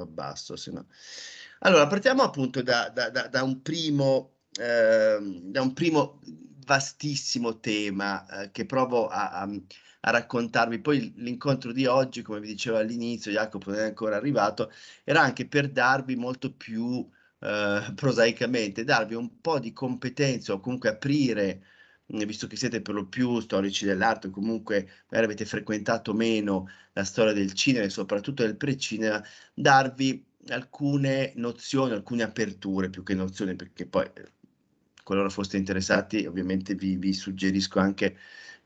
abbasso. No. Allora, partiamo appunto da, da, da, da un, primo, eh, un primo vastissimo tema eh, che provo a, a, a, raccontarvi. Poi l'incontro di oggi, come vi dicevo all'inizio, Jacopo non è ancora arrivato, era anche per darvi molto più eh, prosaicamente, darvi un po' di competenza o comunque aprire Mhmm, visto che siete per lo più storici dell'arte, comunque magari avete frequentato meno la storia del cinema e soprattutto del pre-cinema, darvi alcune nozioni, alcune aperture più che nozioni, perché poi eh, qualora foste interessati ovviamente vi, vi suggerisco anche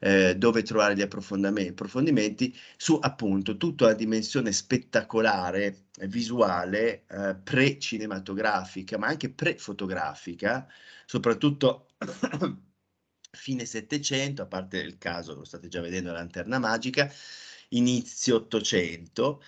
eh, dove trovare gli approfondimenti, su appunto tutta la dimensione spettacolare, visuale, eh, pre-cinematografica, ma anche pre-fotografica, soprattutto fine Settecento, a parte il caso, lo state già vedendo, la Lanterna Magica, inizio Ottocento,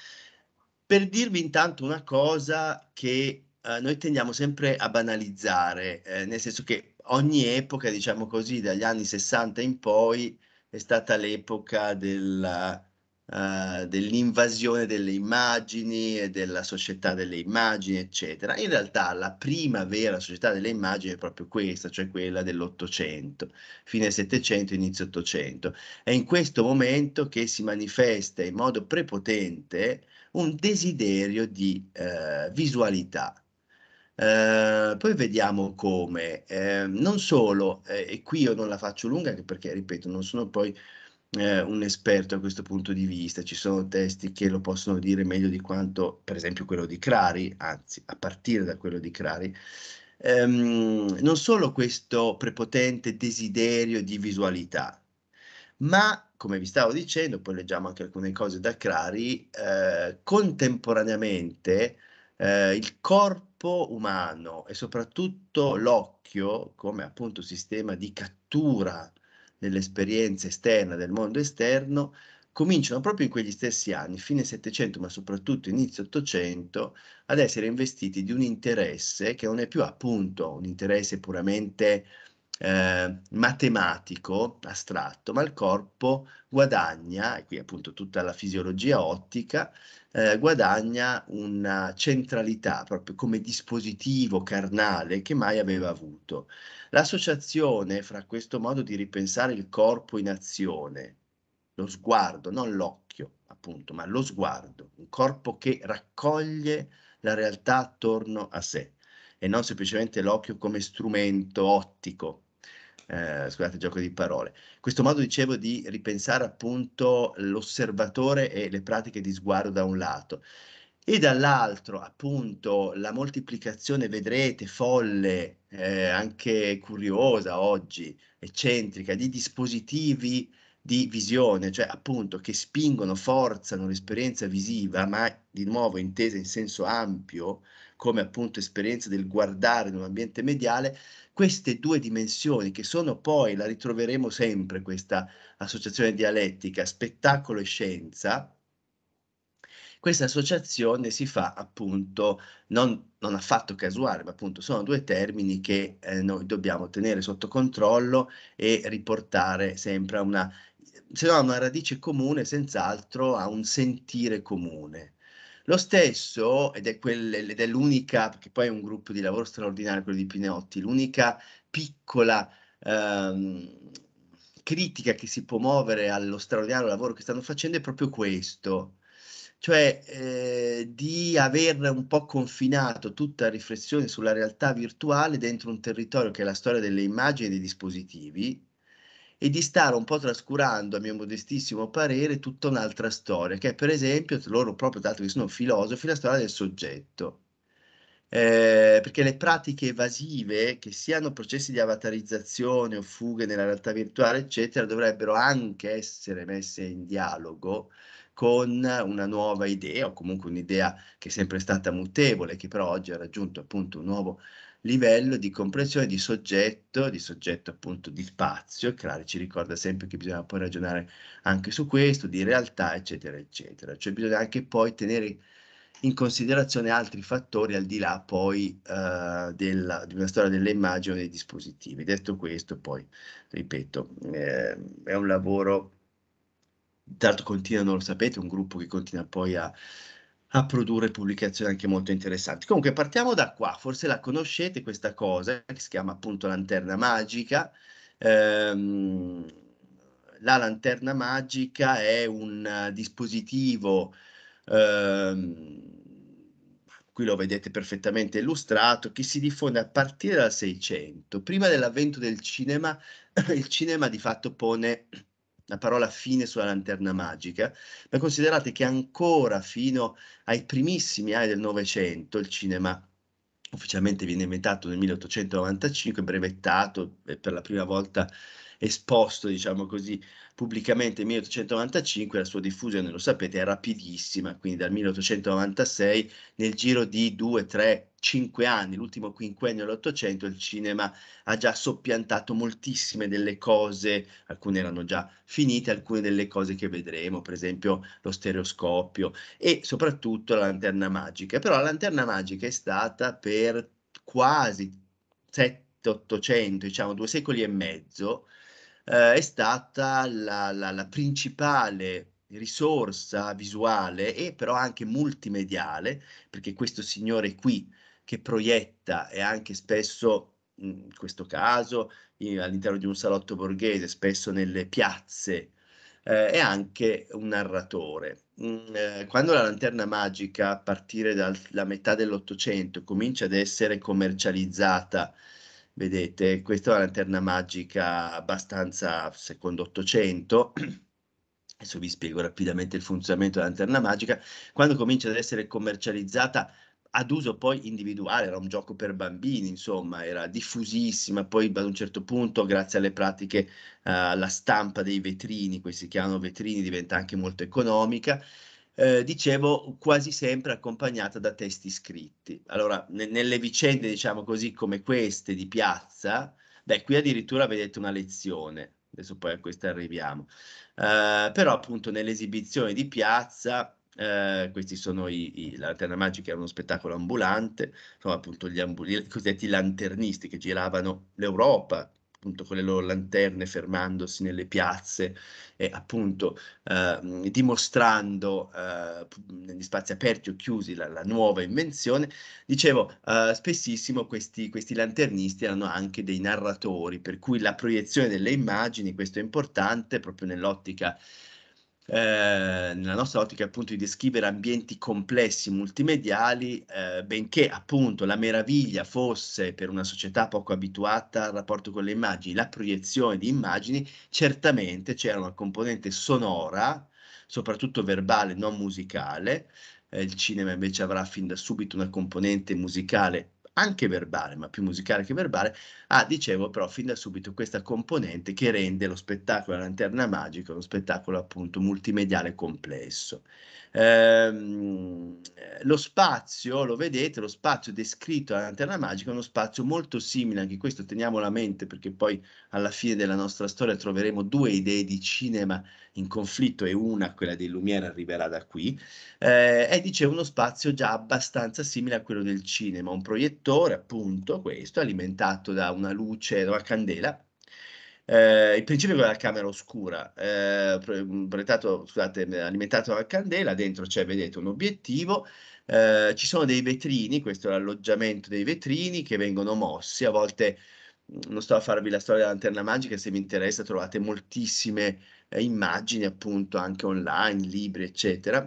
per dirvi intanto una cosa che eh, noi tendiamo sempre a banalizzare, eh, nel senso che ogni epoca, diciamo così, dagli anni 60 in poi, è stata l'epoca della eh, dell'invasione delle immagini e della società delle immagini, eccetera. In realtà la prima vera società delle immagini è proprio questa, cioè quella dell'Ottocento, fine Settecento, inizio Ottocento. È in questo momento che si manifesta in modo prepotente un desiderio di uh, visualità. Uh, poi vediamo come, uh, non solo, e qui io non la faccio lunga perché ripeto, non sono poi eh, un esperto a questo punto di vista, ci sono testi che lo possono dire meglio di quanto, per esempio, quello di Crari, anzi, a partire da quello di Crari. Ehm, non solo questo prepotente desiderio di visualità, ma come vi stavo dicendo, poi leggiamo anche alcune cose da Crari, eh, contemporaneamente eh, il corpo umano e soprattutto l'occhio come appunto sistema di cattura dell'esperienza esterna, del mondo esterno, cominciano proprio in quegli stessi anni, fine Settecento ma soprattutto inizio Ottocento, ad essere investiti di un interesse che non è più appunto un interesse puramente eh, matematico, astratto, ma il corpo guadagna, e qui appunto tutta la fisiologia ottica, eh, guadagna una centralità proprio come dispositivo carnale che mai aveva avuto. L'associazione fra questo modo di ripensare il corpo in azione, lo sguardo, non l'occhio appunto, ma lo sguardo, un corpo che raccoglie la realtà attorno a sé e non semplicemente l'occhio come strumento ottico eh, scusate il gioco di parole, questo modo dicevo di ripensare appunto l'osservatore e le pratiche di sguardo da un lato e dall'altro appunto la moltiplicazione, vedrete, folle, eh, anche curiosa oggi, eccentrica, di dispositivi di visione, cioè appunto che spingono, forzano l'esperienza visiva, ma di nuovo intesa in senso ampio, come appunto esperienza del guardare in un ambiente mediale, queste due dimensioni che sono poi, la ritroveremo sempre questa associazione dialettica, spettacolo e scienza, questa associazione si fa appunto non, non, affatto casuale, ma appunto sono due termini che eh, noi dobbiamo tenere sotto controllo e riportare sempre a una, se no a una radice comune, senz'altro a un sentire comune. Lo stesso, ed è, quel, ed è l'unica, perché poi è un gruppo di lavoro straordinario quello di Pineotti, l'unica piccola ehm, critica che si può muovere allo straordinario lavoro che stanno facendo è proprio questo, cioè eh, di aver un po' confinato tutta la riflessione sulla realtà virtuale dentro un territorio che è la storia delle immagini e dei dispositivi, e di stare un po' trascurando, a mio modestissimo parere, tutta un'altra storia, che è per esempio, loro proprio dato che sono filosofi, la storia del soggetto. Eh, perché le pratiche evasive, che siano processi di avatarizzazione o fughe nella realtà virtuale, eccetera, dovrebbero anche essere messe in dialogo con una nuova idea o comunque un'idea che è sempre stata mutevole, che però oggi ha raggiunto appunto un nuovo livello di comprensione di soggetto, di soggetto appunto di spazio, Clare ci ricorda sempre che bisogna poi ragionare anche su questo, di realtà, eccetera, eccetera. Cioè bisogna anche poi tenere in considerazione altri fattori al di là poi uh, eh, della, di una storia delle immagini o dei dispositivi. Detto questo, poi, ripeto, eh, è un lavoro, tanto non lo sapete, un gruppo che continua poi a a produrre pubblicazioni anche molto interessanti. Comunque partiamo da qua, forse la conoscete questa cosa che si chiama appunto lanterna magica. Ehm, la lanterna magica è un dispositivo, ehm, qui lo vedete perfettamente illustrato, che si diffonde a partire dal 600. Prima dell'avvento del cinema, il cinema di fatto pone la parola fine sulla lanterna magica, ma considerate che ancora fino ai primissimi anni del Novecento il cinema ufficialmente viene inventato nel 1895, brevettato e per la prima volta esposto, diciamo così, pubblicamente nel 1895, la sua diffusione, lo sapete, è rapidissima, quindi dal 1896 nel giro di due, tre, cinque anni, l'ultimo quinquennio dell'Ottocento, il cinema ha già soppiantato moltissime delle cose, alcune erano già finite, alcune delle cose che vedremo, per esempio lo stereoscopio e soprattutto la lanterna magica. Però la lanterna magica è stata per quasi 7-800, diciamo due secoli e mezzo, eh, è stata la, la, la principale risorsa visuale e però anche multimediale, perché questo signore qui che proietta e anche spesso, in questo caso, all'interno di un salotto borghese, spesso nelle piazze, eh, è anche un narratore. Mm, eh, quando la lanterna magica, a partire dalla metà dell'Ottocento, comincia ad essere commercializzata, vedete, questa è una lanterna magica abbastanza secondo Ottocento, adesso vi spiego rapidamente il funzionamento della lanterna magica, quando comincia ad essere commercializzata ad uso poi individuale, era un gioco per bambini, insomma, era diffusissima, poi ad un certo punto, grazie alle pratiche, eh, alla stampa dei vetrini, questi chiamano vetrini, diventa anche molto economica, eh, dicevo, quasi sempre accompagnata da testi scritti. Allora, ne, nelle vicende, diciamo così, come queste di piazza, beh, qui addirittura vedete una lezione, adesso poi a questa arriviamo, eh, però appunto nell'esibizione di piazza eh, questi sono i, i, Lanterna Magica era uno spettacolo ambulante, insomma appunto gli, i cosiddetti lanternisti che giravano l'Europa, appunto con le loro lanterne fermandosi nelle piazze e appunto eh, dimostrando eh, negli spazi aperti o chiusi la, la nuova invenzione, dicevo eh, spessissimo questi, questi lanternisti erano anche dei narratori, per cui la proiezione delle immagini, questo è importante proprio nell'ottica eh, nella nostra ottica appunto di descrivere ambienti complessi multimediali, eh, benché appunto la meraviglia fosse per una società poco abituata al rapporto con le immagini, la proiezione di immagini, certamente c'era una componente sonora, soprattutto verbale, non musicale, eh, il cinema invece avrà fin da subito una componente musicale anche verbale, ma più musicale che verbale, ha, ah, dicevo, però fin da subito questa componente che rende lo spettacolo La Lanterna Magica uno spettacolo appunto multimediale complesso. Ehm, lo spazio, lo vedete, lo spazio descritto alla lanterna magica è uno spazio molto simile, anche questo teniamolo a mente perché poi alla fine della nostra storia troveremo due idee di cinema in conflitto e una, quella di Lumiere, arriverà da qui, eh, e dice uno spazio già abbastanza simile a quello del cinema, un proiettore appunto questo alimentato da una luce, da una candela eh, in principio la camera oscura, eh, mm, scusate, eh, alimentato da candela, dentro c'è, vedete, un obiettivo, eh, ci sono dei vetrini, questo è l'alloggiamento dei vetrini che vengono mossi, a volte mm, non sto a farvi la storia della lanterna magica, se vi interessa trovate moltissime eh, immagini appunto anche online, libri eccetera.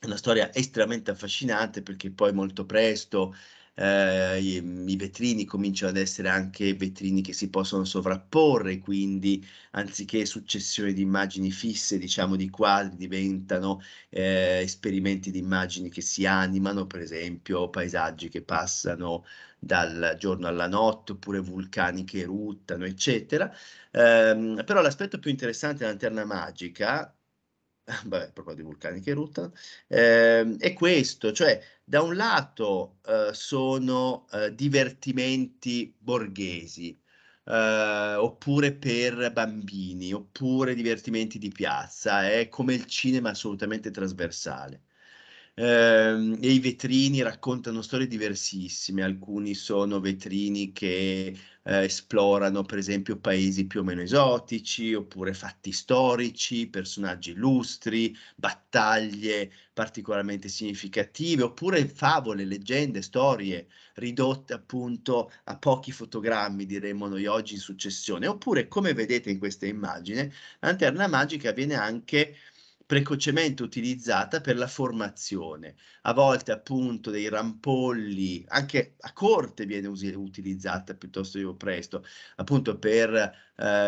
È una storia estremamente affascinante perché poi molto presto eh, i, i, vetrini cominciano ad essere anche vetrini che si possono sovrapporre, quindi anziché successione di immagini fisse, diciamo di quadri, diventano eh, esperimenti di immagini che si animano, per esempio paesaggi che passano dal giorno alla notte, oppure vulcani che eruttano, eccetera. Um, però l'aspetto più interessante della lanterna magica vabbè, proprio dei vulcani che eruttano, eh, è questo, cioè da un lato eh, sono eh, divertimenti borghesi, eh, oppure per bambini, oppure divertimenti di piazza, è come il cinema assolutamente trasversale. Ehm, e i vetrini raccontano storie diversissime, alcuni sono vetrini che eh, esplorano per esempio paesi più o meno esotici, oppure fatti storici, personaggi illustri, battaglie particolarmente significative, oppure favole, leggende, storie ridotte appunto a pochi fotogrammi, diremmo noi oggi in successione, oppure come vedete in questa immagine, Lanterna Magica viene anche precocemente utilizzata per la formazione. A volte appunto dei rampolli, anche a corte viene us- utilizzata piuttosto che presto, appunto per eh,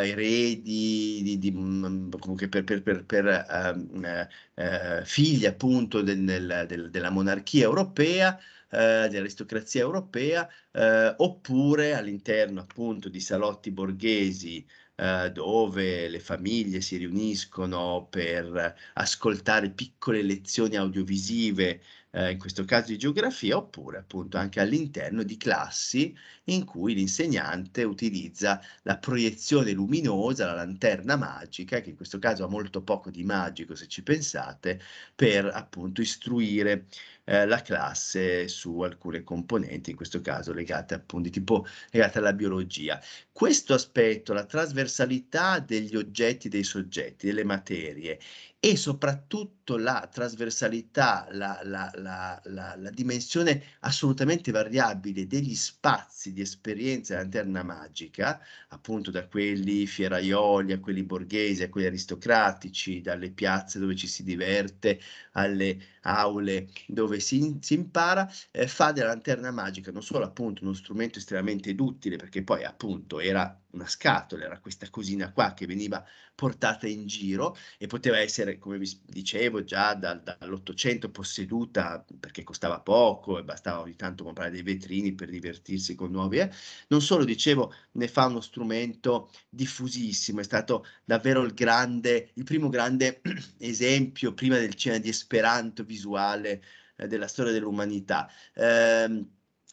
eredi, di, di, mm, comunque per, per, per, per um, eh, figli appunto del, del, del, della monarchia europea, eh, dell'aristocrazia europea, eh, oppure all'interno appunto di salotti borghesi eh, dove le famiglie si riuniscono per ascoltare piccole lezioni audiovisive, eh, in questo caso di geografia, oppure appunto anche all'interno di classi in cui l'insegnante utilizza la proiezione luminosa, la lanterna magica, che in questo caso ha molto poco di magico se ci pensate, per appunto istruire eh, la classe su alcune componenti, in questo caso legate appunto tipo legate alla biologia. Questo aspetto, la trasversalità degli oggetti, dei soggetti, delle materie e soprattutto la trasversalità, la, la, la, la, dimensione assolutamente variabile degli spazi di esperienza lanterna magica, appunto da quelli fieraioli a quelli borghesi a quelli aristocratici, dalle piazze dove ci si diverte alle aule dove si, si impara, eh, fa della lanterna magica non solo appunto uno strumento estremamente duttile, perché poi appunto era una scatola, era questa cosina qua che veniva portata in giro e poteva essere, come vi dicevo, già dal, dall'Ottocento posseduta perché costava poco e bastava ogni tanto comprare dei vetrini per divertirsi con nuovi. Eh. Non solo, dicevo, ne fa uno strumento diffusissimo, è stato davvero il grande, il primo grande esempio prima del cinema di esperanto visuale eh, della storia dell'umanità. Eh,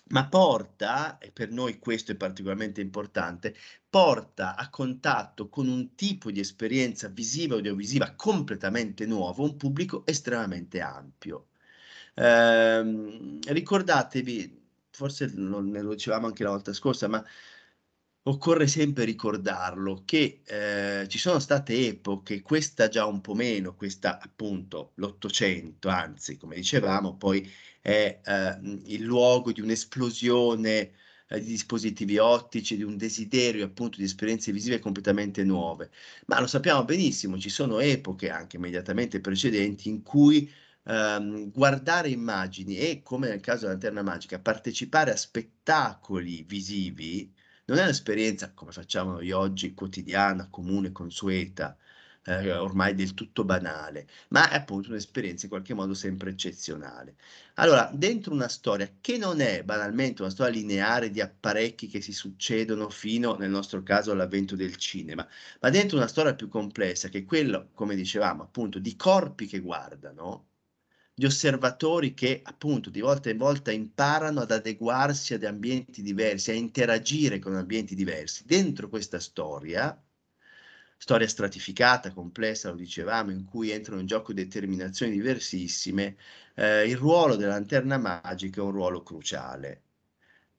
ma porta, e per noi questo è particolarmente importante, porta a contatto con un tipo di esperienza visiva o audiovisiva completamente nuovo un pubblico estremamente ampio. Eh, ricordatevi, forse lo, lo dicevamo anche la volta scorsa, ma occorre sempre ricordarlo che eh, ci sono state epoche, questa già un po' meno, questa appunto l'Ottocento, anzi come dicevamo poi è eh, il luogo di un'esplosione eh, di dispositivi ottici, di un desiderio appunto di esperienze visive completamente nuove. Ma lo sappiamo benissimo, ci sono epoche anche immediatamente precedenti in cui Um, guardare immagini e, come nel caso della Lanterna Magica, partecipare a spettacoli visivi non è un'esperienza come facciamo noi oggi, quotidiana, comune, consueta, eh, ormai del tutto banale, ma è appunto un'esperienza in qualche modo sempre eccezionale. Allora, dentro una storia che non è banalmente una storia lineare di apparecchi che si succedono fino, nel nostro caso, all'avvento del cinema, ma dentro una storia più complessa che è quella, come dicevamo, appunto di corpi che guardano, gli osservatori che appunto di volta in volta imparano ad adeguarsi ad ambienti diversi, a interagire con ambienti diversi. Dentro questa storia, storia stratificata, complessa, lo dicevamo, in cui entrano in gioco determinazioni diversissime, eh, il ruolo della lanterna magica è un ruolo cruciale,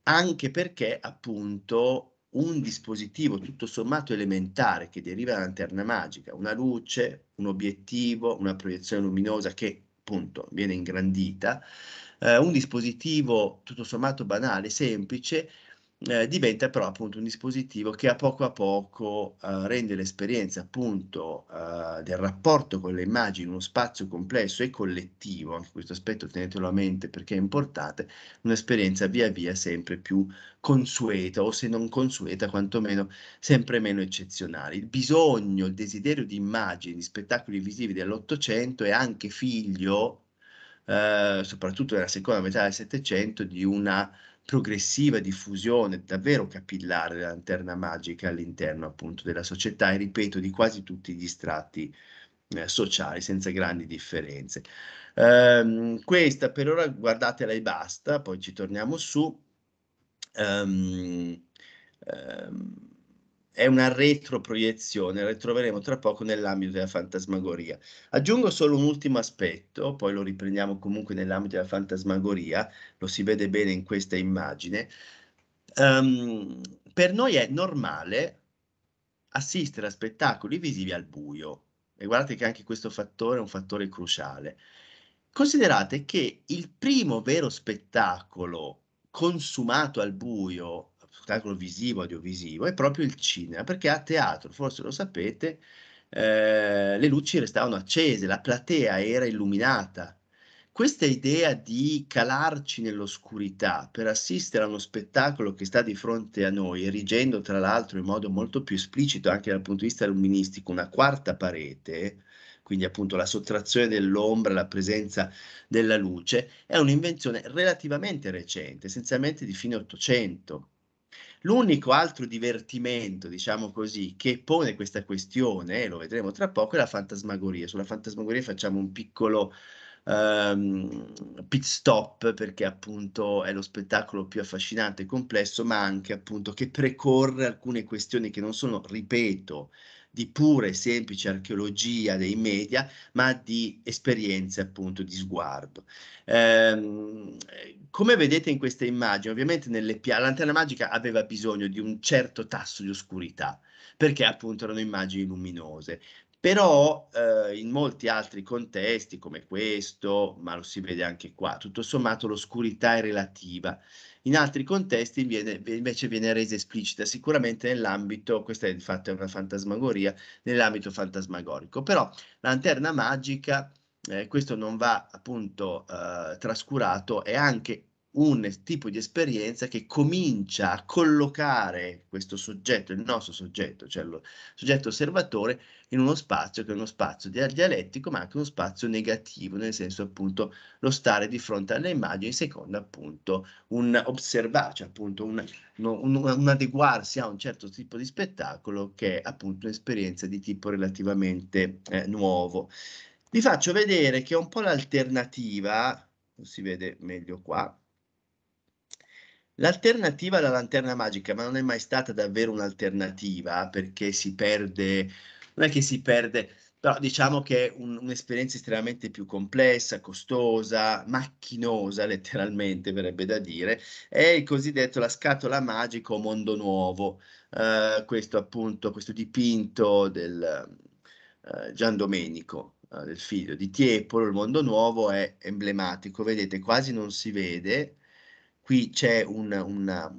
anche perché appunto un dispositivo tutto sommato elementare che deriva dalla lanterna magica, una luce, un obiettivo, una proiezione luminosa che appunto viene ingrandita, eh, un dispositivo tutto sommato banale, semplice, eh, diventa però appunto un dispositivo che a poco a poco eh, rende l'esperienza appunto eh, del rapporto con le immagini, uno spazio complesso e collettivo, anche questo aspetto tenetelo a mente perché è importante, un'esperienza via via sempre più consueta o se non consueta quantomeno sempre meno eccezionale. Il bisogno, il desiderio di immagini, di spettacoli visivi dell'Ottocento è anche figlio, eh, soprattutto nella seconda metà del Settecento, di una progressiva diffusione davvero capillare della lanterna magica all'interno appunto della società e ripeto di quasi tutti gli strati eh, sociali senza grandi differenze. Um, questa per ora guardatela e basta, poi ci torniamo su. Um, um, è una retroproiezione, la ritroveremo tra poco nell'ambito della fantasmagoria. Aggiungo solo un ultimo aspetto, poi lo riprendiamo comunque nell'ambito della fantasmagoria, lo si vede bene in questa immagine. Um, per noi è normale assistere a spettacoli visivi al buio, e guardate che anche questo fattore è un fattore cruciale. Considerate che il primo vero spettacolo consumato al buio spettacolo visivo, audiovisivo, è proprio il cinema, perché a teatro, forse lo sapete, eh, le luci restavano accese, la platea era illuminata. Questa idea di calarci nell'oscurità per assistere a uno spettacolo che sta di fronte a noi, erigendo tra l'altro in modo molto più esplicito anche dal punto di vista luministico una quarta parete, quindi appunto la sottrazione dell'ombra, la presenza della luce, è un'invenzione relativamente recente, essenzialmente di fine Ottocento. L'unico altro divertimento, diciamo così, che pone questa questione, e lo vedremo tra poco, è la fantasmagoria. Sulla fantasmagoria facciamo un piccolo um, pit stop perché appunto è lo spettacolo più affascinante e complesso, ma anche appunto che precorre alcune questioni che non sono, ripeto, di pura e semplice archeologia dei media, ma di esperienze appunto di sguardo. Ehm, come vedete in questa immagine, ovviamente nelle, la lanterna magica aveva bisogno di un certo tasso di oscurità, perché appunto erano immagini luminose però eh, in molti altri contesti come questo, ma lo si vede anche qua, tutto sommato l'oscurità è relativa in altri contesti viene, invece viene resa esplicita, sicuramente nell'ambito, questa è infatti una fantasmagoria, nell'ambito fantasmagorico, però lanterna magica, eh, questo non va appunto eh, trascurato, è anche un tipo di esperienza che comincia a collocare questo soggetto, il nostro soggetto, cioè lo soggetto osservatore, in uno spazio che è uno spazio dialettico, ma anche uno spazio negativo, nel senso appunto lo stare di fronte alle immagini, secondo appunto un osservarci, cioè, appunto un, un, un, adeguarsi a un certo tipo di spettacolo che è appunto un'esperienza di tipo relativamente eh, nuovo. Vi faccio vedere che è un po' l'alternativa, si vede meglio qua, L'alternativa alla lanterna magica, ma non è mai stata davvero un'alternativa perché si perde, non è che si perde, però diciamo che è un, un'esperienza estremamente più complessa, costosa, macchinosa letteralmente verrebbe da dire, è il cosiddetto la scatola magica o mondo nuovo, uh, questo appunto, questo dipinto del uh, Gian Domenico, eh, del figlio di Tiepolo, il mondo nuovo è emblematico, vedete quasi non si vede, qui c'è un, una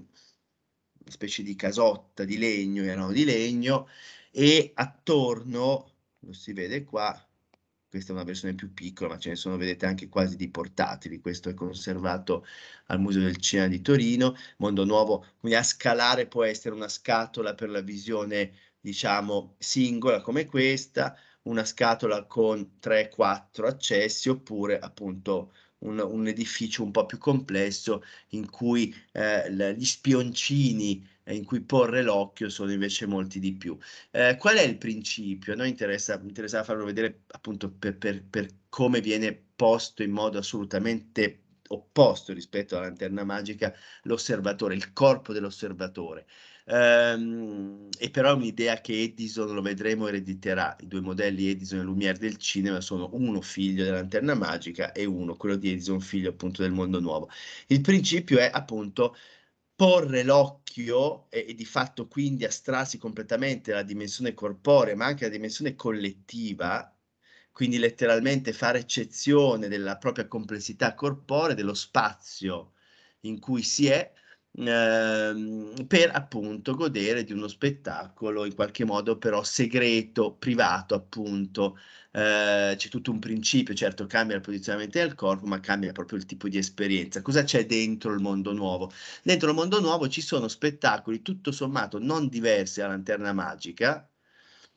specie di casotta di legno, erano di legno, e attorno, lo si vede qua, questa è una versione più piccola, ma ce ne sono, vedete, anche quasi di portatili. Questo è conservato al Museo del Cinema di Torino. Mondo Nuovo, quindi a scalare può essere una scatola per la visione, diciamo, singola come questa, una scatola con 3-4 accessi, oppure appunto un, un edificio un po' più complesso in cui eh, gli spioncini eh, in cui porre l'occhio sono invece molti di più. Eh, qual è il principio? A noi interessa, interessava farlo vedere appunto per, per, per come viene posto in modo assolutamente opposto rispetto alla lanterna magica l'osservatore, il corpo dell'osservatore. Ehm, e però è un'idea che Edison, lo vedremo, erediterà. I due modelli Edison e Lumière del cinema sono uno figlio della lanterna magica e uno, quello di Edison, figlio appunto del mondo nuovo. Il principio è appunto porre l'occhio e, e, di fatto quindi astrarsi completamente dalla dimensione corporea, ma anche la dimensione collettiva, quindi letteralmente fare eccezione della propria complessità corporea, dello spazio in cui si è, Ehm, per appunto godere di uno spettacolo in qualche modo però segreto, privato appunto. Eh, c'è tutto un principio, certo cambia il posizionamento del corpo, ma cambia proprio il tipo di esperienza. Cosa c'è dentro il mondo nuovo? Dentro il mondo nuovo ci sono spettacoli tutto sommato non diversi alla lanterna magica,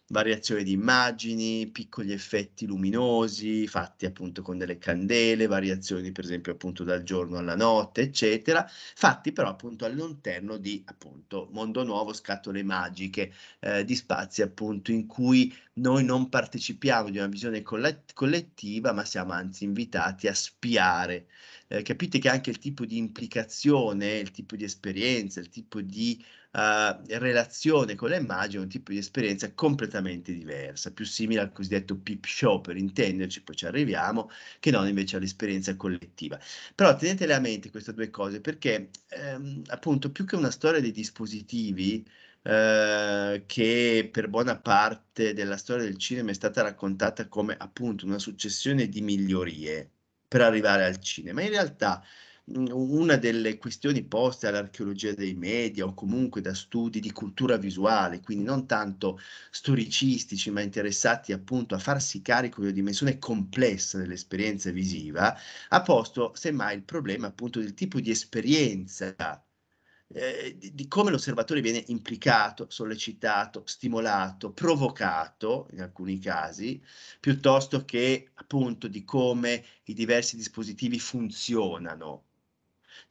variazioni di immagini, piccoli effetti luminosi fatti appunto con delle candele, variazioni per esempio appunto dal giorno alla notte, eccetera, fatti però appunto all'interno di appunto mondo nuovo, scatole magiche, eh, di spazi appunto in cui noi non partecipiamo di una visione collettiva, ma siamo anzi invitati a spiare. Eh, capite che anche il tipo di implicazione, il tipo di esperienza, il tipo di eh, relazione con le immagini, un tipo di esperienza completamente diversa, più simile al cosiddetto peep show per intenderci, poi ci arriviamo, che non invece all'esperienza collettiva. Però tenetele a mente queste due cose perché ehm, appunto più che una storia dei dispositivi, Uh, che per buona parte della storia del cinema è stata raccontata come appunto una successione di migliorie per arrivare al cinema. In realtà Mhmm, una delle questioni poste all'archeologia dei media o comunque da studi di cultura visuale, quindi non tanto storicistici ma interessati appunto a farsi carico di una dimensione complessa dell'esperienza visiva, ha posto semmai il problema appunto del tipo di esperienza eh, di, di, come l'osservatore viene implicato, sollecitato, stimolato, provocato in alcuni casi, piuttosto che appunto di come i diversi dispositivi funzionano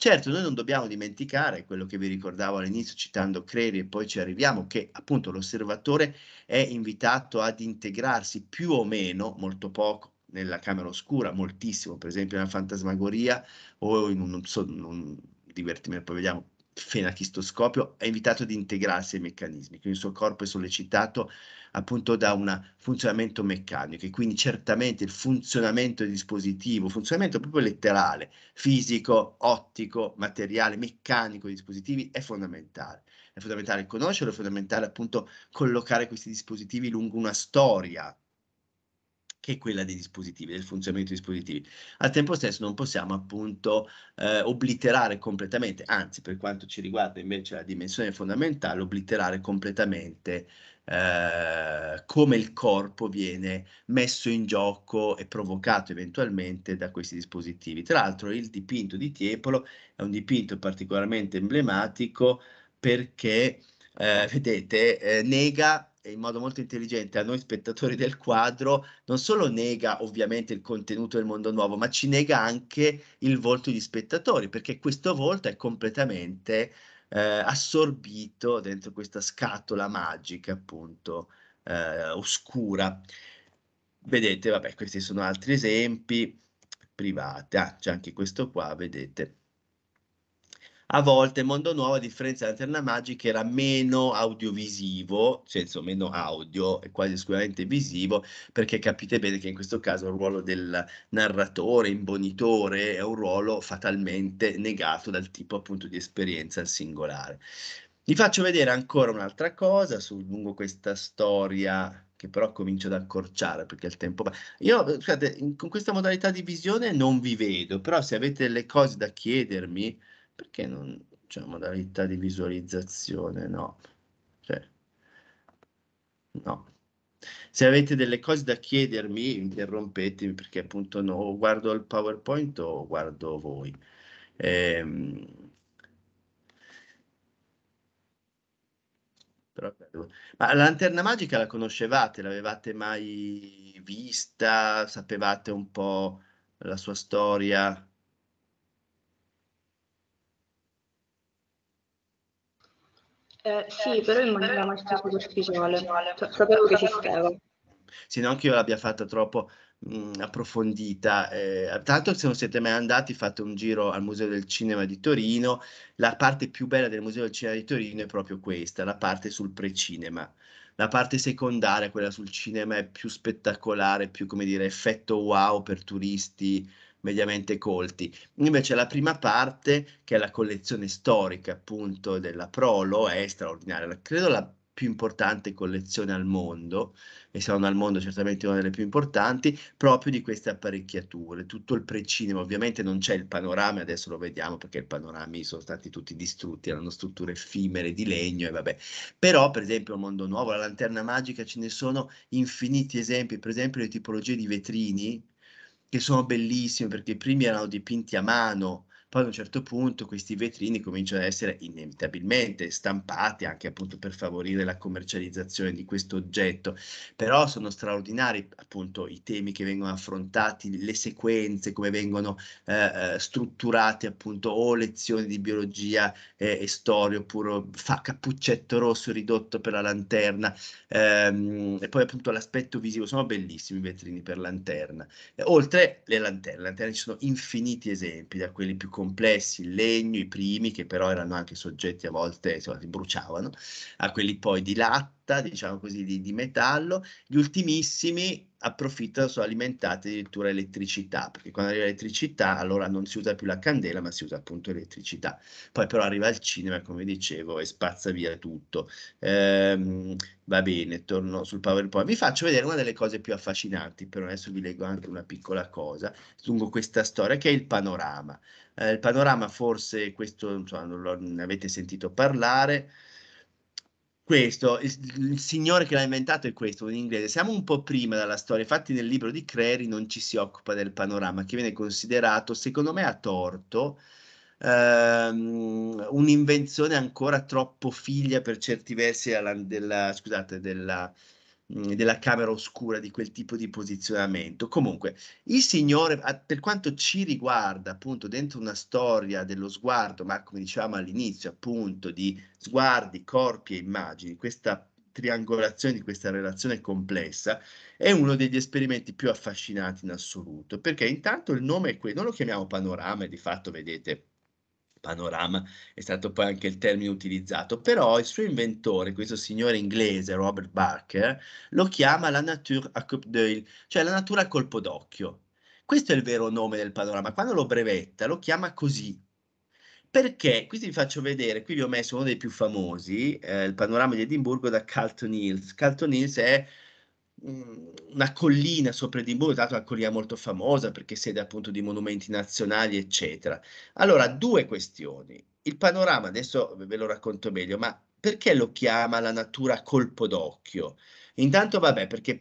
Certo, noi non dobbiamo dimenticare quello che vi ricordavo all'inizio citando Creri e poi ci arriviamo, che appunto l'osservatore è invitato ad integrarsi più o meno, molto poco, nella Camera Oscura, moltissimo, per esempio nella Fantasmagoria o in un, un, un divertimento, poi vediamo, fenachistoscopio è invitato ad integrarsi ai meccanismi, quindi il suo corpo è sollecitato appunto da un funzionamento meccanico e quindi certamente il funzionamento del dispositivo, funzionamento proprio letterale, fisico, ottico, materiale, meccanico dei dispositivi è fondamentale. È fondamentale conoscerlo, è fondamentale appunto collocare questi dispositivi lungo una storia che è quella dei dispositivi, del funzionamento dei dispositivi. Al tempo stesso non possiamo appunto eh, obliterare completamente, anzi per quanto ci riguarda invece la dimensione fondamentale, obliterare completamente eh, come il corpo viene messo in gioco e provocato eventualmente da questi dispositivi. Tra l'altro il dipinto di Tiepolo è un dipinto particolarmente emblematico perché, eh, vedete, eh, nega in modo molto intelligente a noi spettatori del quadro non solo nega ovviamente il contenuto del mondo nuovo, ma ci nega anche il volto di spettatori, perché questo volto è completamente eh, assorbito dentro questa scatola magica, appunto, eh, oscura. Vedete, vabbè, questi sono altri esempi private, ah, c'è anche questo qua, vedete a volte Mondo Nuovo, a differenza di Lanterna Magica, era meno audiovisivo, cioè meno audio e quasi sicuramente visivo, perché capite bene che in questo caso il ruolo del narratore, imbonitore, è un ruolo fatalmente negato dal tipo appunto di esperienza al singolare. Vi faccio vedere ancora un'altra cosa su, lungo questa storia che però comincio ad accorciare perché il tempo va. Io, scusate, in, con questa modalità di visione non vi vedo, però se avete delle cose da chiedermi, perché non c'è cioè, modalità di visualizzazione? No. Cioè, no. Se avete delle cose da chiedermi, interrompetemi perché appunto no, guardo il PowerPoint o guardo voi. Ehm, ma la lanterna magica la conoscevate, l'avevate mai vista, sapevate un po' la sua storia? Eh, eh, sì, però in maniera molto superficiale, cioè, sapevo che esisteva. Sì, non che io l'abbia fatta troppo mh, mm, approfondita. Eh, tanto se non siete mai andati fate un giro al Museo del Cinema di Torino. La parte più bella del Museo del Cinema di Torino è proprio questa, la parte sul precinema. La parte secondaria, quella sul cinema, è più spettacolare, più come dire effetto wow per turisti, mediamente colti. Invece la prima parte, che è la collezione storica appunto della Prolo, è straordinaria, credo la più importante collezione al mondo, e se non al mondo certamente una delle più importanti, proprio di queste apparecchiature, tutto il precinema, ovviamente non c'è il panorama, adesso lo vediamo perché i panorami sono stati tutti distrutti, erano strutture effimere di legno e vabbè, però per esempio il mondo nuovo, la lanterna magica, ce ne sono infiniti esempi, per esempio le tipologie di vetrini, che sono bellissime perché i primi erano dipinti a mano poi a un certo punto questi vetrini cominciano ad essere inevitabilmente stampati anche appunto per favorire la commercializzazione di questo oggetto, però sono straordinari appunto i temi che vengono affrontati, le sequenze, come vengono eh, eh strutturate appunto o lezioni di biologia eh, e storia oppure fa cappuccetto rosso ridotto per la lanterna ehm, e poi appunto l'aspetto visivo, sono bellissimi i vetrini per lanterna. Oltre le lanterne, le lanterne ci sono infiniti esempi da quelli più comuni complessi, il legno, i primi, che però erano anche soggetti a volte, insomma, si bruciavano, a quelli poi di latta, diciamo così, di, di metallo, gli ultimissimi approfittano, sono alimentati addirittura elettricità, perché quando arriva l'elettricità allora non si usa più la candela, ma si usa appunto l'elettricità. Poi però arriva il cinema, come dicevo, e spazza via tutto. Ehm, va bene, torno sul PowerPoint. Vi faccio vedere una delle cose più affascinanti, però adesso vi leggo anche una piccola cosa lungo questa storia, che è il panorama. Eh, il panorama forse, questo insomma, lo, ne avete sentito parlare, questo, il, il, signore che l'ha inventato è questo, in inglese. Siamo un po' prima dalla storia, infatti nel libro di Creri non ci si occupa del panorama, che viene considerato, secondo me a torto, ehm, un'invenzione ancora troppo figlia per certi versi alla, della, scusate, della, della camera oscura, di quel tipo di posizionamento. Comunque, il Signore, per quanto ci riguarda, appunto, dentro una storia dello sguardo, ma come dicevamo all'inizio, appunto, di sguardi, corpi e immagini, questa triangolazione di questa relazione complessa è uno degli esperimenti più affascinanti in assoluto, perché intanto il nome è quello, non lo chiamiamo panorama, e di fatto vedete panorama è stato poi anche il termine utilizzato, però il suo inventore, questo signore inglese Robert Barker, lo chiama la nature à coupe d'œil, cioè la natura a colpo d'occhio. Questo è il vero nome del panorama. Quando lo brevetta lo chiama così. Perché? Qui vi faccio vedere, qui vi ho messo uno dei più famosi, eh, il panorama di Edimburgo da Carlton Hills. Carlton Hills è Mhmm, una collina sopra Edimburgo, dato una collina molto famosa perché sede appunto di monumenti nazionali, eccetera. Allora, due questioni. Il panorama, adesso ve lo racconto meglio, ma perché lo chiama la natura colpo d'occhio? Intanto, vabbè, perché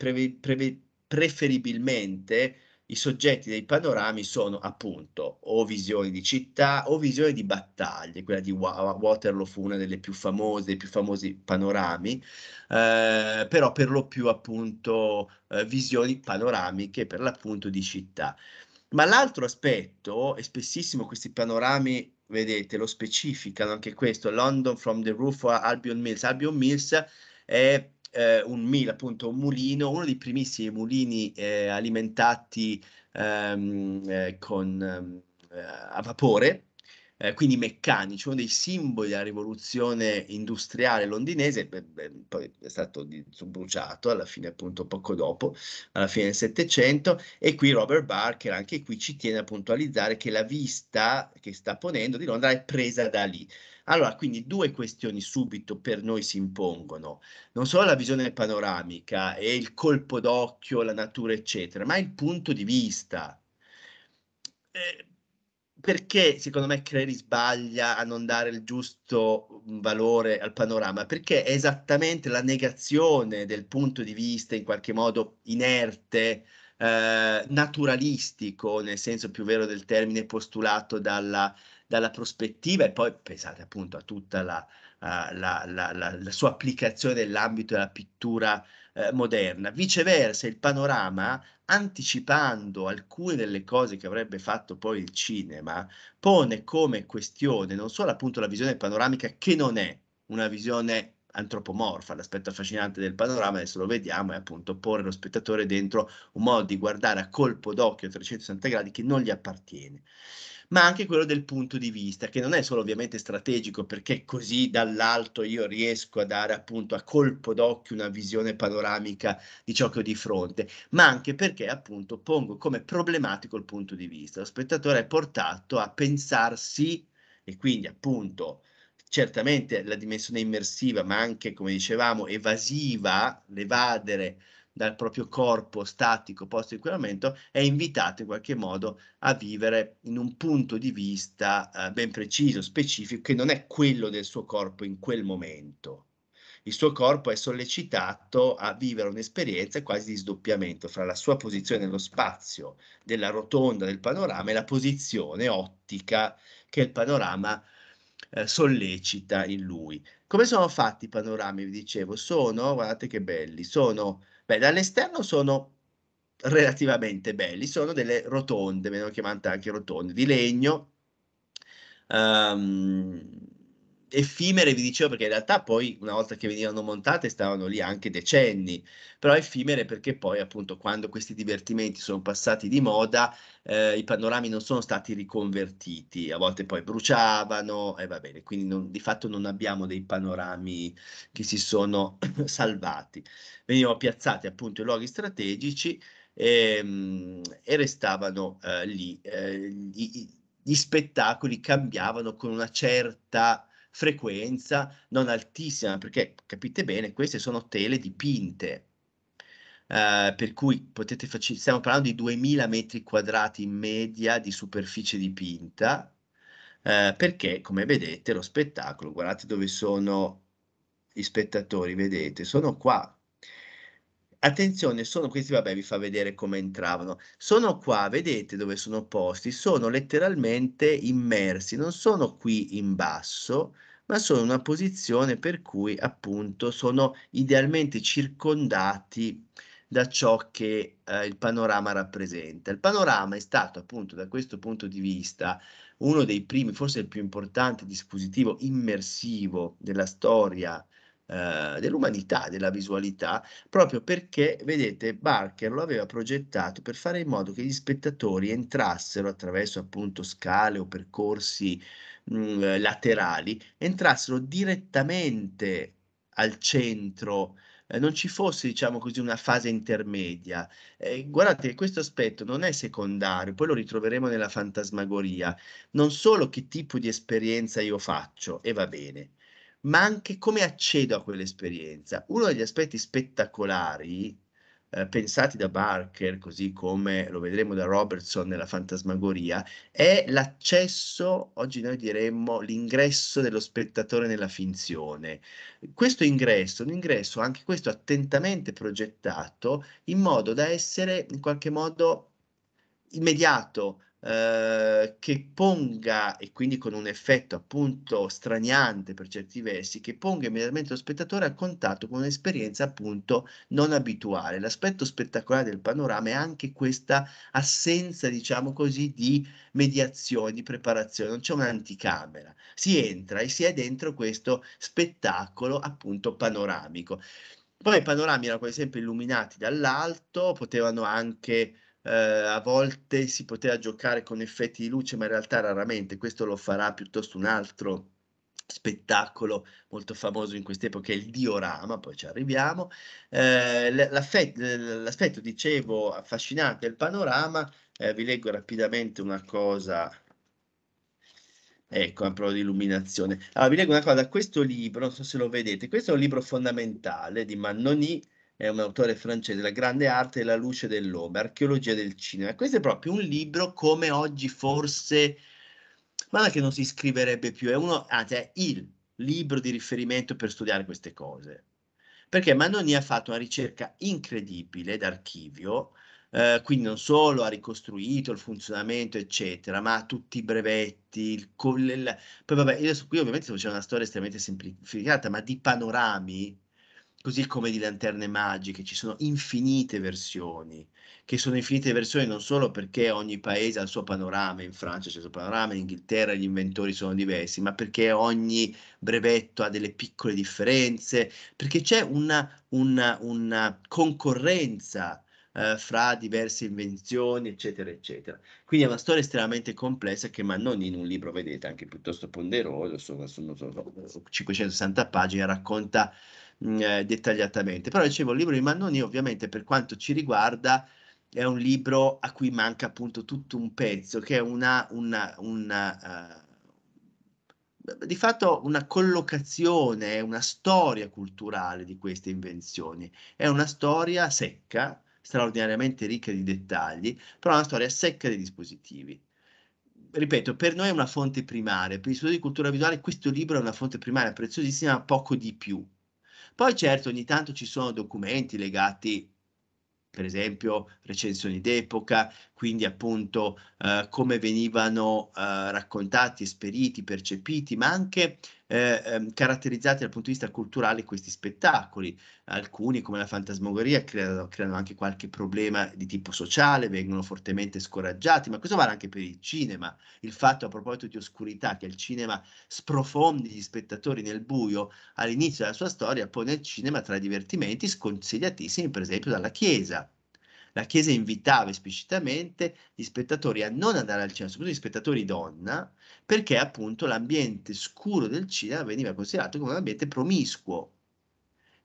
preferibilmente i soggetti dei panorami sono appunto o visioni di città o visioni di battaglie, quella di Waterloo fu una delle più famose, dei più famosi panorami, eh, però per lo più appunto eh, visioni panoramiche per l'appunto di città. Ma l'altro aspetto, e spessissimo questi panorami, vedete, lo specificano anche questo, London from the roof Albion Mills, Albion Mills è eh, un mill, appunto un mulino, uno dei primissimi mulini eh, alimentati ehm, eh, con, eh, a vapore, eh, quindi meccanici, uno dei simboli della rivoluzione industriale londinese, beh, beh, poi è stato bruciato alla fine appunto poco dopo, alla fine del Settecento, e qui Robert Barker anche qui ci tiene a puntualizzare che la vista che sta ponendo di Londra è presa da lì. Allora, quindi due questioni subito per noi si impongono, non solo la visione panoramica e il colpo d'occhio, la natura, eccetera, ma il punto di vista. Eh, perché secondo me Creri sbaglia a non dare il giusto mm, valore al panorama? Perché è esattamente la negazione del punto di vista in qualche modo inerte, eh, naturalistico, nel senso più vero del termine, postulato dalla dalla prospettiva e poi pensate appunto a tutta la, a, la, la, la sua applicazione nell'ambito della pittura eh, moderna. Viceversa, il panorama, anticipando alcune delle cose che avrebbe fatto poi il cinema, pone come questione non solo appunto la visione panoramica che non è una visione antropomorfa, l'aspetto affascinante del panorama, adesso lo vediamo, è appunto porre lo spettatore dentro un modo di guardare a colpo d'occhio 360 gradi che non gli appartiene ma anche quello del punto di vista, che non è solo ovviamente strategico, perché così dall'alto io riesco a dare appunto a colpo d'occhio una visione panoramica di ciò che ho di fronte, ma anche perché appunto pongo come problematico il punto di vista. Lo spettatore è portato a pensarsi e quindi appunto certamente la dimensione immersiva, ma anche, come dicevamo, evasiva, l'evadere dal proprio corpo statico posto post-inquinamento, è invitato in qualche modo a vivere in un punto di vista eh, ben preciso, specifico, che non è quello del suo corpo in quel momento. Il suo corpo è sollecitato a vivere un'esperienza quasi di sdoppiamento fra la sua posizione nello spazio, della rotonda, del panorama e la posizione ottica che il panorama eh, sollecita in lui. Come sono fatti i panorami, vi dicevo? Sono, guardate che belli, sono Beh, dall'esterno sono relativamente belli, sono delle rotonde, vengono chiamate anche rotonde, di legno, um, effimere, vi dicevo, perché in realtà poi una volta che venivano montate stavano lì anche decenni, però effimere perché poi appunto quando questi divertimenti sono passati di moda eh, i panorami non sono stati riconvertiti, a volte poi bruciavano e eh, va bene, quindi non, di fatto non abbiamo dei panorami che si sono salvati. Venivano piazzati appunto in luoghi strategici e, ehm, e restavano eh, lì. Eh, gli, gli spettacoli cambiavano con una certa frequenza non altissima, perché capite bene, queste sono tele dipinte, Uh, per cui potete facile, stiamo parlando di 2000 metri quadrati in media di superficie dipinta, uh, perché come vedete lo spettacolo, guardate dove sono gli spettatori, vedete, sono qua, Attenzione, sono questi, vabbè, vi fa vedere come entravano. Sono qua, vedete dove sono posti? Sono letteralmente immersi, non sono qui in basso, ma sono in una posizione per cui appunto sono idealmente circondati da ciò che eh, il panorama rappresenta. Il panorama è stato appunto da questo punto di vista uno dei primi, forse il più importante dispositivo immersivo della storia eh, dell'umanità, della visualità, proprio perché, vedete, Barker lo aveva progettato per fare in modo che gli spettatori entrassero attraverso appunto scale o percorsi mh, mm, laterali, entrassero direttamente al centro eh, non ci fosse, diciamo così, una fase intermedia. Eh, guardate questo aspetto non è secondario, poi lo ritroveremo nella fantasmagoria. Non solo che tipo di esperienza io faccio, e va bene, ma anche come accedo a quell'esperienza. Uno degli aspetti spettacolari eh, pensati da Barker, così come lo vedremo da Robertson nella Fantasmagoria, è l'accesso, oggi noi diremmo l'ingresso dello spettatore nella finzione. Questo ingresso, un ingresso anche questo attentamente progettato in modo da essere in qualche modo immediato, eh, che ponga, e quindi con un effetto appunto straniante per certi versi, che ponga immediatamente lo spettatore a contatto con un'esperienza appunto non abituale. L'aspetto spettacolare del panorama è anche questa assenza, diciamo così, di mediazione, di preparazione, non c'è un'anticamera, si entra e si è dentro questo spettacolo appunto panoramico. Poi i panorami erano per sempre illuminati dall'alto, potevano anche eh, a volte si poteva giocare con effetti di luce, ma in realtà raramente, questo lo farà piuttosto un altro spettacolo molto famoso in quest'epoca è il diorama, poi ci arriviamo. Eh, l'aspetto, dicevo, affascinante il panorama, eh, vi leggo rapidamente una cosa Ecco, a prova di illuminazione. Allora, ah, vi leggo una cosa, questo libro, non so se lo vedete, questo è un libro fondamentale di Mannoni, è un autore francese, La grande arte e la luce dell'ombra, archeologia del cinema. Questo è proprio un libro come oggi forse, ma che non si scriverebbe più, è uno, anzi è il libro di riferimento per studiare queste cose. Perché Manoni ha fatto una ricerca incredibile d'archivio, Uh, quindi non solo ha ricostruito il funzionamento, eccetera, ma tutti i brevetti, il, il, il, poi vabbè, adesso qui ovviamente sto facendo una storia estremamente semplificata, ma di panorami così come di lanterne magiche, ci sono infinite versioni, che sono infinite versioni non solo perché ogni paese ha il suo panorama, in Francia c'è il suo panorama, in Inghilterra gli inventori sono diversi, ma perché ogni brevetto ha delle piccole differenze, perché c'è una, una, una concorrenza eh, fra diverse invenzioni, eccetera, eccetera. Quindi è una storia estremamente complessa che, ma non in un libro, vedete, anche piuttosto ponderoso, sono, sono, sono 560 pagine, racconta mh, mm, eh, dettagliatamente. Però dicevo, il libro di Mannoni ovviamente per quanto ci riguarda è un libro a cui manca appunto tutto un pezzo, che è una, una, una uh, eh, di fatto una collocazione, una storia culturale di queste invenzioni. È una storia secca, straordinariamente ricca di dettagli, però è una storia secca dei dispositivi. Ripeto, per noi è una fonte primaria, per gli studi di cultura visuale questo libro è una fonte primaria preziosissima, poco di più. Poi certo ogni tanto ci sono documenti legati per esempio recensioni d'epoca, quindi appunto eh, come venivano eh, raccontati, esperiti, percepiti, ma anche eh, ehm, caratterizzati dal punto di vista culturale questi spettacoli. Alcuni, come la fantasmagoria, creano, creano, anche qualche problema di tipo sociale, vengono fortemente scoraggiati, ma questo vale anche per il cinema. Il fatto, a proposito di oscurità, che il cinema sprofondi gli spettatori nel buio all'inizio della sua storia, pone il cinema tra divertimenti sconsigliatissimi, per esempio, dalla Chiesa la Chiesa invitava esplicitamente gli spettatori a non andare al cinema, soprattutto gli spettatori donna, perché appunto l'ambiente scuro del cinema veniva considerato come un ambiente promiscuo,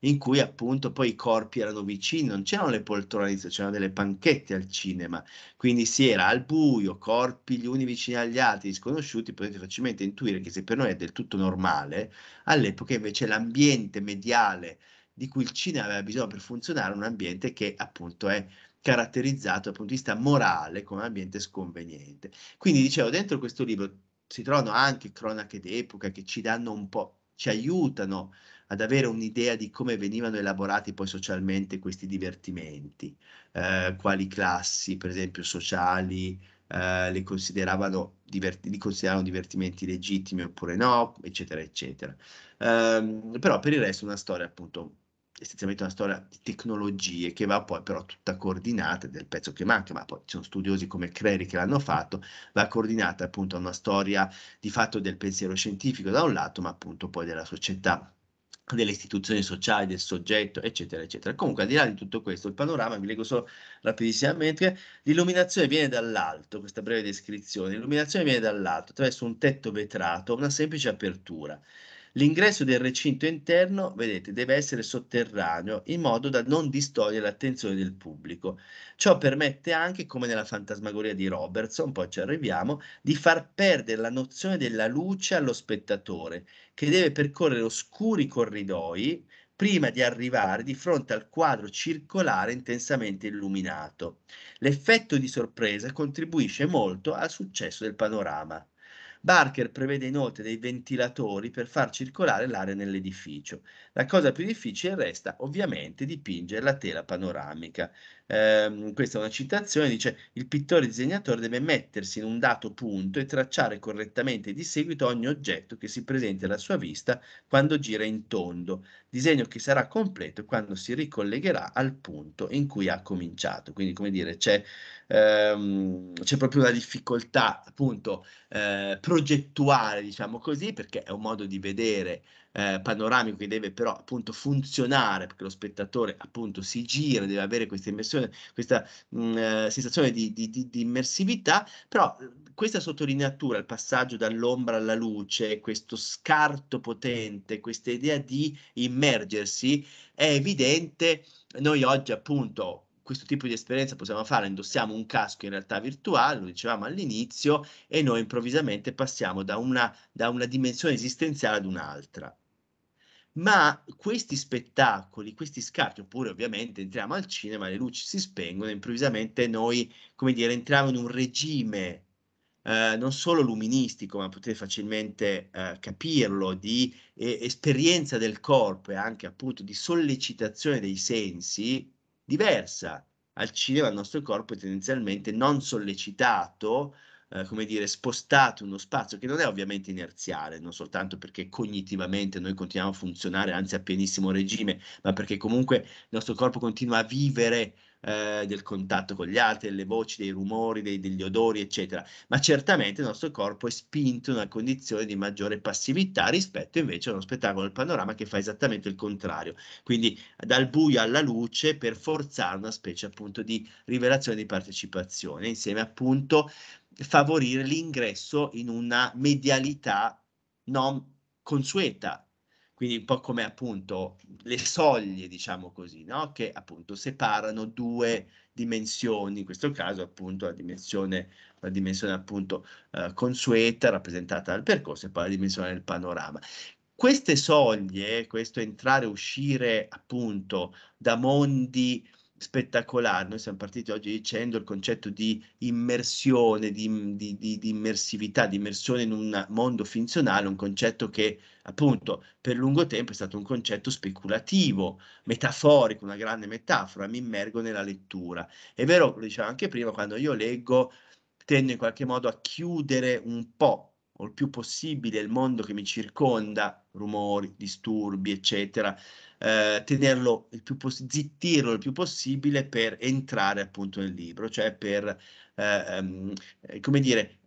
in cui appunto poi i corpi erano vicini, non c'erano le poltrone, c'erano delle panchette al cinema, quindi si era al buio, corpi gli uni vicini agli altri, sconosciuti, potete facilmente intuire che se per noi è del tutto normale, all'epoca invece l'ambiente mediale di cui il cinema aveva bisogno per funzionare, un ambiente che appunto è caratterizzato dal punto di vista morale come ambiente sconveniente. Quindi dicevo, dentro questo libro si trovano anche cronache d'epoca che ci danno un po', ci aiutano ad avere un'idea di come venivano elaborati poi socialmente questi divertimenti, eh, quali classi, per esempio, sociali eh, li, consideravano diverti- li consideravano divertimenti legittimi oppure no, eccetera, eccetera. Eh, però per il resto è una storia appunto essenzialmente una storia di tecnologie che va poi però tutta coordinata del pezzo che manca, ma poi ci sono studiosi come Creri che l'hanno fatto, va coordinata appunto a una storia di fatto del pensiero scientifico da un lato, ma appunto poi della società delle istituzioni sociali, del soggetto, eccetera, eccetera. Comunque, al di là di tutto questo, il panorama, vi leggo solo rapidissimamente, l'illuminazione viene dall'alto, questa breve descrizione, l'illuminazione viene dall'alto, attraverso un tetto vetrato, una semplice apertura. L'ingresso del recinto interno, vedete, deve essere sotterraneo in modo da non distogliere l'attenzione del pubblico. Ciò permette anche, come nella fantasmagoria di Robertson, poi ci arriviamo, di far perdere la nozione della luce allo spettatore, che deve percorrere oscuri corridoi prima di arrivare di fronte al quadro circolare intensamente illuminato. L'effetto di sorpresa contribuisce molto al successo del panorama. Barker prevede inoltre dei ventilatori per far circolare l'aria nell'edificio. La cosa più difficile resta ovviamente dipingere la tela panoramica ehm, questa è una citazione, dice il pittore disegnatore deve mettersi in un dato punto e tracciare correttamente di seguito ogni oggetto che si presenta alla sua vista quando gira in tondo, disegno che sarà completo quando si ricollegherà al punto in cui ha cominciato. Quindi come dire c'è, ehm, c'è proprio una difficoltà appunto eh, progettuale, diciamo così, perché è un modo di vedere eh, panoramico che deve però appunto funzionare perché lo spettatore appunto si gira, deve avere questa immersione, questa mh, mm, eh, sensazione di, di, di, immersività, però eh, questa sottolineatura, il passaggio dall'ombra alla luce, questo scarto potente, questa idea di immergersi è evidente. Noi oggi appunto questo tipo di esperienza possiamo fare, indossiamo un casco in realtà virtuale, lo dicevamo all'inizio, e noi improvvisamente passiamo da una, da una dimensione esistenziale ad un'altra ma questi spettacoli, questi scatti, oppure ovviamente entriamo al cinema, le luci si spengono, e improvvisamente noi, come dire, entriamo in un regime eh, non solo luministico, ma potete facilmente eh, capirlo, di eh, esperienza del corpo e anche appunto di sollecitazione dei sensi diversa. Al cinema il nostro corpo è tendenzialmente non sollecitato, eh, come dire, spostate uno spazio che non è ovviamente inerziale, non soltanto perché cognitivamente noi continuiamo a funzionare, anzi a pienissimo regime, ma perché comunque il nostro corpo continua a vivere eh, del contatto con gli altri, delle voci, dei rumori, dei, degli odori, eccetera. Ma certamente il nostro corpo è spinto in una condizione di maggiore passività rispetto invece a uno spettacolo del panorama che fa esattamente il contrario. Quindi dal buio alla luce per forzare una specie appunto di rivelazione di partecipazione, insieme appunto favorire l'ingresso in una medialità non consueta, quindi un po' come appunto le soglie, diciamo così, no? che appunto separano due dimensioni, in questo caso appunto la dimensione, la dimensione appunto eh, consueta rappresentata dal percorso e poi la dimensione del panorama. Queste soglie, questo entrare e uscire appunto da mondi spettacolare. Noi siamo partiti oggi dicendo il concetto di immersione, di, di, di, di immersività, di immersione in un mondo finzionale, un concetto che appunto per lungo tempo è stato un concetto speculativo, metaforico, una grande metafora, mi immergo nella lettura. È vero, lo dicevo anche prima, quando io leggo tendo in qualche modo a chiudere un po' o il più possibile il mondo che mi circonda, rumori, disturbi, eccetera, eh, tenerlo il più poss- zittirlo il più possibile per entrare appunto nel libro, cioè per, eh, um, come dire,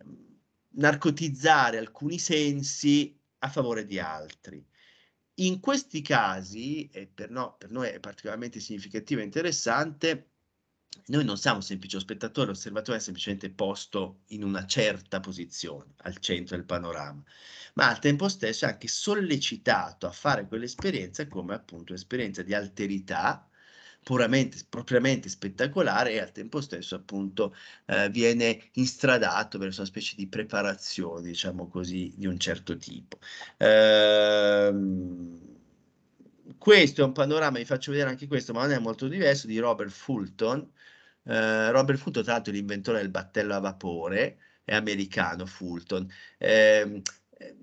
narcotizzare alcuni sensi a favore di altri. In questi casi, e per, no, per noi è particolarmente significativo e interessante, noi non siamo semplici spettatori, l'osservatore è semplicemente posto in una certa posizione, al centro del panorama, ma al tempo stesso è anche sollecitato a fare quell'esperienza come appunto un'esperienza di alterità propriamente spettacolare e al tempo stesso appunto eh, viene instradato verso una specie di preparazione, diciamo così, di un certo tipo. Ehm questo è un panorama, vi faccio vedere anche questo, ma non è molto diverso, di Robert Fulton. Eh, Robert Fulton, tra l'altro, è l'inventore del battello a vapore, è americano Fulton. Ehm, eh,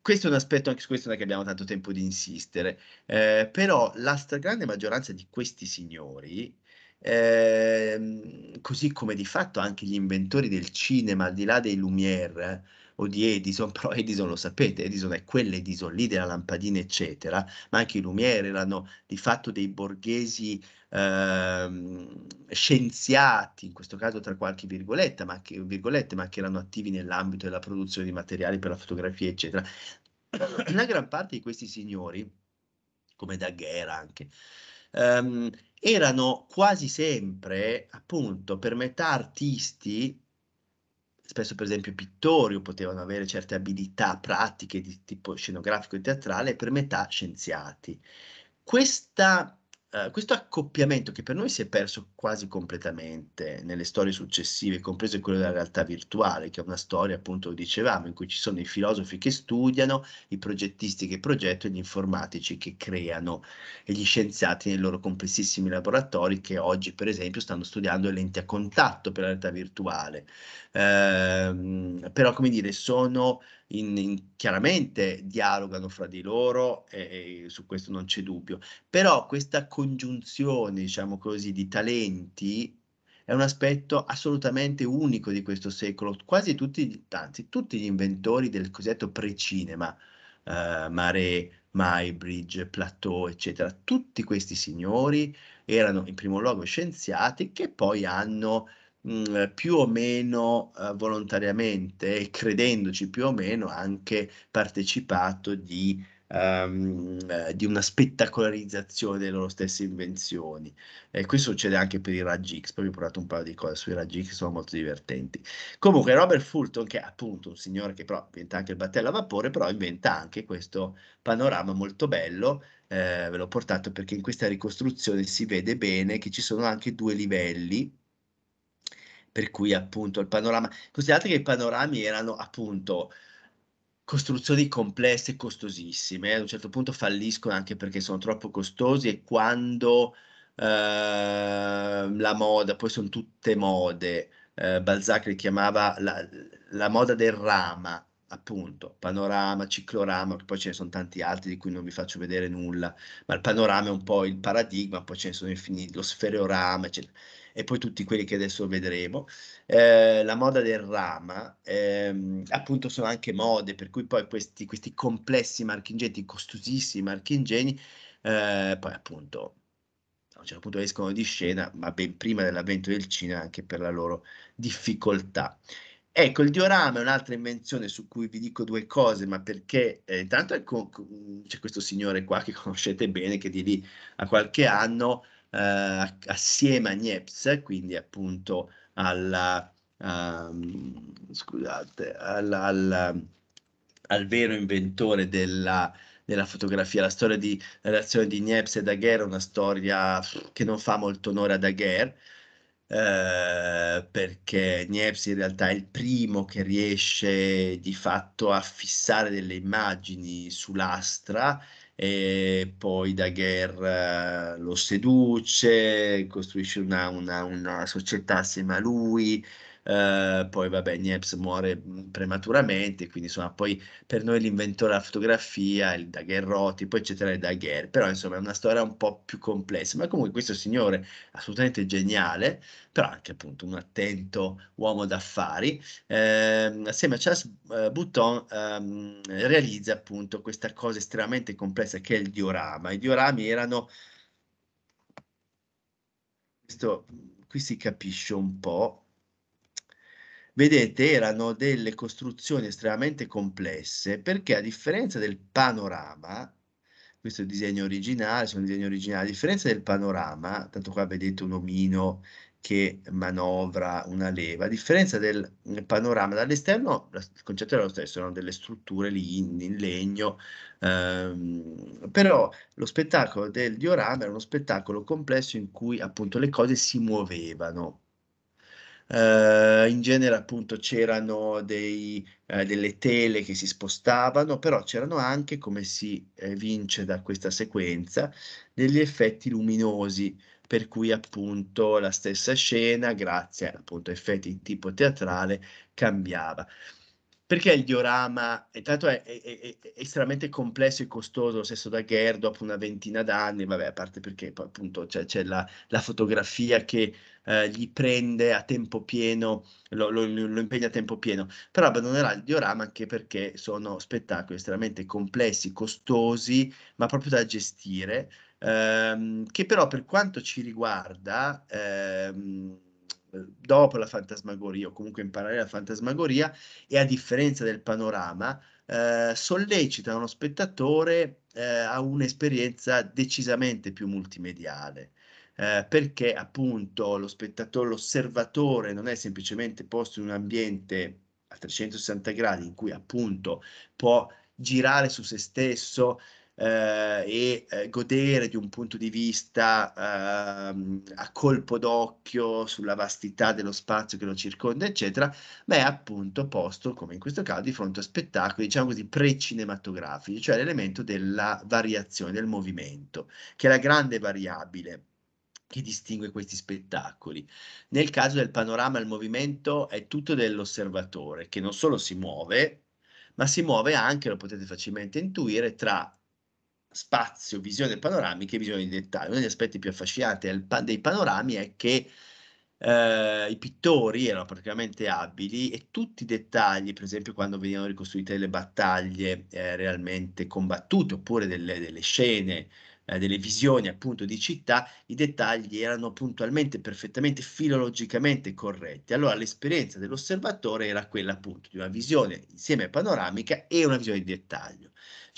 questo è un aspetto, anche su questo non è che abbiamo tanto tempo di insistere, eh, però la stragrande maggioranza di questi signori, eh, così come di fatto anche gli inventori del cinema, al di là dei Lumière, o di Edison, però Edison lo sapete, Edison è quell'Edison lì della lampadina, eccetera, ma anche i Lumiere erano di fatto dei borghesi ehm, scienziati, in questo caso tra qualche virgoletta, ma che, virgolette, ma che erano attivi nell'ambito della produzione di materiali per la fotografia, eccetera. Una gran parte di questi signori, come Daguerre anche, ehm, erano quasi sempre, appunto, per metà artisti spesso per esempio pittori potevano avere certe abilità pratiche di tipo scenografico e teatrale, per metà scienziati. Questa eh, questo accoppiamento che per noi si è perso quasi completamente nelle storie successive, compreso quello della realtà virtuale, che è una storia, appunto, dicevamo, in cui ci sono i filosofi che studiano, i progettisti che progettano, gli informatici che creano e gli scienziati nei loro complessissimi laboratori che oggi, per esempio, stanno studiando le lenti a contatto per la realtà virtuale. Uh, però, come dire, sono in, in, chiaramente dialogano fra di loro e, e, su questo non c'è dubbio, però questa congiunzione, diciamo così, di talenti è un aspetto assolutamente unico di questo secolo. Quasi tutti, anzi, tutti gli inventori del cosiddetto precinema, eh, Mare, Maybridge, Plateau, eccetera, tutti questi signori erano in primo luogo scienziati che poi hanno più o meno eh, volontariamente e credendoci più o meno anche partecipato di, ehm, eh, di una spettacolarizzazione delle loro stesse invenzioni. E questo succede anche per i raggi X, poi vi ho portato un paio di cose sui raggi X che sono molto divertenti. Comunque Robert Fulton, che è appunto un signore che però inventa anche il battello a vapore, però inventa anche questo panorama molto bello eh, ve l'ho portato perché in questa ricostruzione si vede bene che ci sono anche due livelli per cui appunto il panorama, considerate che i panorami erano appunto costruzioni complesse e costosissime, eh, ad un certo punto falliscono anche perché sono troppo costosi e quando eh, la moda, poi sono tutte mode, eh, Balzac li chiamava la, la moda del rama, appunto, panorama, ciclorama, che poi ce ne sono tanti altri di cui non vi faccio vedere nulla, ma il panorama è un po' il paradigma, poi ce ne sono infiniti, lo sfereorama, eccetera e poi tutti quelli che adesso vedremo, eh, la moda del rama, ehm, appunto sono anche mode, per cui poi questi, questi complessi marchingenti, costosissimi marchingegni, eh, poi appunto a un certo punto escono di scena, ma ben prima dell'avvento del Cina anche per la loro difficoltà. Ecco, il diorama è un'altra invenzione su cui vi dico due cose, ma perché eh, intanto c'è questo signore qua che conoscete bene, che di lì a qualche anno eh, assieme a NIEPS, quindi appunto alla, um, ehm, scusate, alla, alla, al vero inventore della, della fotografia. La storia di la relazione di Niepce e Daguerre è una storia che non fa molto onore a Daguerre, eh, perché Niepce in realtà è il primo che riesce di fatto a fissare delle immagini su sull'astra e poi Daguerre eh, lo seduce, costruisce una, una, una società assieme a lui, Ehm, poi vabbè Niepce muore prematuramente, quindi insomma poi per noi l'inventore della fotografia, il Daguerreotipo eccetera, il Daguerre, però insomma è una storia un po' più complessa, ma comunque questo signore assolutamente geniale, però anche appunto un attento uomo d'affari, eh, assieme a Charles eh, Bouton ehm, realizza appunto questa cosa estremamente complessa che è il diorama, i diorami erano questo qui si capisce un po' Vedete, erano delle costruzioni estremamente complesse perché a differenza del panorama, questo è il disegno originale, sono disegni originali, a differenza del panorama, tanto qua vedete un omino che manovra una leva, a differenza del panorama dall'esterno, il concetto era lo stesso, erano delle strutture lì in, in legno, ehm, però lo spettacolo del diorama era uno spettacolo complesso in cui appunto le cose si muovevano eh, in genere appunto c'erano dei, eh, delle tele che si spostavano, però c'erano anche, come si evince eh, da questa sequenza, degli effetti luminosi, per cui appunto la stessa scena, grazie appunto a effetti di tipo teatrale, cambiava perché il diorama, e tanto è, è, è, è, estremamente complesso e costoso, lo stesso da Gher dopo una ventina d'anni, vabbè, a parte perché poi appunto c'è, c'è la, la, fotografia che eh, gli prende a tempo pieno, lo, lo, lo, impegna a tempo pieno, però abbandonerà il diorama anche perché sono spettacoli estremamente complessi, costosi, ma proprio da gestire, ehm, che però per quanto ci riguarda... Ehm, dopo la fantasmagoria o comunque in parallelo alla fantasmagoria e a differenza del panorama eh, sollecita uno spettatore eh, a un'esperienza decisamente più multimediale. Eh, perché appunto lo spettatore, l'osservatore non è semplicemente posto in un ambiente a 360 gradi in cui appunto può girare su se stesso, eh, e eh, godere di un punto di vista ehm, a colpo d'occhio sulla vastità dello spazio che lo circonda, eccetera, ma è appunto posto, come in questo caso, di fronte a spettacoli, diciamo così, precinematografici, cioè l'elemento della variazione, del movimento, che è la grande variabile che distingue questi spettacoli. Nel caso del panorama, il movimento è tutto dell'osservatore, che non solo si muove, ma si muove anche, lo potete facilmente intuire, tra spazio, visione panoramica e visione di dettaglio. Uno degli aspetti più affascinanti dei panorami è che eh, i pittori erano praticamente abili e tutti i dettagli, per esempio quando venivano ricostruite le battaglie eh, realmente combattute oppure delle, delle scene, eh, delle visioni appunto di città, i dettagli erano puntualmente, perfettamente, filologicamente corretti. Allora l'esperienza dell'osservatore era quella appunto di una visione insieme panoramica e una visione di dettaglio.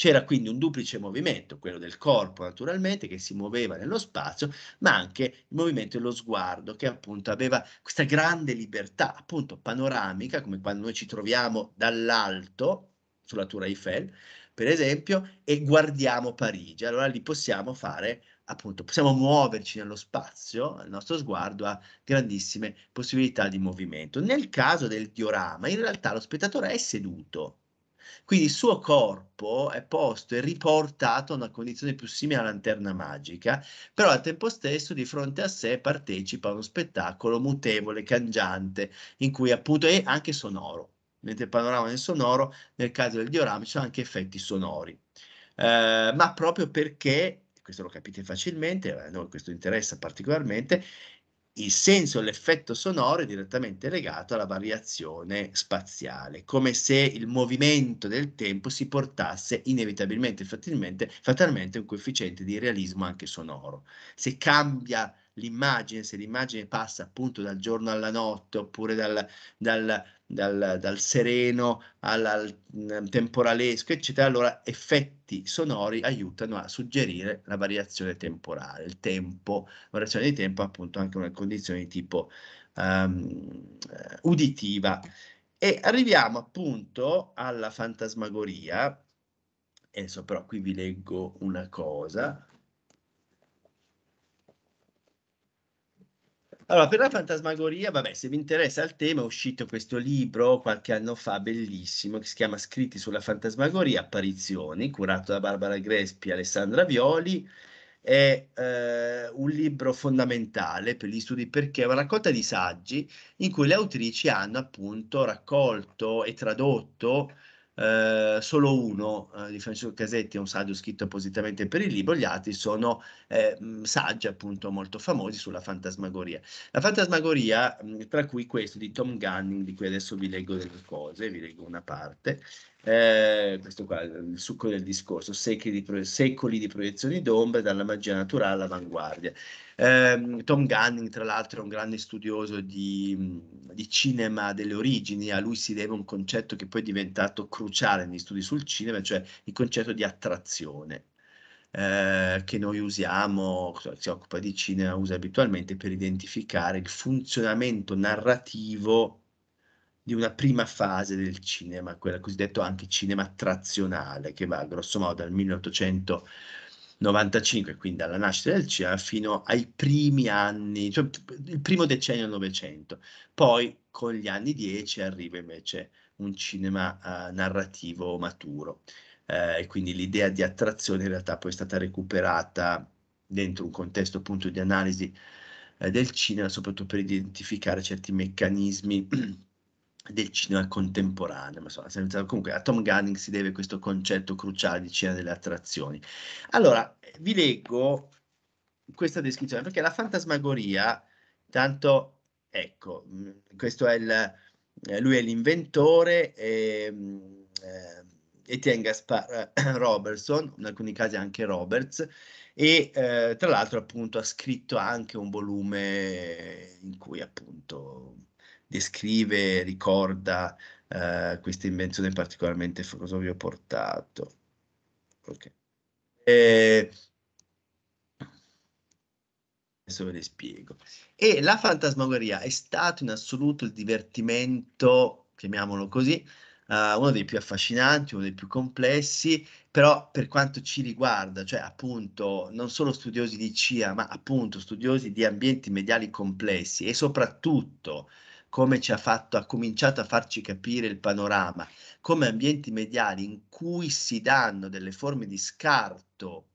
C'era quindi un duplice movimento, quello del corpo naturalmente che si muoveva nello spazio, ma anche il movimento dello sguardo che appunto aveva questa grande libertà, appunto panoramica, come quando noi ci troviamo dall'alto sulla Tour Eiffel, per esempio, e guardiamo Parigi. Allora lì possiamo fare appunto, possiamo muoverci nello spazio, il nostro sguardo ha grandissime possibilità di movimento. Nel caso del diorama, in realtà lo spettatore è seduto, quindi il suo corpo è posto e riportato a una condizione più simile alla lanterna magica, però al tempo stesso di fronte a sé partecipa a uno spettacolo mutevole, cangiante, in cui appunto è anche sonoro. Mentre il panorama è sonoro, nel caso del diorama ci sono anche effetti sonori. Eh, ma proprio perché questo lo capite facilmente, eh, a noi questo interessa particolarmente, il senso, l'effetto sonoro è direttamente legato alla variazione spaziale, come se il movimento del tempo si portasse inevitabilmente e fatalmente, fatalmente un coefficiente di realismo anche sonoro. Se cambia l'immagine, se l'immagine passa appunto dal giorno alla notte oppure dal, dal, dal, dal sereno al, al, mm, temporalesco, eccetera, allora effetti sonori aiutano a suggerire la variazione temporale, il tempo, la variazione di tempo appunto anche una condizione di tipo um, uditiva. E arriviamo appunto alla fantasmagoria, adesso però qui vi leggo una cosa, Allora, per la fantasmagoria, vabbè, se vi interessa il tema, è uscito questo libro qualche anno fa, bellissimo, che si chiama Scritti sulla fantasmagoria, apparizioni, curato da Barbara Grespi e Alessandra Violi. È eh, un libro fondamentale per gli studi perché è una raccolta di saggi in cui le autrici hanno appunto raccolto e tradotto eh, solo uno eh, di Francesco Casetti è un saggio scritto appositamente per il libro, gli altri sono eh, mm, saggi appunto molto famosi sulla fantasmagoria. La fantasmagoria, mm, tra cui questo di Tom Gunning, di cui adesso vi leggo delle cose, vi leggo una parte, eh, questo qua è il succo del discorso, secoli di, secoli di proiezioni d'ombre dalla magia naturale all'avanguardia. Eh, Tom Gunning, tra l'altro, è un grande studioso di, di, cinema delle origini, a lui si deve un concetto che poi è diventato cruciale negli studi sul cinema, cioè il concetto di attrazione. Eh, che noi usiamo, si occupa di cinema, usa abitualmente per identificare il funzionamento narrativo di una prima fase del cinema, quella cosiddetta anche cinema trazionale, che va grossomodo dal 1895, quindi dalla nascita del cinema, fino ai primi anni, cioè il primo decennio del Novecento. Poi con gli anni 10 arriva invece un cinema eh, narrativo maturo eh, e quindi l'idea di attrazione in realtà poi è stata recuperata dentro un contesto appunto di analisi eh, del cinema, soprattutto per identificare certi meccanismi del cinema contemporaneo, ma so, senza, comunque a Tom Gunning si deve questo concetto cruciale di cinema delle attrazioni. Allora, vi leggo questa descrizione, perché la fantasmagoria, tanto, ecco, mm, questo è il, eh, lui è l'inventore, e, ehm, eh, Etienne Gaspar eh, Robertson, in alcuni casi anche Roberts, e eh, tra l'altro appunto ha scritto anche un volume in cui appunto descrive, ricorda eh, questa invenzione particolarmente Frosovio portato. Okay. E... Adesso ve le spiego. E la fantasmagoria è stato in assoluto il divertimento, chiamiamolo così, Uh, uno dei più affascinanti, uno dei più complessi, però per quanto ci riguarda, cioè appunto non solo studiosi di CIA, ma appunto studiosi di ambienti mediali complessi e soprattutto come ci ha fatto, ha cominciato a farci capire il panorama, come ambienti mediali in cui si danno delle forme di scarto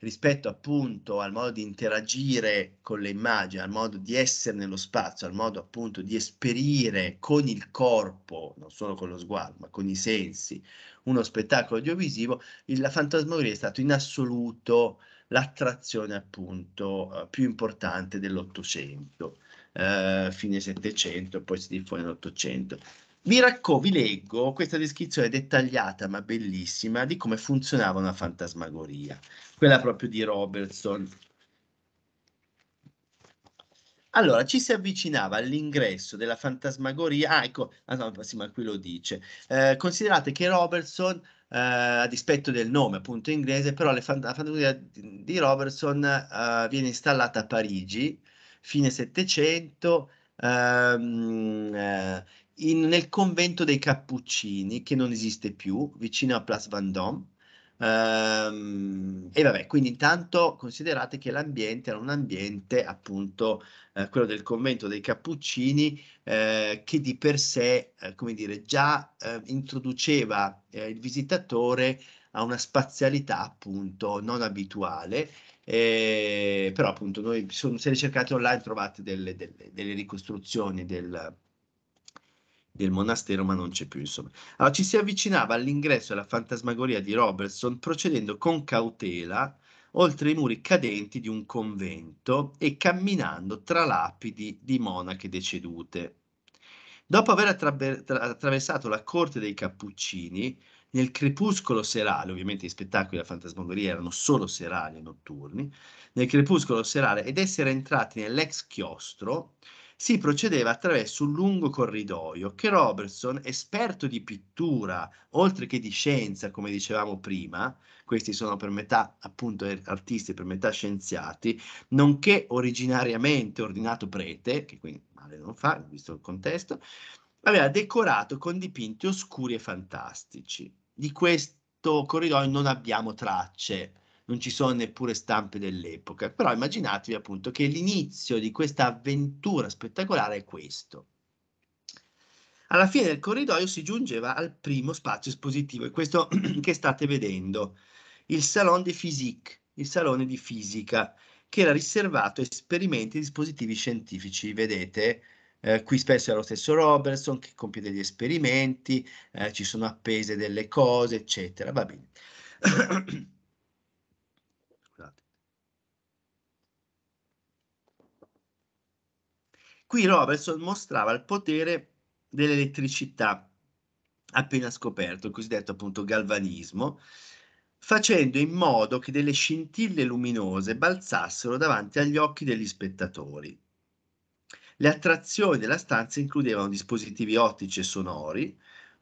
rispetto appunto al modo di interagire con le immagini, al modo di essere nello spazio, al modo appunto di esperire con il corpo, non solo con lo sguardo, ma con i sensi, uno spettacolo audiovisivo, la fantasmagoria è stata in assoluto l'attrazione appunto eh, più importante dell'Ottocento. Eh, fine Settecento, poi si diffonde nell'Ottocento. Vi, racco- vi leggo questa descrizione dettagliata ma bellissima di come funzionava una fantasmagoria, quella proprio di Robertson. Allora, ci si avvicinava all'ingresso della fantasmagoria. Ah, ecco, ah no, sì, ma qui lo dice. Eh, considerate che Robertson, eh, a dispetto del nome appunto inglese, però fan- la fantasmagoria di Robertson eh, viene installata a Parigi fine Settecento, ehm, eh, nel convento dei Cappuccini, che non esiste più, vicino a Place Vendôme. Um, e vabbè, quindi intanto considerate che l'ambiente era un ambiente appunto eh, quello del convento dei Cappuccini eh, che di per sé, eh, come dire, già eh, introduceva eh, il visitatore ha una spazialità appunto non abituale, eh, però appunto noi, se ricercate online trovate delle, delle, delle ricostruzioni del, del monastero, ma non c'è più, insomma. Allora, ci si avvicinava all'ingresso della fantasmagoria di Robertson procedendo con cautela oltre i muri cadenti di un convento e camminando tra lapidi di monache decedute. Dopo aver attraver- attraversato la corte dei Cappuccini, nel crepuscolo serale, ovviamente gli spettacoli della fantasmagoria erano solo serali e notturni, nel crepuscolo serale ed essere entrati nell'ex chiostro, si procedeva attraverso un lungo corridoio che Robertson, esperto di pittura, oltre che di scienza, come dicevamo prima, questi sono per metà appunto er, artisti, per metà scienziati, nonché originariamente ordinato prete, che quindi male non fa, visto il contesto, aveva decorato con dipinti oscuri e fantastici. Di questo corridoio non abbiamo tracce, non ci sono neppure stampe dell'epoca, però immaginatevi appunto che l'inizio di questa avventura spettacolare è questo. Alla fine del corridoio si giungeva al primo spazio espositivo, e questo che state vedendo, il Salon de Physique, il salone di fisica, che era riservato a esperimenti e dispositivi scientifici, vedete, eh, qui spesso è lo stesso Robertson che compie degli esperimenti, eh, ci sono appese delle cose, eccetera. Va bene. Qui Robertson mostrava il potere dell'elettricità appena scoperto, il cosiddetto appunto galvanismo, facendo in modo che delle scintille luminose balzassero davanti agli occhi degli spettatori. Le attrazioni della stanza includevano dispositivi ottici e sonori,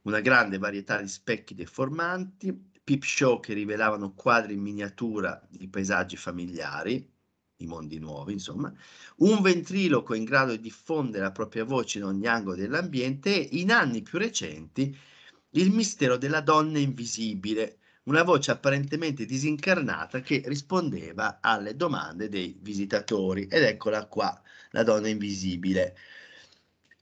una grande varietà di specchi deformanti, peep show che rivelavano quadri in miniatura di paesaggi familiari, i mondi nuovi, insomma, un ventriloquo in grado di diffondere la propria voce in ogni angolo dell'ambiente e in anni più recenti il mistero della donna invisibile, una voce apparentemente disincarnata che rispondeva alle domande dei visitatori. Ed eccola qua, la donna invisibile.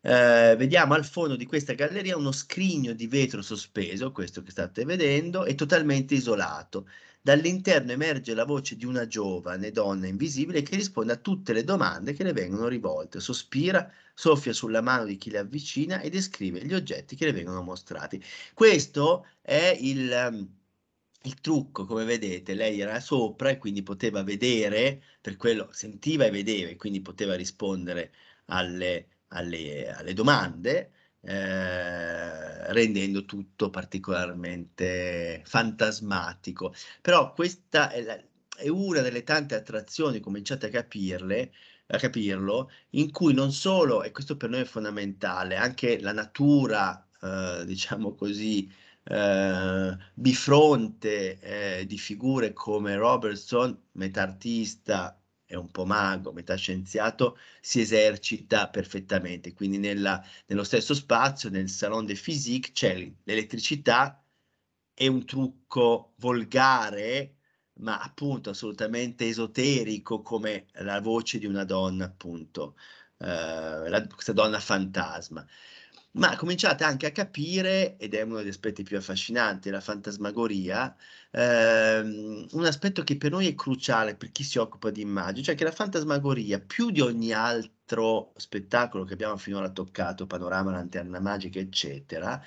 Eh, vediamo al fondo di questa galleria uno scrigno di vetro sospeso, questo che state vedendo, e totalmente isolato. Dall'interno emerge la voce di una giovane donna invisibile che risponde a tutte le domande che le vengono rivolte. Sospira, soffia sulla mano di chi le avvicina e descrive gli oggetti che le vengono mostrati. Questo è il ehm, il trucco, come vedete, lei era sopra e quindi poteva vedere, per quello sentiva e vedeva e quindi poteva rispondere alle, alle, alle domande, eh, rendendo tutto particolarmente fantasmatico. Però questa è, la, è una delle tante attrazioni, cominciate a capirle, a capirlo, in cui non solo, e questo per noi è fondamentale, anche la natura, eh, diciamo così, eh, bifronte eh, di figure come Robertson, metà artista e un po' mago, metà scienziato, si esercita perfettamente. Quindi nella, nello stesso spazio, nel Salon de Physique, c'è l'elettricità e un trucco volgare, ma appunto assolutamente esoterico come la voce di una donna, appunto, eh, la, questa donna fantasma ma cominciate anche a capire, ed è uno degli aspetti più affascinanti, la fantasmagoria, ehm, un aspetto che per noi è cruciale per chi si occupa di immagini, cioè che la fantasmagoria, più di ogni altro spettacolo che abbiamo finora toccato, panorama, lanterna magica, eccetera,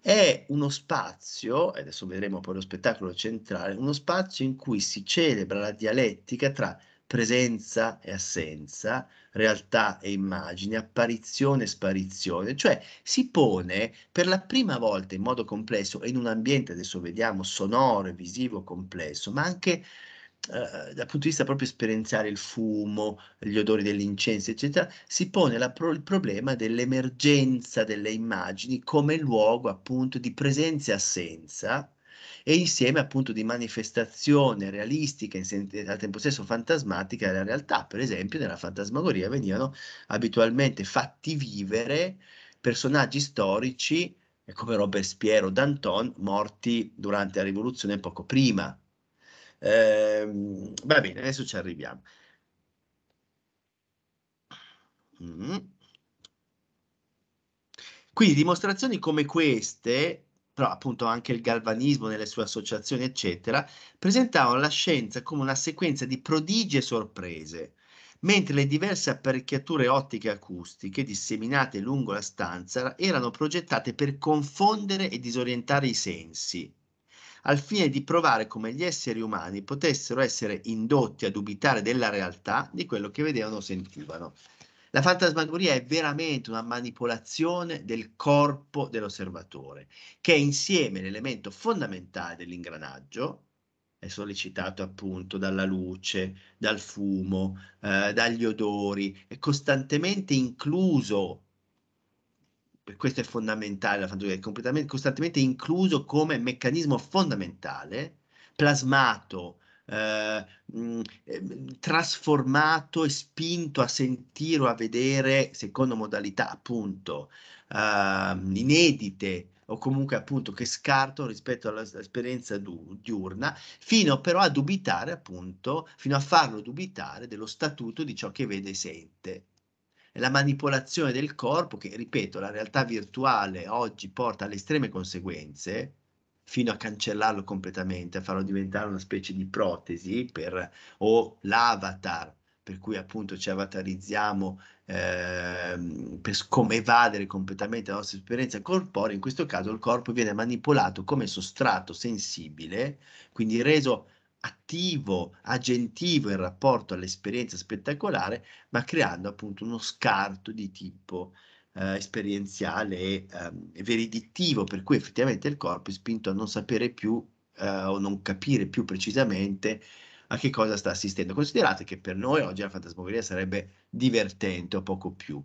è uno spazio, e adesso vedremo poi lo spettacolo centrale, uno spazio in cui si celebra la dialettica tra presenza e assenza, realtà e immagine, apparizione e sparizione, cioè si pone per la prima volta in modo complesso e in un ambiente, adesso vediamo, sonoro e visivo complesso, ma anche eh, dal punto di vista proprio esperienziale, il fumo, gli odori dell'incenso, eccetera, si pone la, il problema dell'emergenza delle immagini come luogo appunto di presenza e assenza, e insieme appunto di manifestazione realistica e al tempo stesso fantasmatica della realtà. Per esempio nella fantasmagoria venivano abitualmente fatti vivere personaggi storici eh, come Robespierre o Danton morti durante la rivoluzione poco prima. Eh, va bene, adesso ci arriviamo. Mm. Quindi dimostrazioni come queste però appunto anche il galvanismo nelle sue associazioni, eccetera, presentavano la scienza come una sequenza di prodigi e sorprese, mentre le diverse apparecchiature ottiche e acustiche disseminate lungo la stanza erano progettate per confondere e disorientare i sensi, al fine di provare come gli esseri umani potessero essere indotti a dubitare della realtà di quello che vedevano o sentivano. La fantasmagoria è veramente una manipolazione del corpo dell'osservatore, che è insieme l'elemento fondamentale dell'ingranaggio, è sollecitato appunto dalla luce, dal fumo, eh, dagli odori, è costantemente incluso questo è fondamentale, la fantasia è costantemente incluso come meccanismo fondamentale, plasmato eh, mm, eh, trasformato e spinto a sentire o a vedere, secondo modalità appunto eh, inedite o comunque appunto che scarto rispetto all'esperienza du- diurna, fino però a dubitare appunto, fino a farlo dubitare dello statuto di ciò che vede e sente la manipolazione del corpo che, ripeto, la realtà virtuale oggi porta alle estreme conseguenze, fino a cancellarlo completamente, a farlo diventare una specie di protesi per, o l'avatar, per cui appunto ci avatarizziamo eh, per come evadere completamente la nostra esperienza corporea, in questo caso il corpo viene manipolato come sostrato sensibile, quindi reso attivo, agentivo in rapporto all'esperienza spettacolare, ma creando appunto uno scarto di tipo eh, esperienziale e eh, veridittivo, per cui effettivamente il corpo è spinto a non sapere più eh, o non capire più precisamente a che cosa sta assistendo. Considerate che per noi oggi la fantasmagoria sarebbe divertente o poco più.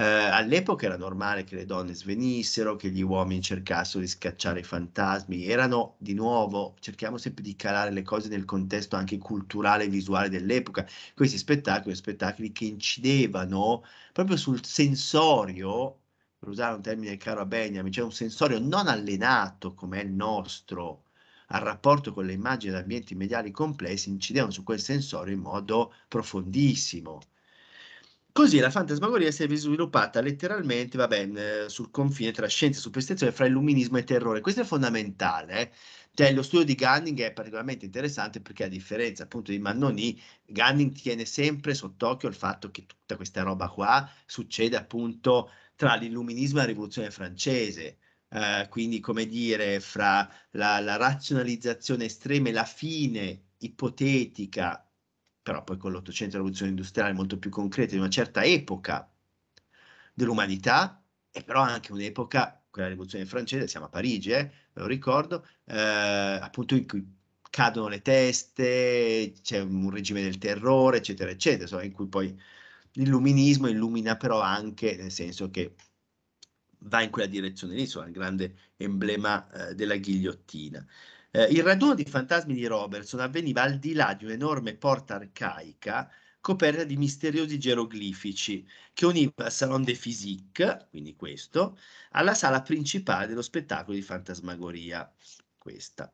Eh, all'epoca era normale che le donne svenissero, che gli uomini cercassero di scacciare i fantasmi, erano di nuovo, cerchiamo sempre di calare le cose nel contesto anche culturale e visuale dell'epoca, questi spettacoli, spettacoli che incidevano proprio sul sensorio, per usare un termine caro a Benjamin, cioè un sensorio non allenato come è il nostro, al rapporto con le immagini ed ambienti mediali complessi incidevano su quel sensorio in modo profondissimo. Così la fantasmagoria si è sviluppata letteralmente, vabbè, eh, sul confine tra scienza e superstizione, fra illuminismo e terrore. Questo è fondamentale. Eh. Cioè, lo studio di Gunning è particolarmente interessante perché, a differenza appunto di Mannoni, Gunning tiene sempre sott'occhio il fatto che tutta questa roba qua succede appunto tra l'illuminismo e la rivoluzione francese. Uh, quindi, come dire, fra la, la razionalizzazione estrema e la fine ipotetica però poi con l'Ottocento e la rivoluzione industriale molto più concreta, di una certa epoca dell'umanità, e però anche un'epoca, quella rivoluzione francese, siamo a Parigi, eh, ve lo ricordo, eh, appunto in cui cadono le teste, c'è un regime del terrore, eccetera, eccetera, insomma, in cui poi l'illuminismo illumina però anche, nel senso che va in quella direzione lì, insomma, il grande emblema eh, della ghigliottina. Eh, il raduno di fantasmi di Robertson avveniva al di là di un'enorme porta arcaica coperta di misteriosi geroglifici che univa il Salon de Physique, quindi questo, alla sala principale dello spettacolo di fantasmagoria, questa.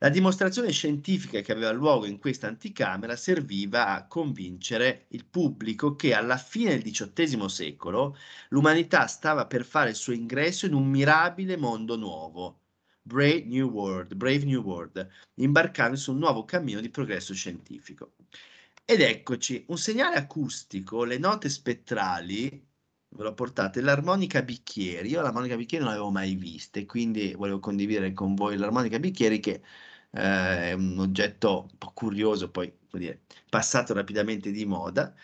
La dimostrazione scientifica che aveva luogo in questa anticamera serviva a convincere il pubblico che alla fine del XVIII secolo l'umanità stava per fare il suo ingresso in un mirabile mondo nuovo, Brave New World, Brave New World imbarcando su un nuovo cammino di progresso scientifico. Ed eccoci, un segnale acustico, le note spettrali, ve l'ho portate, l'armonica bicchieri, io l'armonica bicchieri non l'avevo mai vista e quindi volevo condividere con voi l'armonica bicchieri che eh, è un oggetto un po' curioso, poi dire, passato rapidamente di moda,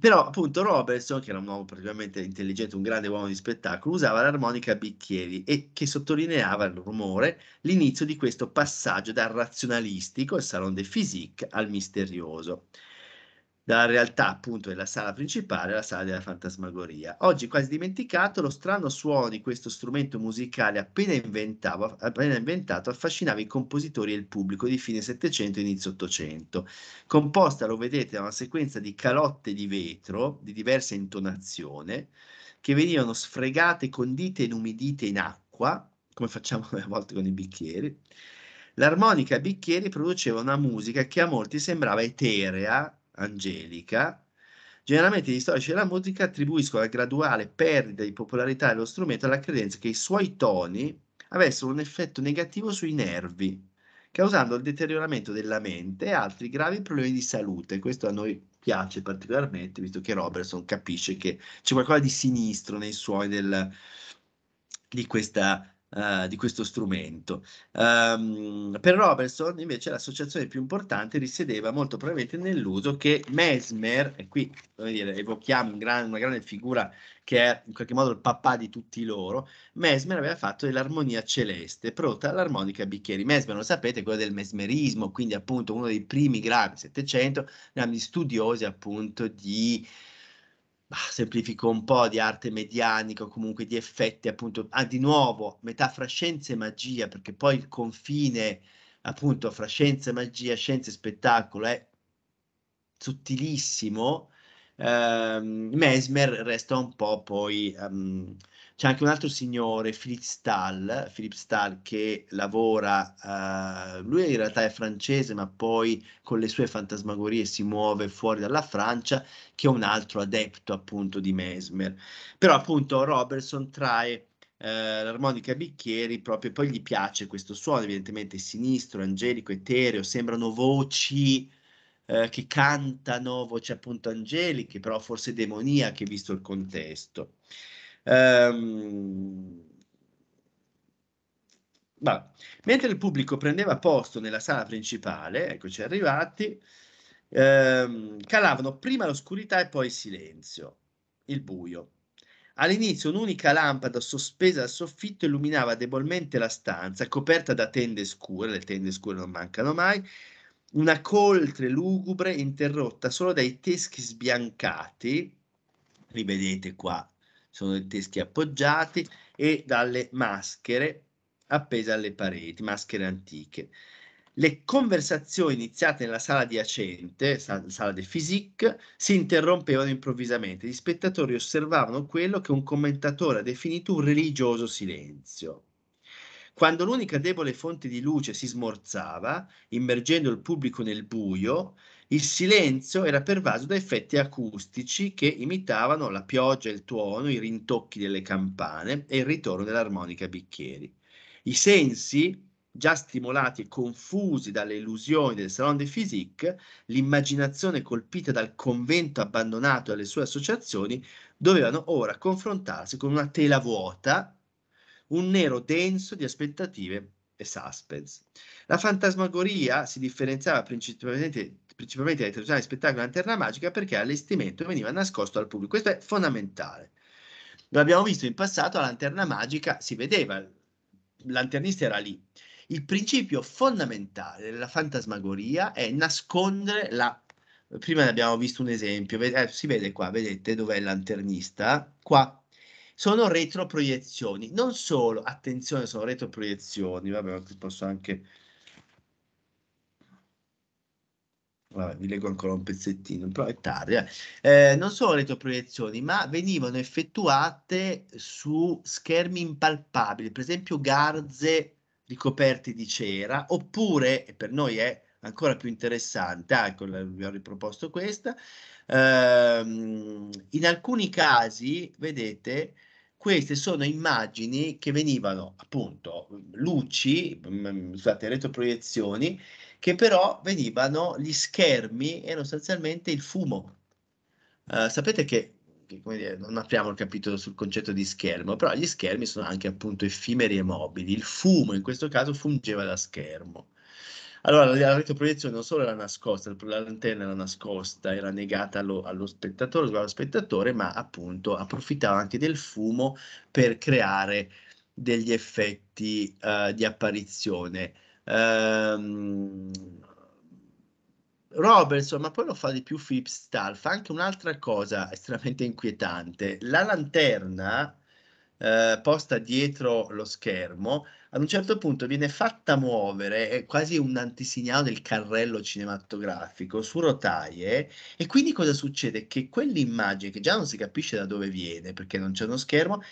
però appunto Robertson, che era un uomo praticamente intelligente, un grande uomo di spettacolo, usava l'armonica a bicchieri e che sottolineava il rumore l'inizio di questo passaggio dal razionalistico, il Salon de physique, al misterioso dalla realtà appunto della sala principale alla sala della fantasmagoria. Oggi quasi dimenticato lo strano suono di questo strumento musicale appena, appena inventato affascinava i compositori e il pubblico di fine Settecento e inizio Ottocento. Composta, lo vedete, da una sequenza di calotte di vetro di diversa intonazione che venivano sfregate, condite e inumidite in acqua, come facciamo a volte con i bicchieri. L'armonica e bicchieri produceva una musica che a molti sembrava eterea angelica, generalmente gli storici della musica attribuiscono la graduale perdita di popolarità dello strumento alla credenza che i suoi toni avessero un effetto negativo sui nervi, causando il deterioramento della mente e altri gravi problemi di salute. Questo a noi piace particolarmente, visto che Robertson capisce che c'è qualcosa di sinistro nei suoi del, di questa uh, di questo strumento. Um, per Robertson invece l'associazione più importante risiedeva molto probabilmente nell'uso che Mesmer, e qui dire, evochiamo un gran, una grande figura che è in qualche modo il papà di tutti loro, Mesmer aveva fatto dell'armonia celeste, pronta all'armonica bicchieri. Mesmer, lo sapete, quello del mesmerismo, quindi appunto uno dei primi grandi Settecento, grandi studiosi appunto di bah, semplifico un po', di arte medianica comunque di effetti, appunto, ah, di nuovo, metà fra scienza e magia, perché poi il confine, appunto, fra scienza e magia, scienza e spettacolo è sottilissimo, eh, Mesmer resta un po' poi... Um, c'è anche un altro signore, Philip Stahl, Philip Stahl che lavora, uh, lui in realtà è francese, ma poi con le sue fantasmagorie si muove fuori dalla Francia, che è un altro adepto appunto di Mesmer. Però appunto Robertson trae uh, l'armonica a bicchieri proprio, poi gli piace questo suono, evidentemente sinistro, angelico, etereo, sembrano voci eh, che cantano, voci appunto angeliche, però forse demoniache visto il contesto. Um, Mentre il pubblico prendeva posto nella sala principale, eccoci arrivati, ehm, calavano prima l'oscurità e poi il silenzio, il buio. All'inizio un'unica lampada sospesa al soffitto illuminava debolmente la stanza, coperta da tende scure, le tende scure non mancano mai, una coltre lugubre interrotta solo dai teschi sbiancati, rivedete qua sono dei teschi appoggiati e dalle maschere appese alle pareti, maschere antiche. Le conversazioni iniziate nella sala adiacente, sal- sala de physique, si interrompevano improvvisamente. Gli spettatori osservavano quello che un commentatore ha definito un religioso silenzio. Quando l'unica debole fonte di luce si smorzava, immergendo il pubblico nel buio, il silenzio era pervaso da effetti acustici che imitavano la pioggia, il tuono, i rintocchi delle campane e il ritorno dell'armonica bicchieri. I sensi, già stimolati e confusi dalle illusioni del Salon de Physique, l'immaginazione colpita dal convento abbandonato e dalle sue associazioni, dovevano ora confrontarsi con una tela vuota, un nero denso di aspettative e suspense. La fantasmagoria si differenziava principalmente principalmente dai tradizionali spettacoli della lanterna Magica, perché l'allestimento veniva nascosto al pubblico. Questo è fondamentale. L'abbiamo visto in passato, la lanterna magica si vedeva, il lanternista era lì. Il principio fondamentale della fantasmagoria è nascondere la... Prima abbiamo visto un esempio, eh, si vede qua, vedete dov'è il lanternista? Qua, sono retroproiezioni. Non solo, attenzione, sono retroproiezioni, vabbè, posso anche Vabbè, vi leggo ancora un pezzettino, però è tardi. Eh, eh non solo le proiezioni, ma venivano effettuate su schermi impalpabili, per esempio garze ricoperte di cera, oppure, e per noi è ancora più interessante, ecco, vi ho riproposto questa, ehm, in alcuni casi, vedete, queste sono immagini che venivano appunto luci, mm, mm, scusate, retroproiezioni che però venivano gli schermi, erano sostanzialmente il fumo. Uh, sapete che Dire, non apriamo il capitolo sul concetto di schermo, però gli schermi sono anche appunto effimeri e mobili. Il fumo in questo caso fungeva da schermo. Allora la retroproiezione non solo era nascosta, la lanterna era nascosta, era negata allo, allo spettatore, allo spettatore, ma appunto approfittava anche del fumo per creare degli effetti uh, di apparizione Ehm, Robertson, ma poi lo fa di più Philip Stahl, fa anche un'altra cosa estremamente inquietante. La lanterna eh, posta dietro lo schermo ad un certo punto viene fatta muovere, è quasi un antisignale del carrello cinematografico, su rotaie, e quindi cosa succede? Che quell'immagine, che già non si capisce da dove viene, perché non c'è uno schermo,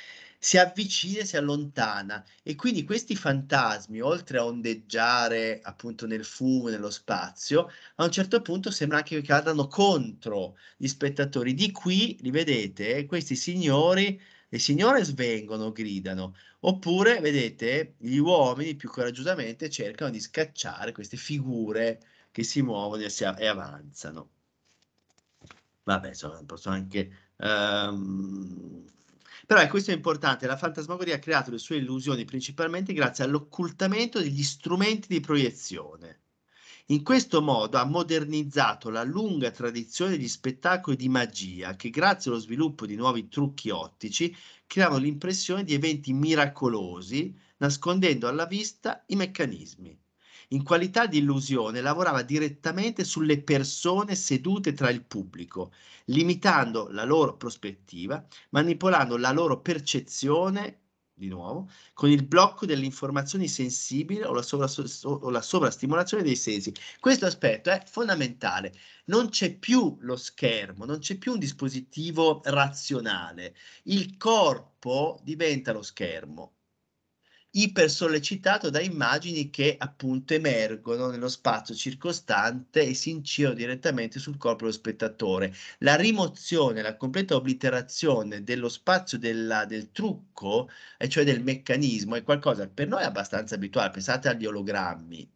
si avvicina e si allontana e quindi questi fantasmi, oltre a ondeggiare appunto nel fumo, nello spazio, a un certo punto sembra anche che cadano contro gli spettatori. Di qui, li vedete, questi signori, le signore svengono, gridano, oppure, vedete, gli uomini più coraggiosamente cercano di scacciare queste figure che si muovono e, si av- e avanzano. Vabbè, insomma, posso anche um, però ecco, questo è importante, la fantasmagoria ha creato le sue illusioni principalmente grazie all'occultamento degli strumenti di proiezione. In questo modo ha modernizzato la lunga tradizione di spettacoli di magia che grazie allo sviluppo di nuovi trucchi ottici creano l'impressione di eventi miracolosi, nascondendo alla vista i meccanismi in qualità di illusione lavorava direttamente sulle persone sedute tra il pubblico, limitando la loro prospettiva, manipolando la loro percezione di nuovo, con il blocco delle informazioni sensibili o la, sovras- o la, sovrastimolazione dei sensi. Questo aspetto è fondamentale. Non c'è più lo schermo, non c'è più un dispositivo razionale. Il corpo diventa lo schermo ipersollecitato da immagini che appunto emergono nello spazio circostante e si incidono direttamente sul corpo dello spettatore. La rimozione, la completa obliterazione dello spazio della, del trucco, e cioè del meccanismo, è qualcosa per noi abbastanza abituale. Pensate agli ologrammi,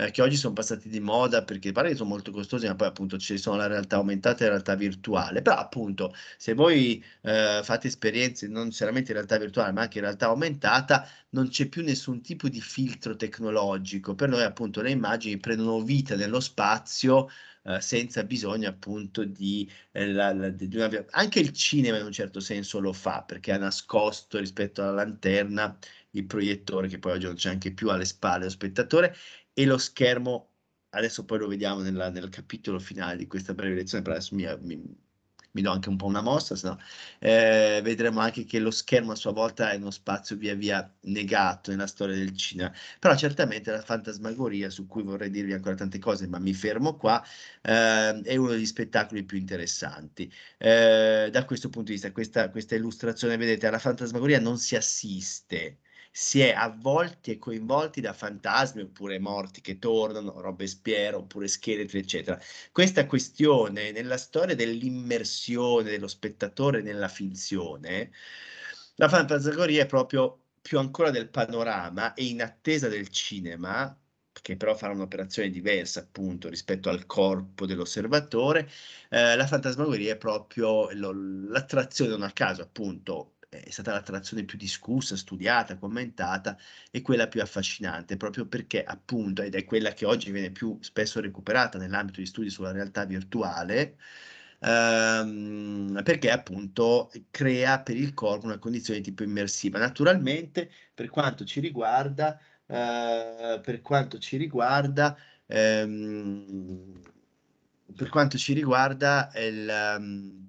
eh, che oggi sono passati di moda perché pare che sono molto costosi, ma poi appunto ci sono la realtà aumentata e la realtà virtuale. Però appunto se voi eh, fate esperienze non solamente in realtà virtuale, ma anche in realtà aumentata, non c'è più nessun tipo di filtro tecnologico. Per noi appunto le immagini prendono vita nello spazio eh, senza bisogno appunto di, eh, la, la, di una... anche il cinema in un certo senso lo fa perché ha nascosto rispetto alla lanterna il proiettore che poi oggi non c'è anche più alle spalle lo spettatore e lo schermo, adesso poi lo vediamo nella, nel capitolo finale di questa breve lezione, però adesso mi, mi, mi do anche un po' una mossa, sennò, eh, vedremo anche che lo schermo a sua volta è uno spazio via via negato nella storia del cinema, però certamente la fantasmagoria, su cui vorrei dirvi ancora tante cose, ma mi fermo qua, eh, è uno degli spettacoli più interessanti. Eh, da questo punto di vista, questa, questa illustrazione, vedete, alla fantasmagoria non si assiste, si è avvolti e coinvolti da fantasmi oppure morti che tornano, Robespierre oppure scheletri, eccetera. Questa questione nella storia dell'immersione dello spettatore nella finzione, la fantasmagoria è proprio più ancora del panorama e in attesa del cinema, che però farà un'operazione diversa appunto rispetto al corpo dell'osservatore, eh, la fantasmagoria è proprio lo, l'attrazione non a caso appunto è stata la trazione più discussa, studiata, commentata e quella più affascinante, proprio perché appunto, ed è quella che oggi viene più spesso recuperata nell'ambito di studi sulla realtà virtuale, ehm, perché appunto crea per il corpo una condizione di tipo immersiva. Naturalmente, per quanto ci riguarda, eh, per quanto ci riguarda, ehm, per quanto ci riguarda il... Um,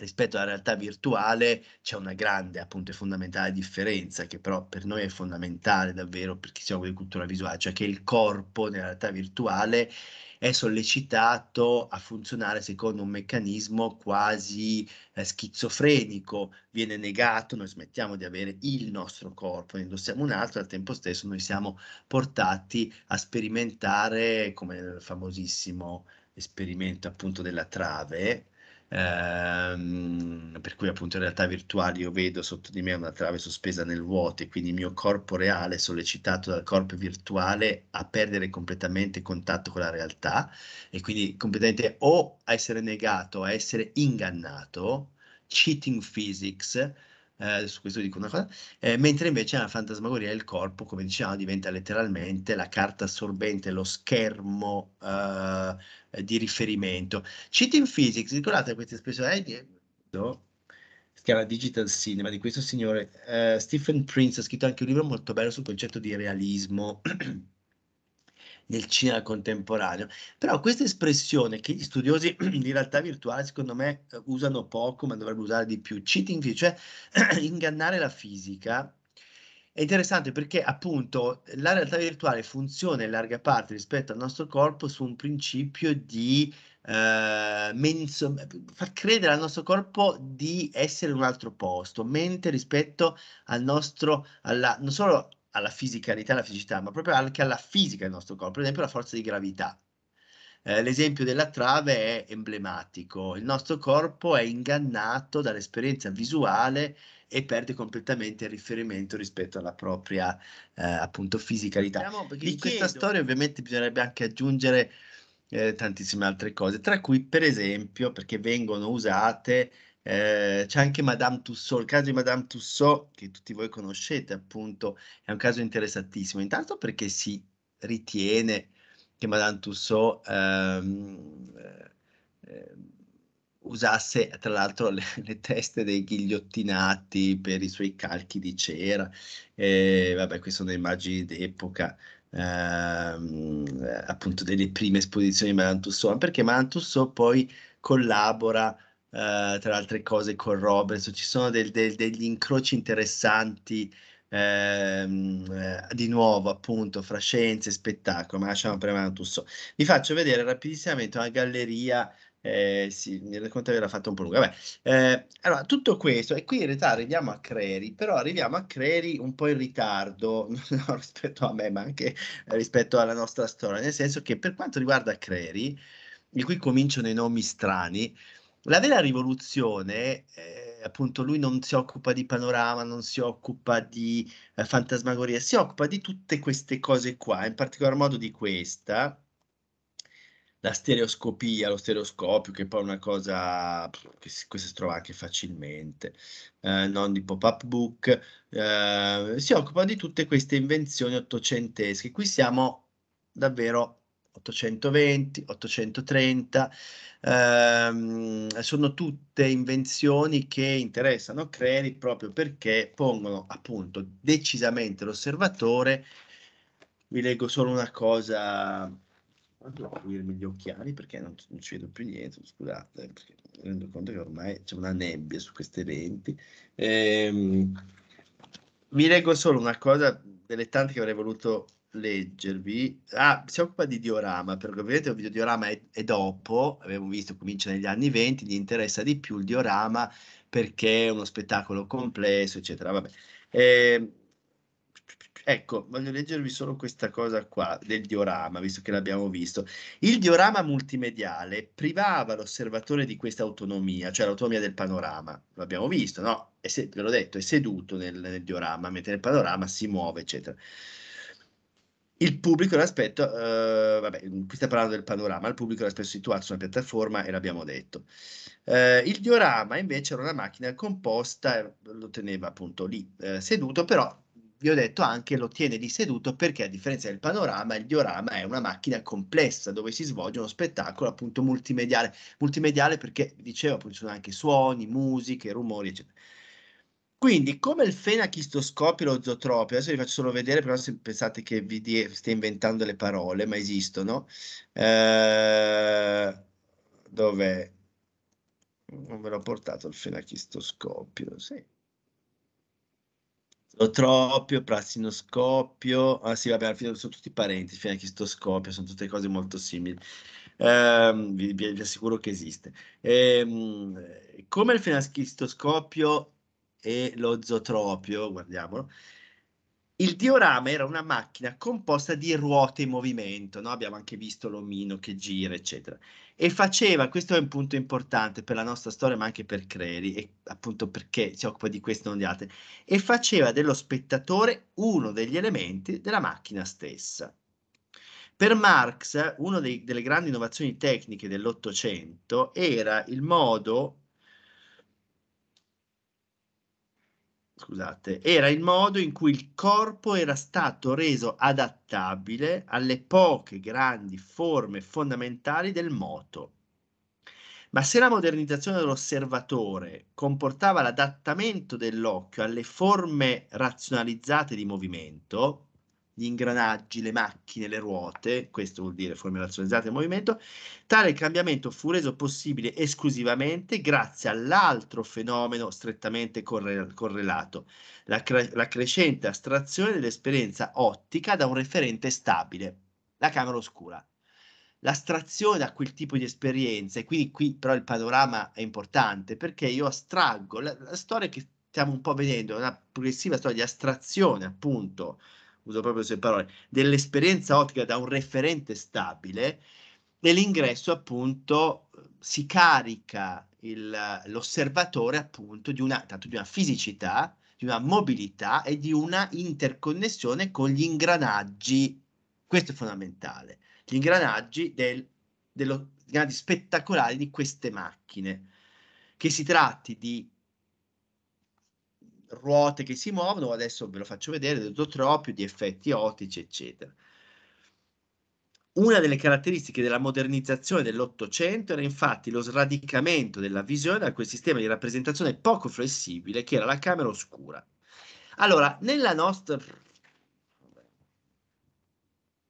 rispetto alla realtà virtuale c'è una grande appunto e fondamentale differenza che però per noi è fondamentale davvero perché siamo di cultura visuale, cioè che il corpo nella realtà virtuale è sollecitato a funzionare secondo un meccanismo quasi eh, schizofrenico, viene negato, noi smettiamo di avere il nostro corpo, ne indossiamo un altro, al tempo stesso noi siamo portati a sperimentare come nel famosissimo esperimento appunto della trave, Ehm, per cui appunto in realtà virtuale io vedo sotto di me una trave sospesa nel vuoto e quindi il mio corpo reale è sollecitato dal corpo virtuale a perdere completamente contatto con la realtà e quindi completamente o a essere negato, a essere ingannato, cheating physics, eh, su questo dico una cosa, eh, mentre invece la fantasmagoria il corpo, come dicevamo, diventa letteralmente la carta assorbente, lo schermo eh, eh, di riferimento. Cheating Physics, ricordate questa espressione? Eh, no? Si chiama Digital Cinema di questo signore eh, Stephen Prince, ha scritto anche un libro molto bello sul concetto di realismo. nel cinema contemporaneo. Però questa espressione che gli studiosi di realtà virtuale secondo me eh, usano poco, ma dovrebbero usare di più, cheating, cioè ingannare la fisica, è interessante perché appunto la realtà virtuale funziona in larga parte rispetto al nostro corpo su un principio di eh, menso- fa credere al nostro corpo di essere in un altro posto, mente rispetto al nostro, alla, non solo alla fisicalità, alla fisicità, ma proprio anche alla fisica del nostro corpo, per esempio la forza di gravità. Eh, l'esempio della trave è emblematico, il nostro corpo è ingannato dall'esperienza visuale e perde completamente il riferimento rispetto alla propria eh, appunto fisicalità. Di questa chiedo. storia ovviamente bisognerebbe anche aggiungere eh, tantissime altre cose, tra cui per esempio, perché vengono usate, eh, c'è anche Madame Tussaud, il caso di Madame Tussaud che tutti voi conoscete appunto, è un caso interessantissimo, intanto perché si ritiene che Madame Tussaud ehm, eh, usasse tra l'altro le, le, teste dei ghigliottinati per i suoi calchi di cera. E, vabbè, queste sono immagini d'epoca. Ehm, eh, appunto delle prime esposizioni di Madame Tussaud perché Madame Tussaud poi collabora eh, tra altre cose con Robinson ci sono del, del, degli incroci interessanti ehm, eh, di nuovo appunto fra scienze e spettacolo ma lasciamo per Madame Tussaud vi faccio vedere rapidissimamente una galleria eh, sì, mi racconta era fatta un po' lunga. Vabbè. Eh, allora, tutto questo, e qui in realtà arriviamo a Creri, però arriviamo a Creri un po' in ritardo no, rispetto a me, ma anche eh, rispetto alla nostra storia, nel senso che per quanto riguarda Creri, di cui cominciano i nomi strani, la vera rivoluzione, eh, appunto, lui non si occupa di panorama, non si occupa di eh, fantasmagoria, si occupa di tutte queste cose qua, in particolar modo di questa, la stereoscopia, lo stereoscopio, che poi è una cosa che si, si trova anche facilmente, eh, non di pop-up book, eh, si occupa di tutte queste invenzioni ottocentesche. Qui siamo davvero 820, 830, ehm, sono tutte invenzioni che interessano Creri proprio perché pongono appunto decisamente l'osservatore. Vi leggo solo una cosa Devo pulirmi gli occhiali perché non, non, ci vedo più niente, scusate, perché mi rendo conto che ormai c'è una nebbia su queste lenti. Ehm, vi leggo solo una cosa delle tante che avrei voluto leggervi. Ah, si occupa di diorama, perché vedete il videodiorama è, è dopo, abbiamo visto, comincia negli anni 20, gli interessa di più il diorama perché è uno spettacolo complesso, eccetera. Vabbè. Eh, Ecco, voglio leggervi solo questa cosa qua del diorama, visto che l'abbiamo visto. Il diorama multimediale privava l'osservatore di questa autonomia, cioè l'autonomia del panorama. L'abbiamo visto, no? È se, ve l'ho detto, è seduto nel, nel diorama, mentre nel panorama si muove, eccetera. Il pubblico era spesso, eh, vabbè, qui sta parlando del panorama, il pubblico era spesso situato su una piattaforma e l'abbiamo detto. Eh, il diorama invece era una macchina composta, lo teneva appunto lì eh, seduto, però vi ho detto anche lo tiene di seduto perché a differenza del panorama, il diorama è una macchina complessa dove si svolge uno spettacolo appunto multimediale, multimediale perché dicevo appunto ci sono anche suoni, musiche, rumori eccetera. Quindi, come il fenachistoscopio e lo zootropio, adesso vi faccio solo vedere, però se pensate che vi die, stia inventando le parole, ma esistono. Eh, dov'è? Non ve l'ho portato il fenachistoscopio, sì. Lotropio, Prassinoscopio, ah sì vabbè sono tutti parenti, Fianchistoscopio, sono tutte cose molto simili, ehm, vi, vi, assicuro che esiste. Ehm, come il fianchistoscopio e lo zootropio, guardiamolo, il diorama era una macchina composta di ruote in movimento, no? abbiamo anche visto l'omino che gira, eccetera. E faceva, questo è un punto importante per la nostra storia, ma anche per Creri, e appunto perché si occupa di questo non di altri, e faceva dello spettatore uno degli elementi della macchina stessa. Per Marx, una delle grandi innovazioni tecniche dell'Ottocento era il modo scusate, era il modo in cui il corpo era stato reso adattabile alle poche grandi forme fondamentali del moto. Ma se la modernizzazione dell'osservatore comportava l'adattamento dell'occhio alle forme razionalizzate di movimento, gli ingranaggi, le macchine, le ruote, questo vuol dire formulazionizzate in movimento, tale cambiamento fu reso possibile esclusivamente grazie all'altro fenomeno strettamente corre- correlato, la, cre- la, crescente astrazione dell'esperienza ottica da un referente stabile, la camera oscura. L'astrazione da quel tipo di esperienze, quindi qui però il panorama è importante perché io astraggo la, la storia che stiamo un po' vedendo, è una progressiva storia di astrazione appunto uso proprio queste parole, dell'esperienza ottica da un referente stabile, nell'ingresso appunto si carica il, l'osservatore appunto di una, tanto di una fisicità, di una mobilità e di una interconnessione con gli ingranaggi, questo è fondamentale, gli ingranaggi, del, dello, ingranaggi spettacolari di queste macchine, che si tratti di ruote che si muovono, adesso ve lo faccio vedere, del zootropio, di effetti ottici, eccetera. Una delle caratteristiche della modernizzazione dell'Ottocento era infatti lo sradicamento della visione da quel sistema di rappresentazione poco flessibile che era la camera oscura. Allora, nella nostra...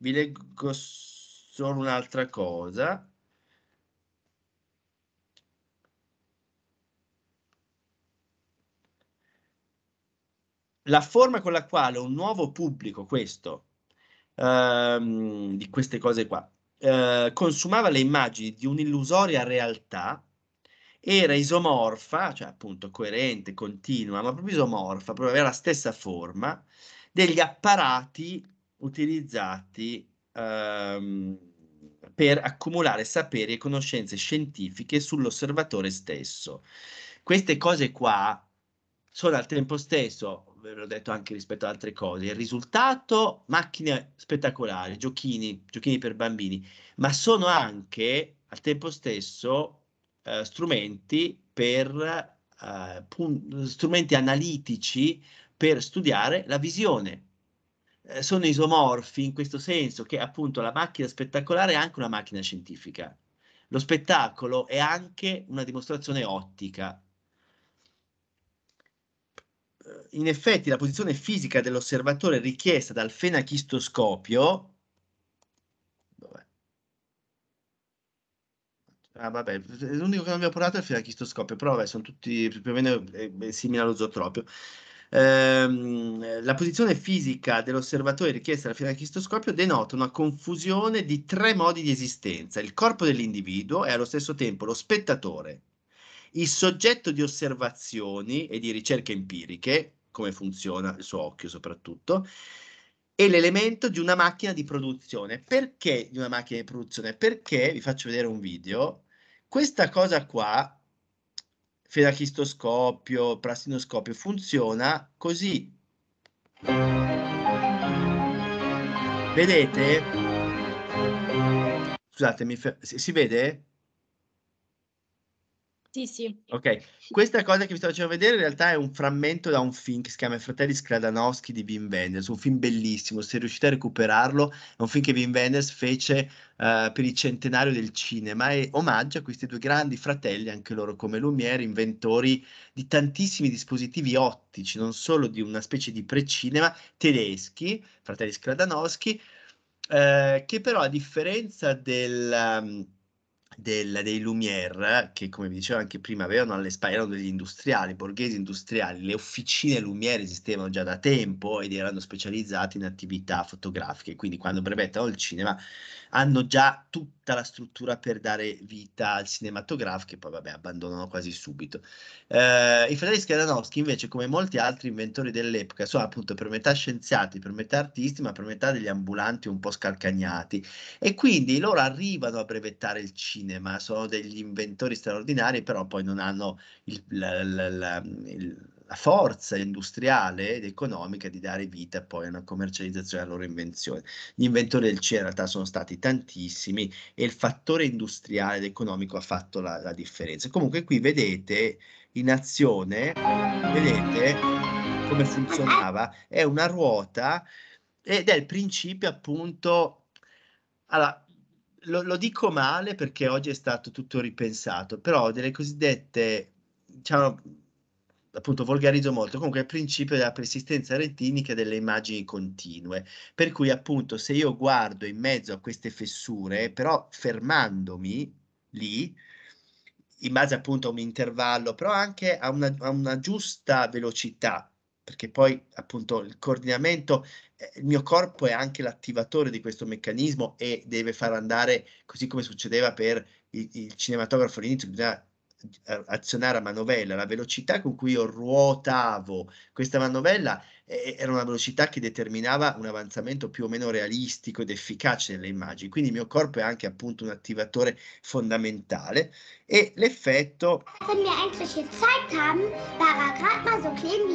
Vi leggo solo un'altra cosa. la forma con la quale un nuovo pubblico, questo, ehm, di queste cose qua, eh, consumava le immagini di un'illusoria realtà era isomorfa, cioè appunto coerente, continua, ma proprio isomorfa, proprio aveva la stessa forma degli apparati utilizzati ehm, per accumulare saperi e conoscenze scientifiche sull'osservatore stesso. Queste cose qua sono al tempo stesso ve l'ho detto anche rispetto ad altre cose, il risultato macchine spettacolari, giochini, giochini per bambini, ma sono anche al tempo stesso eh, strumenti per eh, pun- strumenti analitici per studiare la visione. Eh, sono isomorfi in questo senso che appunto la macchina spettacolare è anche una macchina scientifica. Lo spettacolo è anche una dimostrazione ottica, in effetti la posizione fisica dell'osservatore richiesta dal fenachistoscopio Ah, vabbè, l'unico che non vi ho parlato è il fenachistoscopio, però vabbè, sono tutti più o meno eh, simili allo zootropio. Ehm, la posizione fisica dell'osservatore richiesta dal fenachistoscopio denota una confusione di tre modi di esistenza. Il corpo dell'individuo è allo stesso tempo lo spettatore, il soggetto di osservazioni e di ricerche empiriche, come funziona il suo occhio soprattutto, e l'elemento di una macchina di produzione. Perché di una macchina di produzione? Perché, vi faccio vedere un video, questa cosa qua, fedachistoscopio, prastinoscopio, funziona così. Vedete? Scusatemi, si vede? Sì, sì. Ok, questa cosa che vi sto facendo vedere in realtà è un frammento da un film che si chiama fratelli Skladanowski di Wim Wenders, un film bellissimo, se riuscite a recuperarlo, è un film che Wim Wenders fece uh, per il centenario del cinema e omaggia questi due grandi fratelli, anche loro come Lumiere, inventori di tantissimi dispositivi ottici, non solo di una specie di precinema, tedeschi, fratelli Skladanowski, uh, eh, che però a differenza del... Um, del, dei Lumière, che come vi dicevo anche prima avevano alle spalle, erano degli industriali, borghesi industriali, le officine Lumière esistevano già da tempo ed erano specializzate in attività fotografiche, quindi quando brevettano il cinema hanno già tutto tutta la struttura per dare vita al cinematografo che poi vabbè abbandonano quasi subito. Eh, I fratelli Schiadanowski invece come molti altri inventori dell'epoca sono appunto per metà scienziati, per metà artisti ma per metà degli ambulanti un po' scalcagnati e quindi loro arrivano a brevettare il cinema, sono degli inventori straordinari però poi non hanno il, la, la, il la forza industriale ed economica di dare vita poi a una commercializzazione della loro invenzione. Gli inventori del CIE in realtà sono stati tantissimi e il fattore industriale ed economico ha fatto la, la differenza. Comunque qui vedete in azione, vedete come funzionava, è una ruota ed è il principio appunto... Allora, lo, lo, dico male perché oggi è stato tutto ripensato, però delle cosiddette diciamo, appunto volgarizzo molto, comunque il principio della persistenza retinica delle immagini continue, per cui appunto se io guardo in mezzo a queste fessure, però fermandomi lì, in base appunto a un intervallo, però anche a una, a una giusta velocità, perché poi appunto il coordinamento, eh, il mio corpo è anche l'attivatore di questo meccanismo e deve far andare, così come succedeva per il, il cinematografo all'inizio, bisogna azionare a manovella, la velocità con cui io ruotavo questa manovella eh, era una velocità che determinava un avanzamento più o meno realistico ed efficace nelle immagini, quindi il mio corpo è anche appunto un attivatore fondamentale e l'effetto... Wenn wir er so klein hab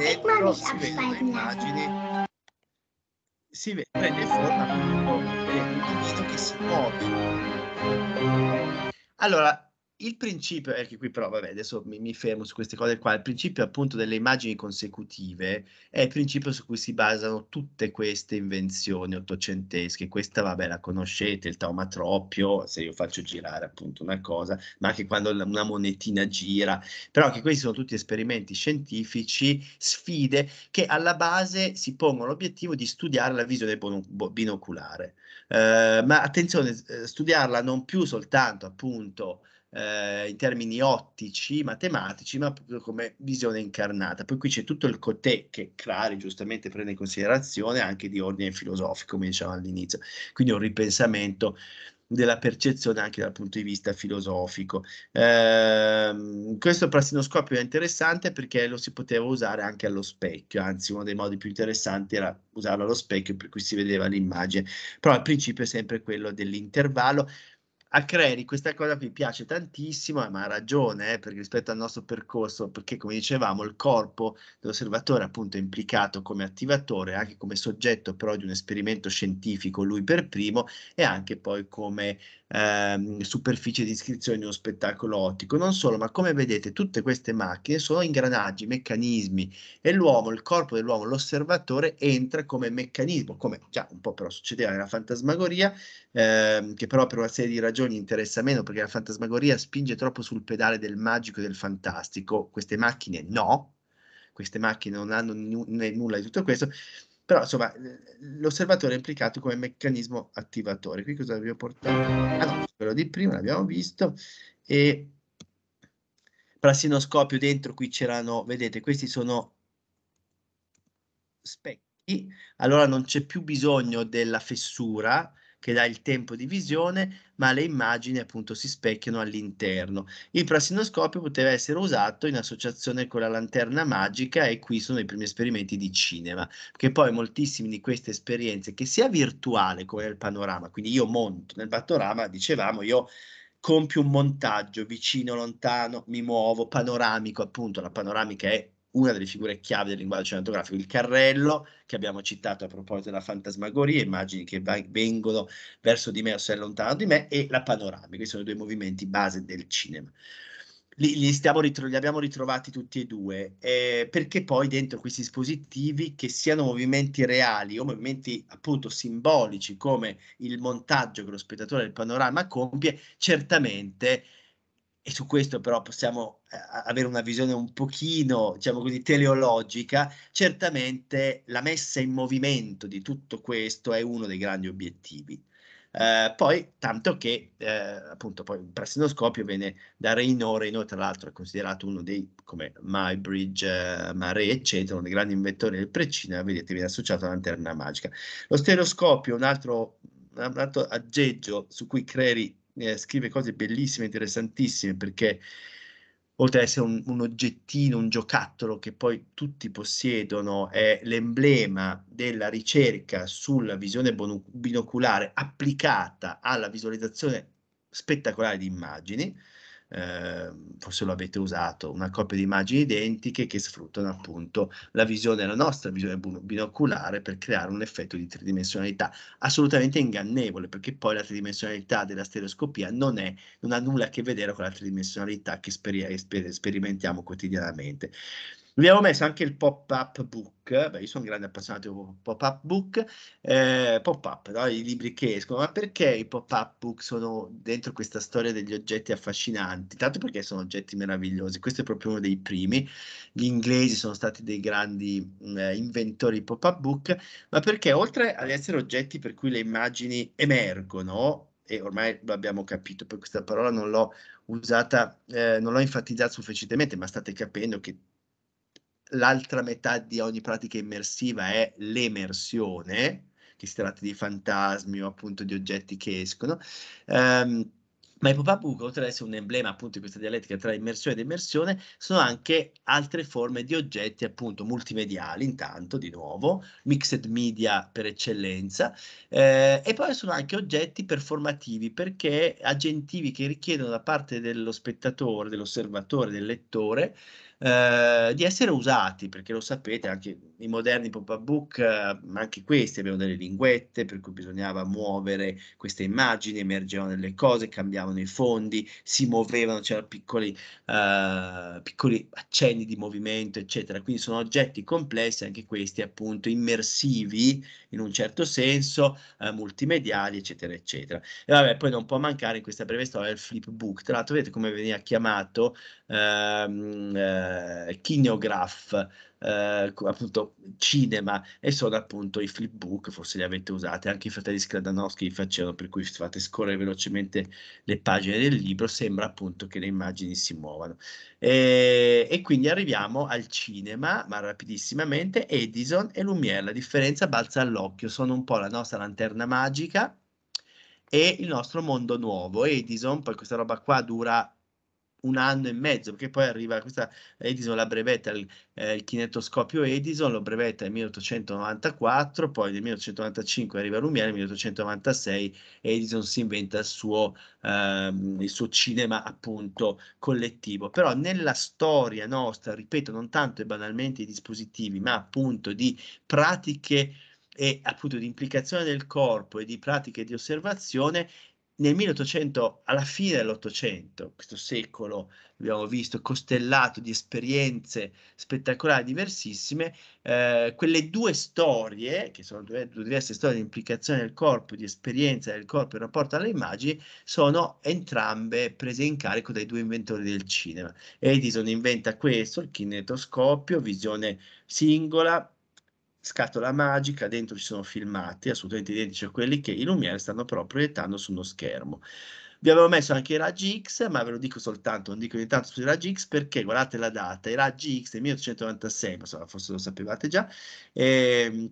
ich mal nicht abschweifen lassen. Immagini, si vede, prende forma visto che si muove. Allora, il principio, è eh, che qui però vabbè, adesso mi, mi, fermo su queste cose qua, il principio appunto delle immagini consecutive è il principio su cui si basano tutte queste invenzioni ottocentesche, questa vabbè la conoscete, il taumatroppio, se io faccio girare appunto una cosa, ma anche quando una monetina gira, però che questi sono tutti esperimenti scientifici, sfide che alla base si pongono l'obiettivo di studiare la visione binoculare, eh, ma attenzione, eh, studiarla non più soltanto appunto eh, in termini ottici, matematici, ma proprio come visione incarnata. Poi qui c'è tutto il cotè che Clari giustamente prende in considerazione anche di ordine filosofico, come dicevamo all'inizio. Quindi un ripensamento della percezione anche dal punto di vista filosofico. Eh, questo prassinoscopio è interessante perché lo si poteva usare anche allo specchio, anzi uno dei modi più interessanti era usarlo allo specchio per cui si vedeva l'immagine, però il principio è sempre quello dell'intervallo a Creri questa cosa qui piace tantissimo, eh, ma ha ragione, eh, perché rispetto al nostro percorso, perché come dicevamo il corpo dell'osservatore appunto è implicato come attivatore, anche come soggetto però di un esperimento scientifico, lui per primo, e anche poi come ehm, superficie di iscrizione di uno spettacolo ottico. Non solo, ma come vedete tutte queste macchine sono ingranaggi, meccanismi e l'uomo, il corpo dell'uomo, l'osservatore entra come meccanismo, come già un po' però succedeva nella fantasmagoria, ehm, che però per una serie di ragioni interessa meno perché la fantasmagoria spinge troppo sul pedale del magico e del fantastico, queste macchine no, queste macchine non hanno nulla di tutto questo, però insomma l'osservatore è implicato come meccanismo attivatore. Qui cosa vi ho portato? Ah no, quello di prima l'abbiamo visto. E prassinoscopio dentro qui c'erano, vedete, questi sono specchi. Allora non c'è più bisogno della fessura, che dà il tempo di visione, ma le immagini appunto si specchiano all'interno. Il prassinoscopio poteva essere usato in associazione con la lanterna magica e qui sono i primi esperimenti di cinema, che poi moltissime di queste esperienze, che sia virtuale come nel panorama, quindi io monto nel panorama, dicevamo io compio un montaggio vicino, lontano, mi muovo, panoramico appunto, la panoramica è una delle figure chiave del linguaggio cinematografico, il carrello che abbiamo citato a proposito della fantasmagoria, immagini che vengono verso di me o si allontanano di me, e la panoramica, che sono i due movimenti base del cinema. Li, li, ritro- li abbiamo ritrovati tutti e due, eh, perché poi dentro questi dispositivi, che siano movimenti reali o movimenti appunto simbolici, come il montaggio che lo spettatore del panorama compie, certamente e su questo però possiamo eh, avere una visione un pochino, diciamo così, teleologica, certamente la messa in movimento di tutto questo è uno dei grandi obiettivi. Eh, poi, tanto che eh, appunto poi il prassinoscopio viene da Reino, Reino tra l'altro è considerato uno dei, come Mybridge, eh, Mare, eccetera, uno dei grandi inventori del precinema, vedete viene associato alla lanterna magica. Lo stereoscopio, un altro, un altro aggeggio su cui Creri eh, scrive cose bellissime, interessantissime, perché oltre ad essere un, un, oggettino, un giocattolo che poi tutti possiedono, è l'emblema della ricerca sulla visione binoculare applicata alla visualizzazione spettacolare di immagini eh, forse lo avete usato, una coppia di immagini identiche che sfruttano appunto la visione, la nostra visione binoculare per creare un effetto di tridimensionalità assolutamente ingannevole perché poi la tridimensionalità della stereoscopia non, è, non ha nulla a che vedere con la tridimensionalità che sper- sper- sperimentiamo quotidianamente. Vi avevo messo anche il pop-up book, beh, io sono un grande appassionato di pop-up book, eh, pop-up, no? i libri che escono, ma perché i pop-up book sono dentro questa storia degli oggetti affascinanti? Tanto perché sono oggetti meravigliosi, questo è proprio uno dei primi, gli inglesi sono stati dei grandi mm, eh, inventori di pop-up book, ma perché oltre ad essere oggetti per cui le immagini emergono, e ormai lo abbiamo capito, per questa parola non l'ho usata, eh, non l'ho enfatizzata sufficientemente, ma state capendo che l'altra metà di ogni pratica immersiva è l'emersione, che si tratti di fantasmi o appunto di oggetti che escono. Um, ma i pop-up book, oltre ad essere un emblema appunto di questa dialettica tra immersione ed immersione, sono anche altre forme di oggetti appunto multimediali, intanto di nuovo, mixed media per eccellenza, eh, e poi sono anche oggetti performativi perché agentivi che richiedono da parte dello spettatore, dell'osservatore, del lettore, eh, di essere usati, perché lo sapete, anche i moderni pop-up book, eh, anche questi avevano delle linguette, per cui bisognava muovere queste immagini, emergevano delle cose, cambiavano i fondi, si muovevano, c'erano piccoli, eh, piccoli accenni di movimento, eccetera. Quindi sono oggetti complessi, anche questi appunto immersivi in un certo senso, eh, multimediali, eccetera, eccetera. E vabbè, poi non può mancare in questa breve storia il flipbook. Tra l'altro vedete come veniva chiamato. Ehm, eh, eh, kineograph, eh, appunto cinema e sono appunto i flipbook, forse li avete usati, anche i fratelli Skradanowski li facevano, per cui fate scorrere velocemente le pagine del libro, sembra appunto che le immagini si muovano. E, e quindi arriviamo al cinema, ma rapidissimamente, Edison e Lumière, la differenza balza all'occhio, sono un po' la nostra lanterna magica e il nostro mondo nuovo. Edison, poi questa roba qua dura un anno e mezzo, perché poi arriva questa Edison, la brevetta, il, eh, il kinetoscopio Edison, lo brevetta nel 1894, poi nel 1895 arriva Lumière, nel 1896 Edison si inventa il suo, ehm, il suo cinema appunto collettivo. Però nella storia nostra, ripeto, non tanto e banalmente i dispositivi, ma appunto di pratiche e appunto di implicazione del corpo e di pratiche di osservazione, nel 1800, alla fine dell'Ottocento, questo secolo, abbiamo visto, costellato di esperienze spettacolari diversissime, eh, quelle due storie, che sono due, due diverse storie di implicazione del corpo, di esperienza del corpo in rapporto alle immagini, sono entrambe prese in carico dai due inventori del cinema. Edison inventa questo, il kinetoscopio, visione singola, scatola magica, dentro ci sono filmati assolutamente identici a quelli che i Lumiere stanno proprio proiettando su uno schermo. Vi avevo messo anche i raggi X, ma ve lo dico soltanto, non dico ogni tanto sui raggi X perché guardate la data, i raggi X del 1896, ma forse lo sapevate già, ehm,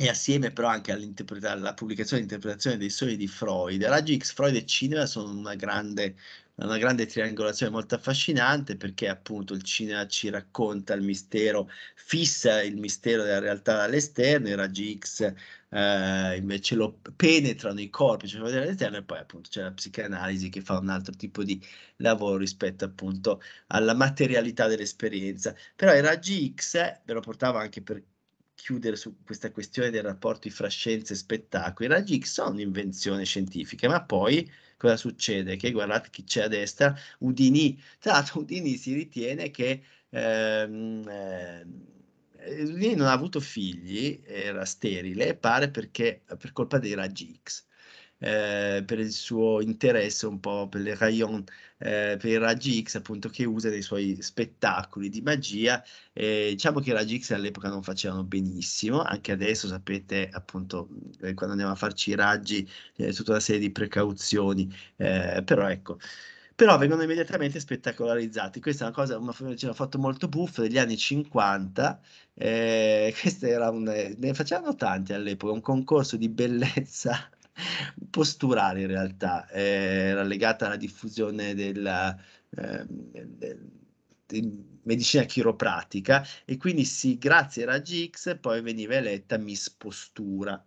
e assieme però anche alla pubblicazione e interpretazione dei sogni di Freud. i Raggi X, Freud e Cinema sono una grande è una grande triangolazione molto affascinante perché appunto il cinema ci racconta il mistero, fissa il mistero della realtà dall'esterno, i raggi X eh, invece lo penetrano i corpi, cioè all'esterno e poi appunto c'è la psicanalisi che fa un altro tipo di lavoro rispetto appunto alla materialità dell'esperienza. Però i raggi X, eh, ve lo portavo anche per chiudere su questa questione dei rapporti fra scienza e spettacolo, i raggi X sono un'invenzione scientifica, ma poi cosa succede? Che guardate chi c'è a destra, Udini. Tra l'altro Udini si ritiene che... Ehm, eh, Udini non ha avuto figli, era sterile, pare perché per colpa dei raggi X. Eh, per il suo interesse un po' per le rayon, eh, per i raggi X appunto che usa nei suoi spettacoli di magia. Eh, diciamo che i raggi X all'epoca non facevano benissimo, anche adesso sapete appunto eh, quando andiamo a farci i raggi eh, tutta una serie di precauzioni, però ecco però vengono immediatamente spettacolarizzati. Questa è una cosa, una, c'è una foto molto buffa degli anni 50, eh, un, ne facevano tanti all'epoca, un concorso di bellezza posturale in realtà, eh, era legata alla diffusione della, eh, del, di medicina chiropratica e quindi sì, grazie ai raggi X poi veniva eletta Miss Postura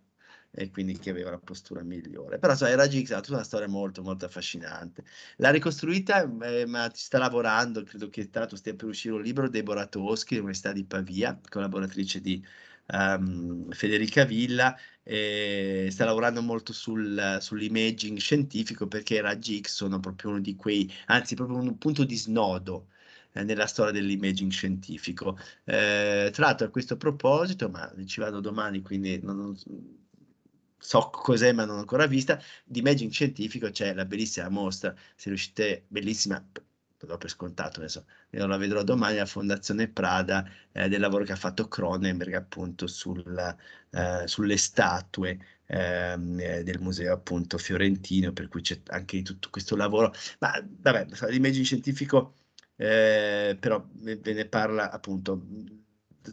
e quindi che aveva la postura migliore. Però so, i raggi X ha tutta una storia molto molto affascinante. L'ha ricostruita, eh, ma ci sta lavorando, credo che tra l'altro stia per uscire un libro, Deborah Toschi, dell'Università di Pavia, collaboratrice di um, Federica Villa, sta lavorando molto sul, sull'imaging scientifico perché i raggi X sono proprio uno di quei, anzi proprio un punto di snodo eh, nella storia dell'imaging scientifico. Eh, tra l'altro a questo proposito, ma ci vado domani, quindi non, non so cos'è ma non ho ancora vista, di imaging scientifico c'è la bellissima mostra, se riuscite, bellissima do per scontato, adesso io la vedrò domani alla Fondazione Prada eh, del lavoro che ha fatto Cronenberg appunto sul, eh, sulle statue ehm, eh, del museo appunto fiorentino, per cui c'è anche tutto questo lavoro, ma vabbè, l'immagine scientifico eh, però ve ne parla appunto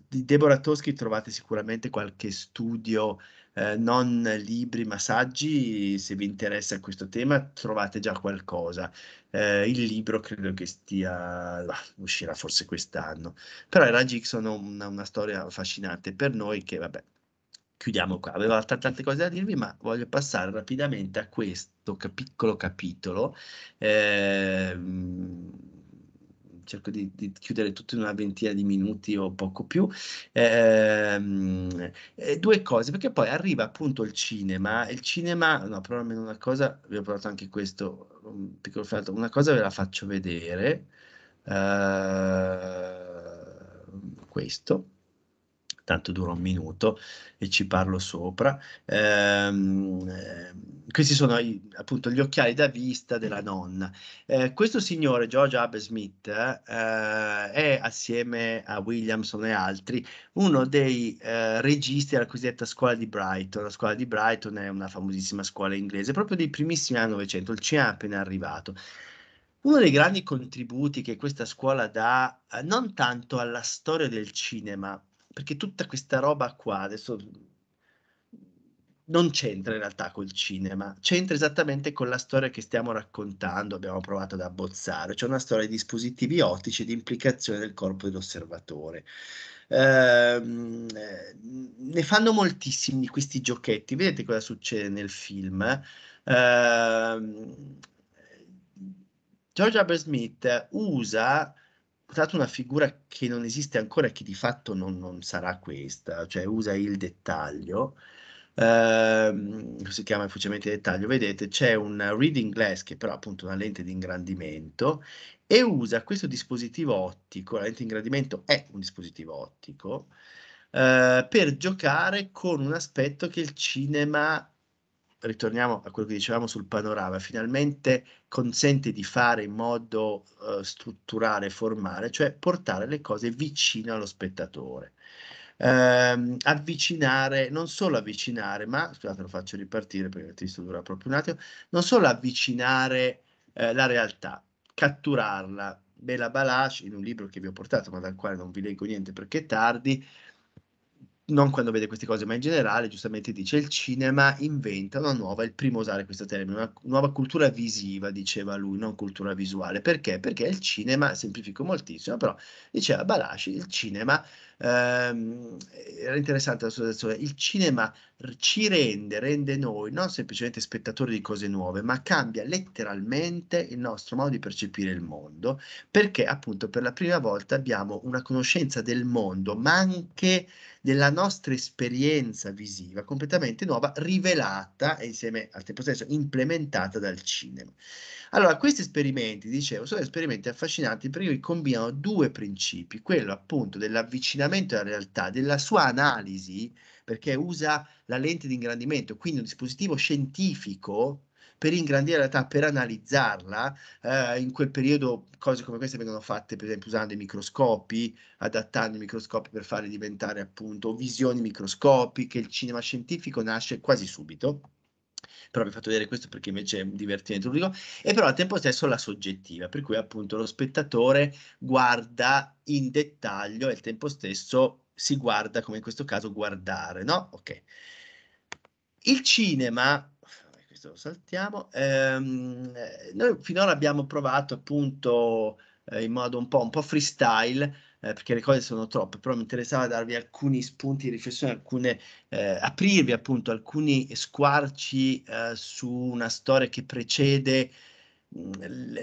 di Deborah Toschi trovate sicuramente qualche studio eh, non libri ma saggi, se vi interessa questo tema trovate già qualcosa. Eh, il libro credo che stia, bah, uscirà forse quest'anno, però i raggi X sono una, una storia affascinante per noi che vabbè, chiudiamo qua. Avevo tante cose da dirvi, ma voglio passare rapidamente a questo piccolo capitolo. Eh, cerco di, di, chiudere tutto in una ventina di minuti o poco più. Ehm, eh, due cose, perché poi arriva appunto il cinema, il cinema, no, però almeno una cosa, vi ho parlato anche questo, un piccolo fatto, una cosa ve la faccio vedere, ehm, questo tanto dura un minuto e ci parlo sopra. Ehm, eh, questi sono i, appunto gli occhiali da vista della nonna. Eh, questo signore, George Abersmith, eh, è assieme a Williamson e altri uno dei eh, registi della cosiddetta scuola di Brighton. La scuola di Brighton è una famosissima scuola inglese, proprio dei primissimi anni 900, il è appena arrivato. Uno dei grandi contributi che questa scuola dà eh, non tanto alla storia del cinema, perché tutta questa roba qua adesso non c'entra in realtà col cinema, c'entra esattamente con la storia che stiamo raccontando, abbiamo provato ad abbozzare, c'è una storia di dispositivi ottici e di implicazione del corpo dell'osservatore. Ehm, eh, ne fanno moltissimi di questi giochetti, vedete cosa succede nel film. Eh, George Smith usa dato una figura che non esiste ancora e che di fatto non, non sarà questa, cioè usa il dettaglio, ehm, si chiama efficientemente dettaglio, vedete c'è un reading glass che però appunto è una lente di ingrandimento e usa questo dispositivo ottico, la lente di ingrandimento è un dispositivo ottico, eh, per giocare con un aspetto che il cinema ritorniamo a quello che dicevamo sul panorama, finalmente consente di fare in modo uh, strutturale, formale, cioè portare le cose vicino allo spettatore. Ehm, avvicinare, non solo avvicinare, ma scusate lo faccio ripartire perché il testo dura proprio un attimo, non solo avvicinare eh, la realtà, catturarla. Bela Balash in un libro che vi ho portato ma dal quale non vi leggo niente perché è tardi, non quando vede queste cose, ma in generale, giustamente dice, il cinema inventa una nuova, è il primo a usare questo termine, una nuova cultura visiva, diceva lui, non cultura visuale. Perché? Perché il cinema, semplifico moltissimo, però diceva Balashi, il cinema ehm, era interessante la sua situazione, il cinema ci rende, rende noi non semplicemente spettatori di cose nuove, ma cambia letteralmente il nostro modo di percepire il mondo, perché appunto per la prima volta abbiamo una conoscenza del mondo, ma anche della nostra esperienza visiva completamente nuova, rivelata e insieme al tempo stesso implementata dal cinema. Allora, questi esperimenti, dicevo, sono esperimenti affascinanti perché combinano due principi, quello appunto dell'avvicinamento inquadramento della realtà, della sua analisi, perché usa la lente di ingrandimento, quindi un dispositivo scientifico per ingrandire la realtà, per analizzarla. Eh, in quel periodo cose come queste vengono fatte, per esempio, usando i microscopi, adattando i microscopi per farli diventare appunto visioni microscopiche. Il cinema scientifico nasce quasi subito però vi ho fatto vedere questo perché invece è un divertimento ludico, e però al tempo stesso la soggettiva, per cui appunto lo spettatore guarda in dettaglio e al tempo stesso si guarda, come in questo caso, guardare, no? Ok. Il cinema, questo lo saltiamo, ehm, eh, noi finora abbiamo provato appunto eh, in modo un po', un po freestyle eh, perché le cose sono troppe, però mi interessava darvi alcuni spunti di riflessione, alcune, eh, aprirvi appunto alcuni squarci eh, su una storia che precede mm,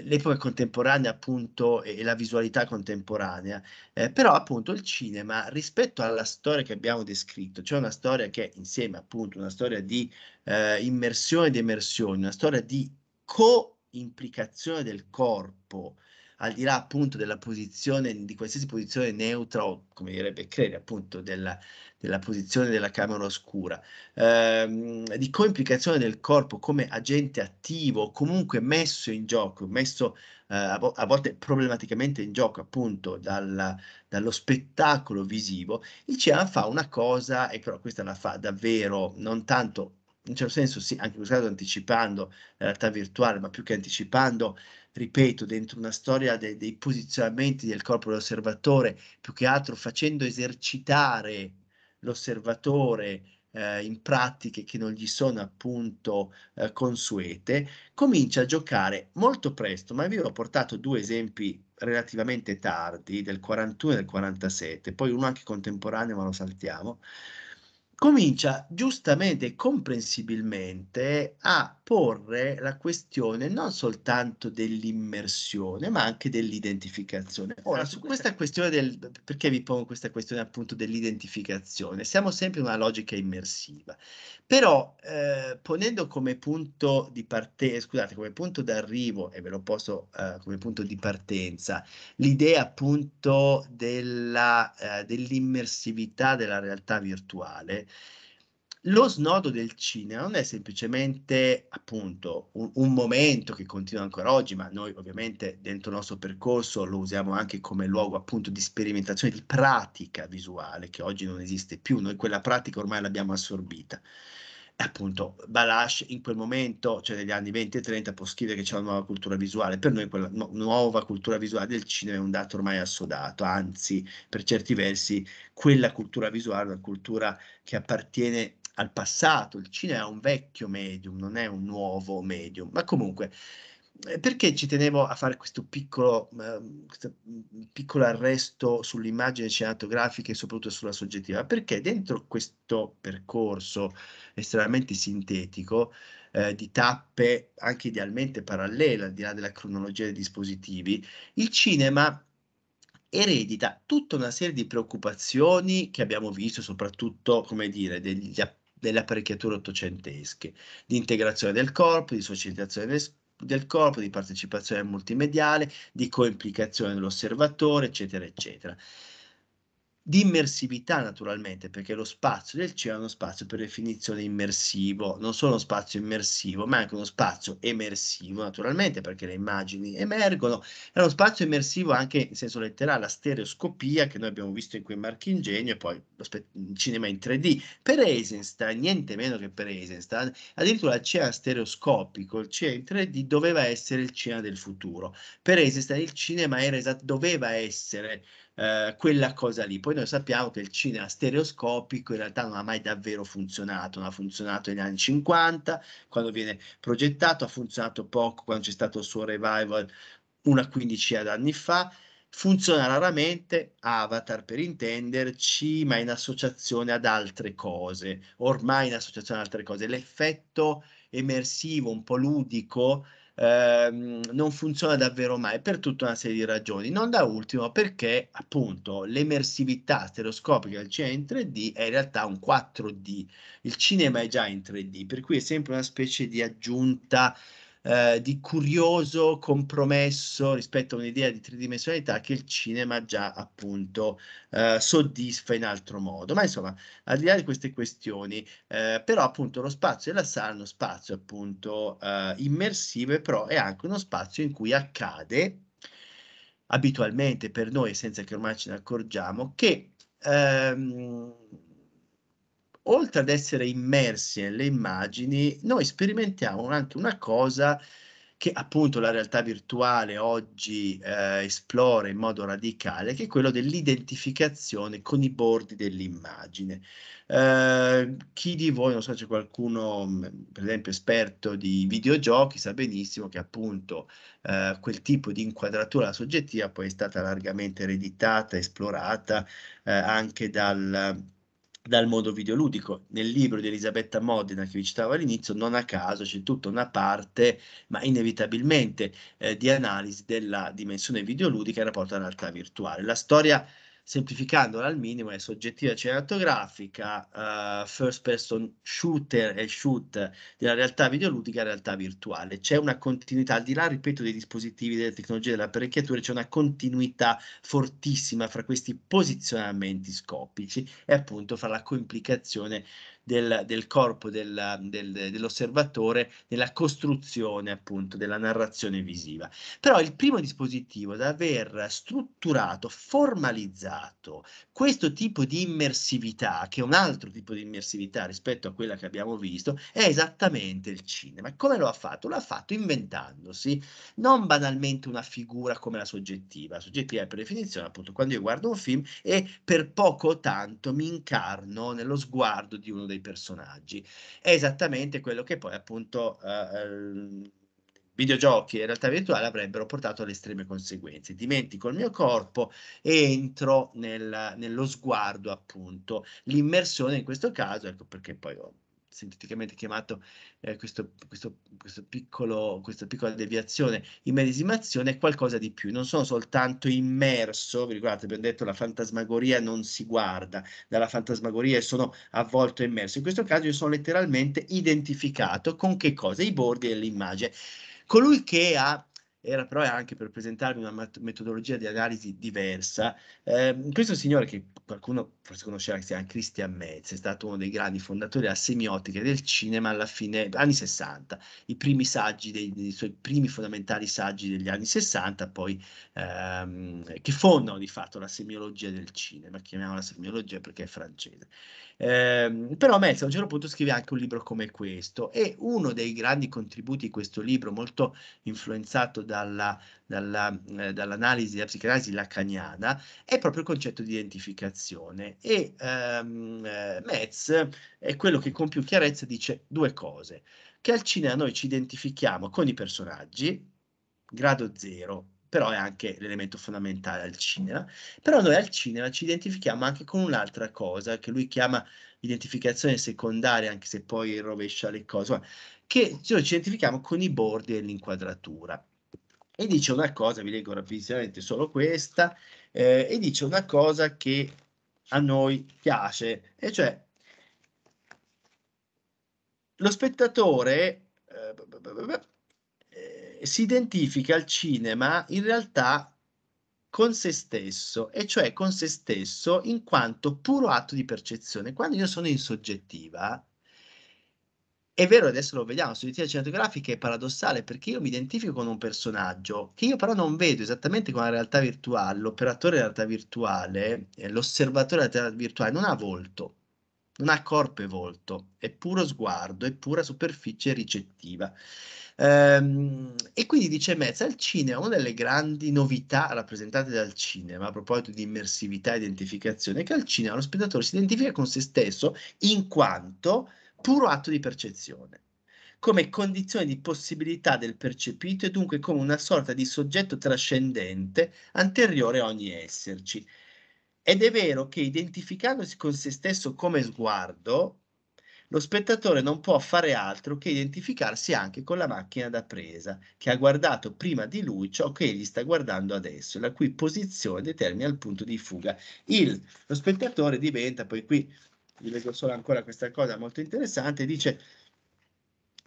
l'epoca contemporanea appunto e la visualità contemporanea eh, però appunto il cinema rispetto alla storia che abbiamo descritto cioè una storia che insieme appunto una storia di eh, immersione ed emersione una storia di co-implicazione del corpo al di là appunto della posizione, di qualsiasi posizione neutra o come direbbe Crede, appunto della, della, posizione della camera oscura, ehm, di coimplicazione del corpo come agente attivo, comunque messo in gioco, messo eh, a, a, volte problematicamente in gioco appunto dalla, dallo spettacolo visivo, il CIA fa una cosa, e però questa la fa davvero non tanto in un certo senso, sì, anche in questo caso anticipando la realtà virtuale, ma più che anticipando, ripeto, dentro una storia de, dei posizionamenti del corpo dell'osservatore, più che altro facendo esercitare l'osservatore eh, in pratiche che non gli sono appunto eh, consuete, comincia a giocare molto presto, ma vi ho portato due esempi relativamente tardi, del 41 e del 47, poi uno anche contemporaneo, ma lo saltiamo comincia giustamente e comprensibilmente a porre la questione non soltanto dell'immersione, ma anche dell'identificazione. Ora, su questa questione del perché vi pongo questa questione appunto dell'identificazione, siamo sempre in una logica immersiva, però eh, ponendo come punto di partenza, eh, scusate, come punto d'arrivo, e ve lo posso eh, come punto di partenza, l'idea appunto della, eh, dell'immersività della realtà virtuale, lo snodo del cinema non è semplicemente appunto un, un momento che continua ancora oggi, ma noi ovviamente dentro il nostro percorso lo usiamo anche come luogo appunto di sperimentazione, di pratica visuale che oggi non esiste più, noi quella pratica ormai l'abbiamo assorbita appunto Balash in quel momento, cioè negli anni 20 e 30, può scrivere che c'è una nuova cultura visuale. Per noi quella no, nuova cultura visuale del cinema è un dato ormai assodato, anzi, per certi versi, quella cultura visuale una cultura che appartiene al passato. Il cinema è un vecchio medium, non è un nuovo medium, ma comunque eh, perché ci tenevo a fare questo piccolo, eh, questo mm, piccolo arresto sull'immagine cinematografica e soprattutto sulla soggettiva? Perché dentro questo percorso estremamente sintetico eh, di tappe anche idealmente parallele, al di là della cronologia dei dispositivi, il cinema eredita tutta una serie di preoccupazioni che abbiamo visto, soprattutto, come dire, degli, delle apparecchiature ottocentesche, di integrazione del corpo, di socializzazione del del corpo, di partecipazione multimediale, di coimplicazione dell'osservatore, eccetera, eccetera di immersività naturalmente, perché lo spazio del cielo è uno spazio per definizione immersivo, non solo uno spazio immersivo, ma anche uno spazio emersivo naturalmente, perché le immagini emergono, è uno spazio immersivo anche in senso letterale, la stereoscopia che noi abbiamo visto in quel marchingegno e poi lo spe- cinema in 3D. Per Eisenstein, niente meno che per Eisenstein, addirittura il cinema stereoscopico, il cinema in 3D doveva essere il cinema del futuro. Per Eisenstein il cinema era esatto, doveva essere eh, quella cosa lì. Poi noi sappiamo che il cinema stereoscopico in realtà non ha mai davvero funzionato, non ha funzionato negli anni 50 quando viene progettato, ha funzionato poco quando c'è stato il suo revival una quindicina d'anni fa. Funziona raramente Avatar per intenderci, ma in associazione ad altre cose, ormai in associazione ad altre cose. L'effetto emersivo, un po' ludico, Ehm, non funziona davvero mai per tutta una serie di ragioni. Non da ultimo perché appunto l'emersività stereoscopica del cinema in 3D è in realtà un 4D, il cinema è già in 3D, per cui è sempre una specie di aggiunta eh, di curioso compromesso rispetto a un'idea di tridimensionalità che il cinema già appunto eh, soddisfa in altro modo. Ma insomma, al di là di queste questioni, eh, però appunto lo spazio della sala è uno spazio appunto eh, immersivo, però è anche uno spazio in cui accade abitualmente per noi, senza che ormai ce ne accorgiamo, che ehm, oltre ad essere immersi nelle immagini, noi sperimentiamo anche una cosa che appunto la realtà virtuale oggi eh, esplora in modo radicale, che è quello dell'identificazione con i bordi dell'immagine. Eh, chi di voi, non so se c'è qualcuno, mm, per esempio, esperto di videogiochi, sa benissimo che appunto eh, quel tipo di inquadratura soggettiva poi è stata largamente ereditata, esplorata eh, anche dal dal mondo videoludico. Nel libro di Elisabetta Modena che vi citavo all'inizio, non a caso c'è tutta una parte, ma inevitabilmente, eh, di analisi della dimensione videoludica in rapporto alla realtà virtuale. La storia semplificandola al minimo, è soggettiva cinematografica, uh, first person shooter e shoot della realtà videoludica e realtà virtuale. C'è una continuità, al di là, ripeto, dei dispositivi, delle tecnologie, delle apparecchiature, c'è una continuità fortissima fra questi posizionamenti scopici e appunto fra la coimplicazione del, del corpo del, del, dell'osservatore nella costruzione appunto della narrazione visiva. Però il primo dispositivo da aver strutturato, formalizzato questo tipo di immersività, che è un altro tipo di immersività rispetto a quella che abbiamo visto, è esattamente il cinema. Come lo ha fatto? L'ha fatto inventandosi non banalmente una figura come la soggettiva, la soggettiva è per definizione appunto quando io guardo un film e per poco o tanto mi incarno nello sguardo di uno dei dei personaggi. È esattamente quello che poi appunto eh, eh, videogiochi e realtà virtuale avrebbero portato alle estreme conseguenze. Dimentico il mio corpo e entro nel, nello sguardo appunto. L'immersione in questo caso, ecco perché poi ho sinteticamente chiamato eh, questo, questo, questo piccolo, questa piccola deviazione, immedesimazione, è qualcosa di più. Non sono soltanto immerso, vi ricordate, abbiamo detto la fantasmagoria non si guarda, dalla fantasmagoria e sono avvolto e immerso. In questo caso io sono letteralmente identificato con che cosa? I bordi dell'immagine. Colui che ha era però anche per presentarvi una metodologia di analisi diversa. Eh, questo signore, che qualcuno forse conosceva, che si chiama Christian Metz, è stato uno dei grandi fondatori della semiotica del cinema alla fine anni 60, i primi saggi, dei, dei suoi primi fondamentali saggi degli anni 60, poi ehm, che fondano di fatto la semiologia del cinema, chiamiamola semiologia perché è francese. Eh, però Metz a un certo punto scrive anche un libro come questo e uno dei grandi contributi di questo libro, molto influenzato da dalla, dalla, eh, dall'analisi della psicanalisi lacaniana è proprio il concetto di identificazione e ehm, eh, Metz è quello che con più chiarezza dice due cose, che al cinema noi ci identifichiamo con i personaggi, grado zero, però è anche l'elemento fondamentale al cinema, però noi al cinema ci identifichiamo anche con un'altra cosa che lui chiama identificazione secondaria, anche se poi rovescia le cose, che noi ci identifichiamo con i bordi e l'inquadratura e dice una cosa, vi leggo rapidamente solo questa, eh, e dice una cosa che a noi piace, e cioè lo spettatore eh, si identifica al cinema in realtà con se stesso, e cioè con se stesso in quanto puro atto di percezione. Quando io sono in soggettiva, è vero, adesso lo vediamo, su identità cinematografica è paradossale perché io mi identifico con un personaggio che io però non vedo esattamente come la realtà virtuale, l'operatore della realtà virtuale, eh, l'osservatore della realtà virtuale non ha volto, non ha corpo e volto, è puro sguardo, è pura superficie ricettiva. Ehm, e quindi dice Mezza, il cinema, una delle grandi novità rappresentate dal cinema a proposito di immersività e identificazione, è che al cinema lo spettatore si identifica con se stesso in quanto puro atto di percezione, come condizione di possibilità del percepito e dunque come una sorta di soggetto trascendente anteriore a ogni esserci. Ed è vero che identificandosi con se stesso come sguardo, lo spettatore non può fare altro che identificarsi anche con la macchina da presa, che ha guardato prima di lui ciò che egli sta guardando adesso, la cui posizione determina il punto di fuga. Il, lo spettatore diventa poi qui vi leggo solo ancora questa cosa molto interessante, dice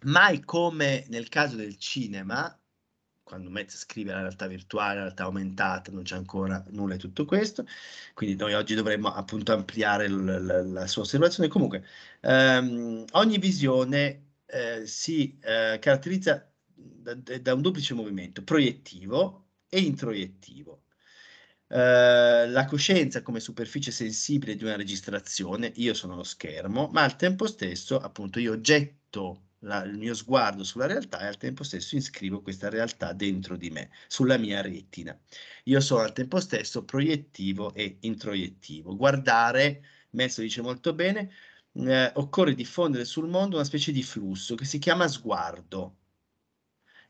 mai come nel caso del cinema, quando Metz scrive la realtà virtuale, la realtà aumentata, non c'è ancora nulla di tutto questo, quindi noi oggi dovremmo appunto ampliare la, la, la sua osservazione. Comunque, ehm, ogni visione eh, si eh, caratterizza da, da un duplice movimento, proiettivo e introiettivo. Eh, la coscienza come superficie sensibile di una registrazione, io sono lo schermo, ma al tempo stesso appunto io getto la, il mio sguardo sulla realtà e al tempo stesso inscrivo questa realtà dentro di me, sulla mia retina. Io sono al tempo stesso proiettivo e introiettivo. Guardare, Messo dice molto bene, eh, occorre diffondere sul mondo una specie di flusso che si chiama sguardo,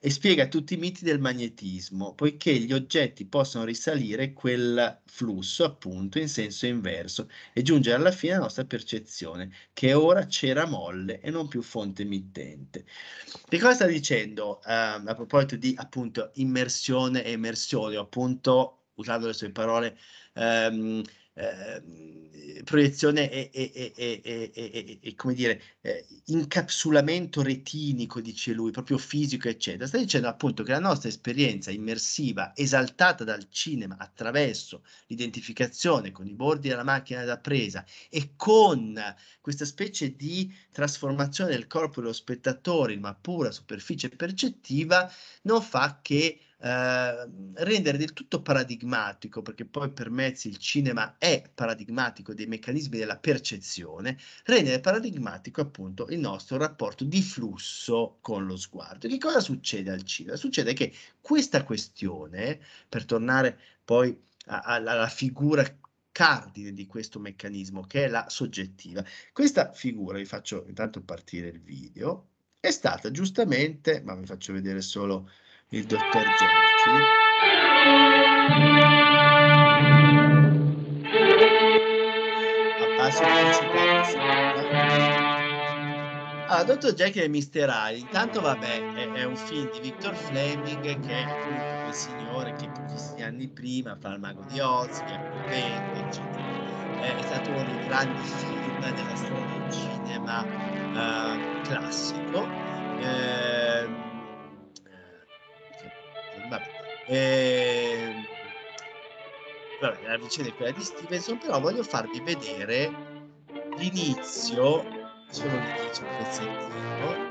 e spiega tutti i miti del magnetismo, poiché gli oggetti possono risalire quel flusso appunto in senso inverso e giungere alla fine alla nostra percezione, che ora c'era molle e non più fonte emittente. Che cosa sta dicendo eh, a proposito di appunto immersione e emersione, appunto usando le sue parole, ehm, Ehm, proiezione e, e, come dire eh, incapsulamento retinico, dice lui, proprio fisico, eccetera. Sta dicendo appunto che la nostra esperienza immersiva esaltata dal cinema attraverso l'identificazione con i bordi della macchina da presa e con questa specie di trasformazione del corpo dello spettatore in una pura superficie percettiva non fa che eh, rendere del tutto paradigmatico, perché poi per Mezzi il cinema è paradigmatico dei meccanismi della percezione, rendere paradigmatico appunto il nostro rapporto di flusso con lo sguardo. Che cosa succede al cinema? Succede che questa questione, per tornare poi alla figura cardine di questo meccanismo che è la soggettiva. Questa figura, vi faccio intanto partire il video, è stata giustamente, ma vi faccio vedere solo il dottor Jekyll a base principale si parla allora, ah, Dottor Jekyll e Mister Hyde intanto vabbè è, è, un film di Victor Fleming che è appunto quel signore che pochissimi anni prima fa il mago di Oz che è potente eccetera è stato uno dei grandi film della storia del cinema eh, classico eh, Eh, vabbè, la vicenda è quella di Stevenson, però voglio farvi vedere l'inizio, solo l'inizio un pezzettino,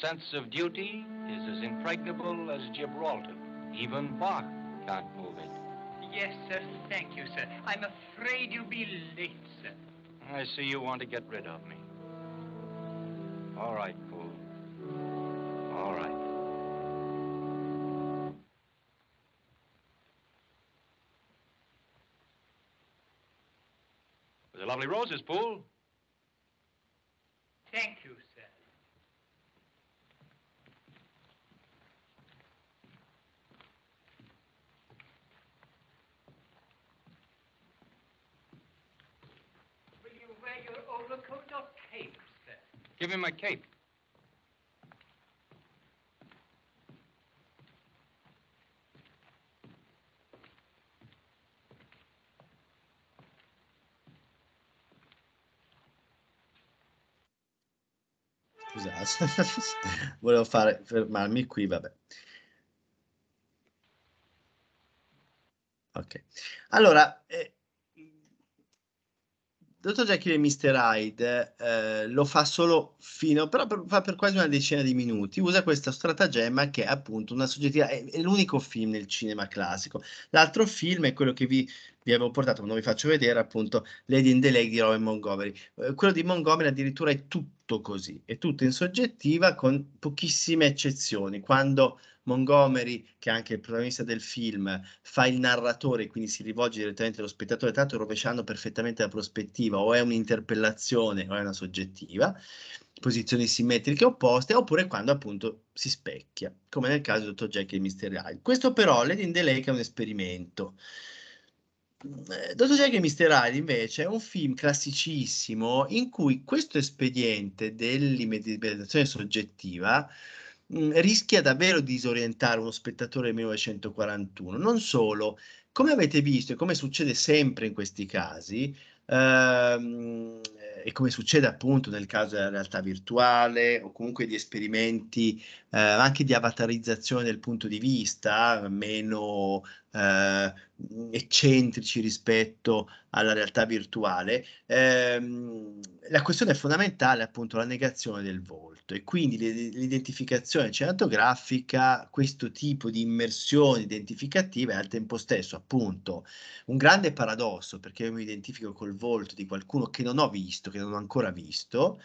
sense of duty is as impregnable as Gibraltar. Even Bach can't move it. Yes, sir. Thank you, sir. I'm afraid you'll be late, sir. I see you want to get rid of me. All right, pool. All right. The lovely roses, Poole. Thank you, sir. cape. Give him my cape. volevo fare, fermarmi qui, vabbè. Ok, allora, eh, Dottor Jekyll e Mr. Hyde eh, lo fa solo fino, però per, fa per quasi una decina di minuti, usa questo stratagemma che è appunto una soggettiva, è, è l'unico film nel cinema classico. L'altro film è quello che vi, vi avevo portato, ma non vi faccio vedere, appunto Lady in the Lake di Robin Montgomery. Eh, quello di Montgomery addirittura è tutto così, è tutto in soggettiva con pochissime eccezioni, quando Montgomery, che è anche il protagonista del film, fa il narratore, quindi si rivolge direttamente allo spettatore, tanto rovesciando perfettamente la prospettiva, o è un'interpellazione o è una soggettiva, posizioni simmetriche opposte, oppure quando appunto si specchia, come nel caso di Dr. Jack e Mr. Hyde. Questo però, Lady in the Lake è un esperimento. Eh, Dottor Jack e Mr. Hyde invece è un film classicissimo in cui questo espediente dell'immedesimazione soggettiva Mm, rischia davvero di disorientare uno spettatore del 1941. Non solo, come avete visto e come succede sempre in questi casi, ehm, eh, e come succede appunto nel caso della realtà virtuale o comunque di esperimenti eh, anche di avatarizzazione del punto di vista, meno eh, eccentrici rispetto alla realtà virtuale, ehm, la questione fondamentale è appunto la negazione del volto e quindi l'identificazione cinematografica, questo tipo di immersione identificativa è al tempo stesso appunto un grande paradosso perché io mi identifico col volto di qualcuno che non ho visto, che non ho ancora visto,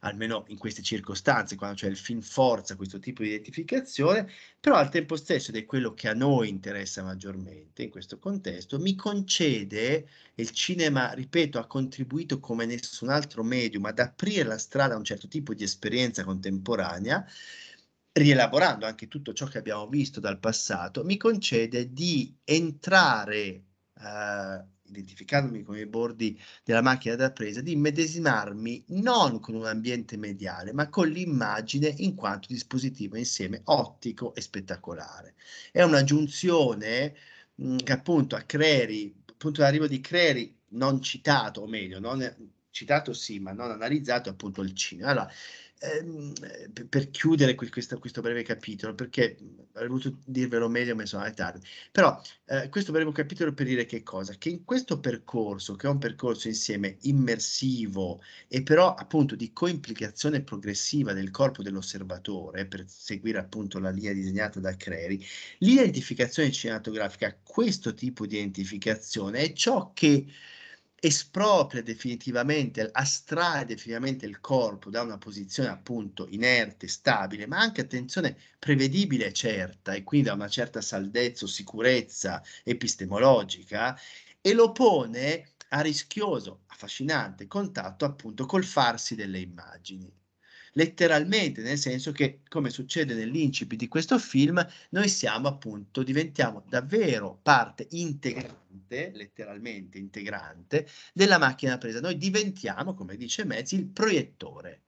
almeno in queste circostanze, quando c'è il film forza questo tipo di identificazione, però al tempo stesso, ed è quello che a noi interessa maggiormente in questo contesto, mi concede, e il cinema, ripeto, ha contribuito come nessun altro medium ad aprire la strada a un certo tipo di esperienza contemporanea, rielaborando anche tutto ciò che abbiamo visto dal passato, mi concede di entrare eh, identificandomi con i bordi della macchina da presa, di medesimarmi non con un ambiente mediale, ma con l'immagine in quanto dispositivo insieme ottico e spettacolare. È una giunzione mh, mm, che appunto a Creri, appunto l'arrivo di Creri non citato, o meglio, non citato sì, ma non analizzato appunto il cinema. Allora, Ehm, per chiudere questo, questo, breve capitolo, perché avrei voluto dirvelo meglio, ma insomma è tardi, però eh, questo breve capitolo per dire che cosa? Che in questo percorso, che è un percorso insieme immersivo e però appunto di coimplicazione progressiva del corpo dell'osservatore, per seguire appunto la linea disegnata da Creri, l'identificazione cinematografica, questo tipo di identificazione è ciò che espropria definitivamente, astrae definitivamente il corpo da una posizione appunto inerte, stabile, ma anche attenzione prevedibile e certa, e quindi da una certa saldezza o sicurezza epistemologica, e lo pone a rischioso, affascinante contatto appunto col farsi delle immagini letteralmente, nel senso che, come succede nell'incipit di questo film, noi siamo appunto, diventiamo davvero parte integrante, letteralmente integrante, della macchina presa. Noi diventiamo, come dice Mezzi, il proiettore.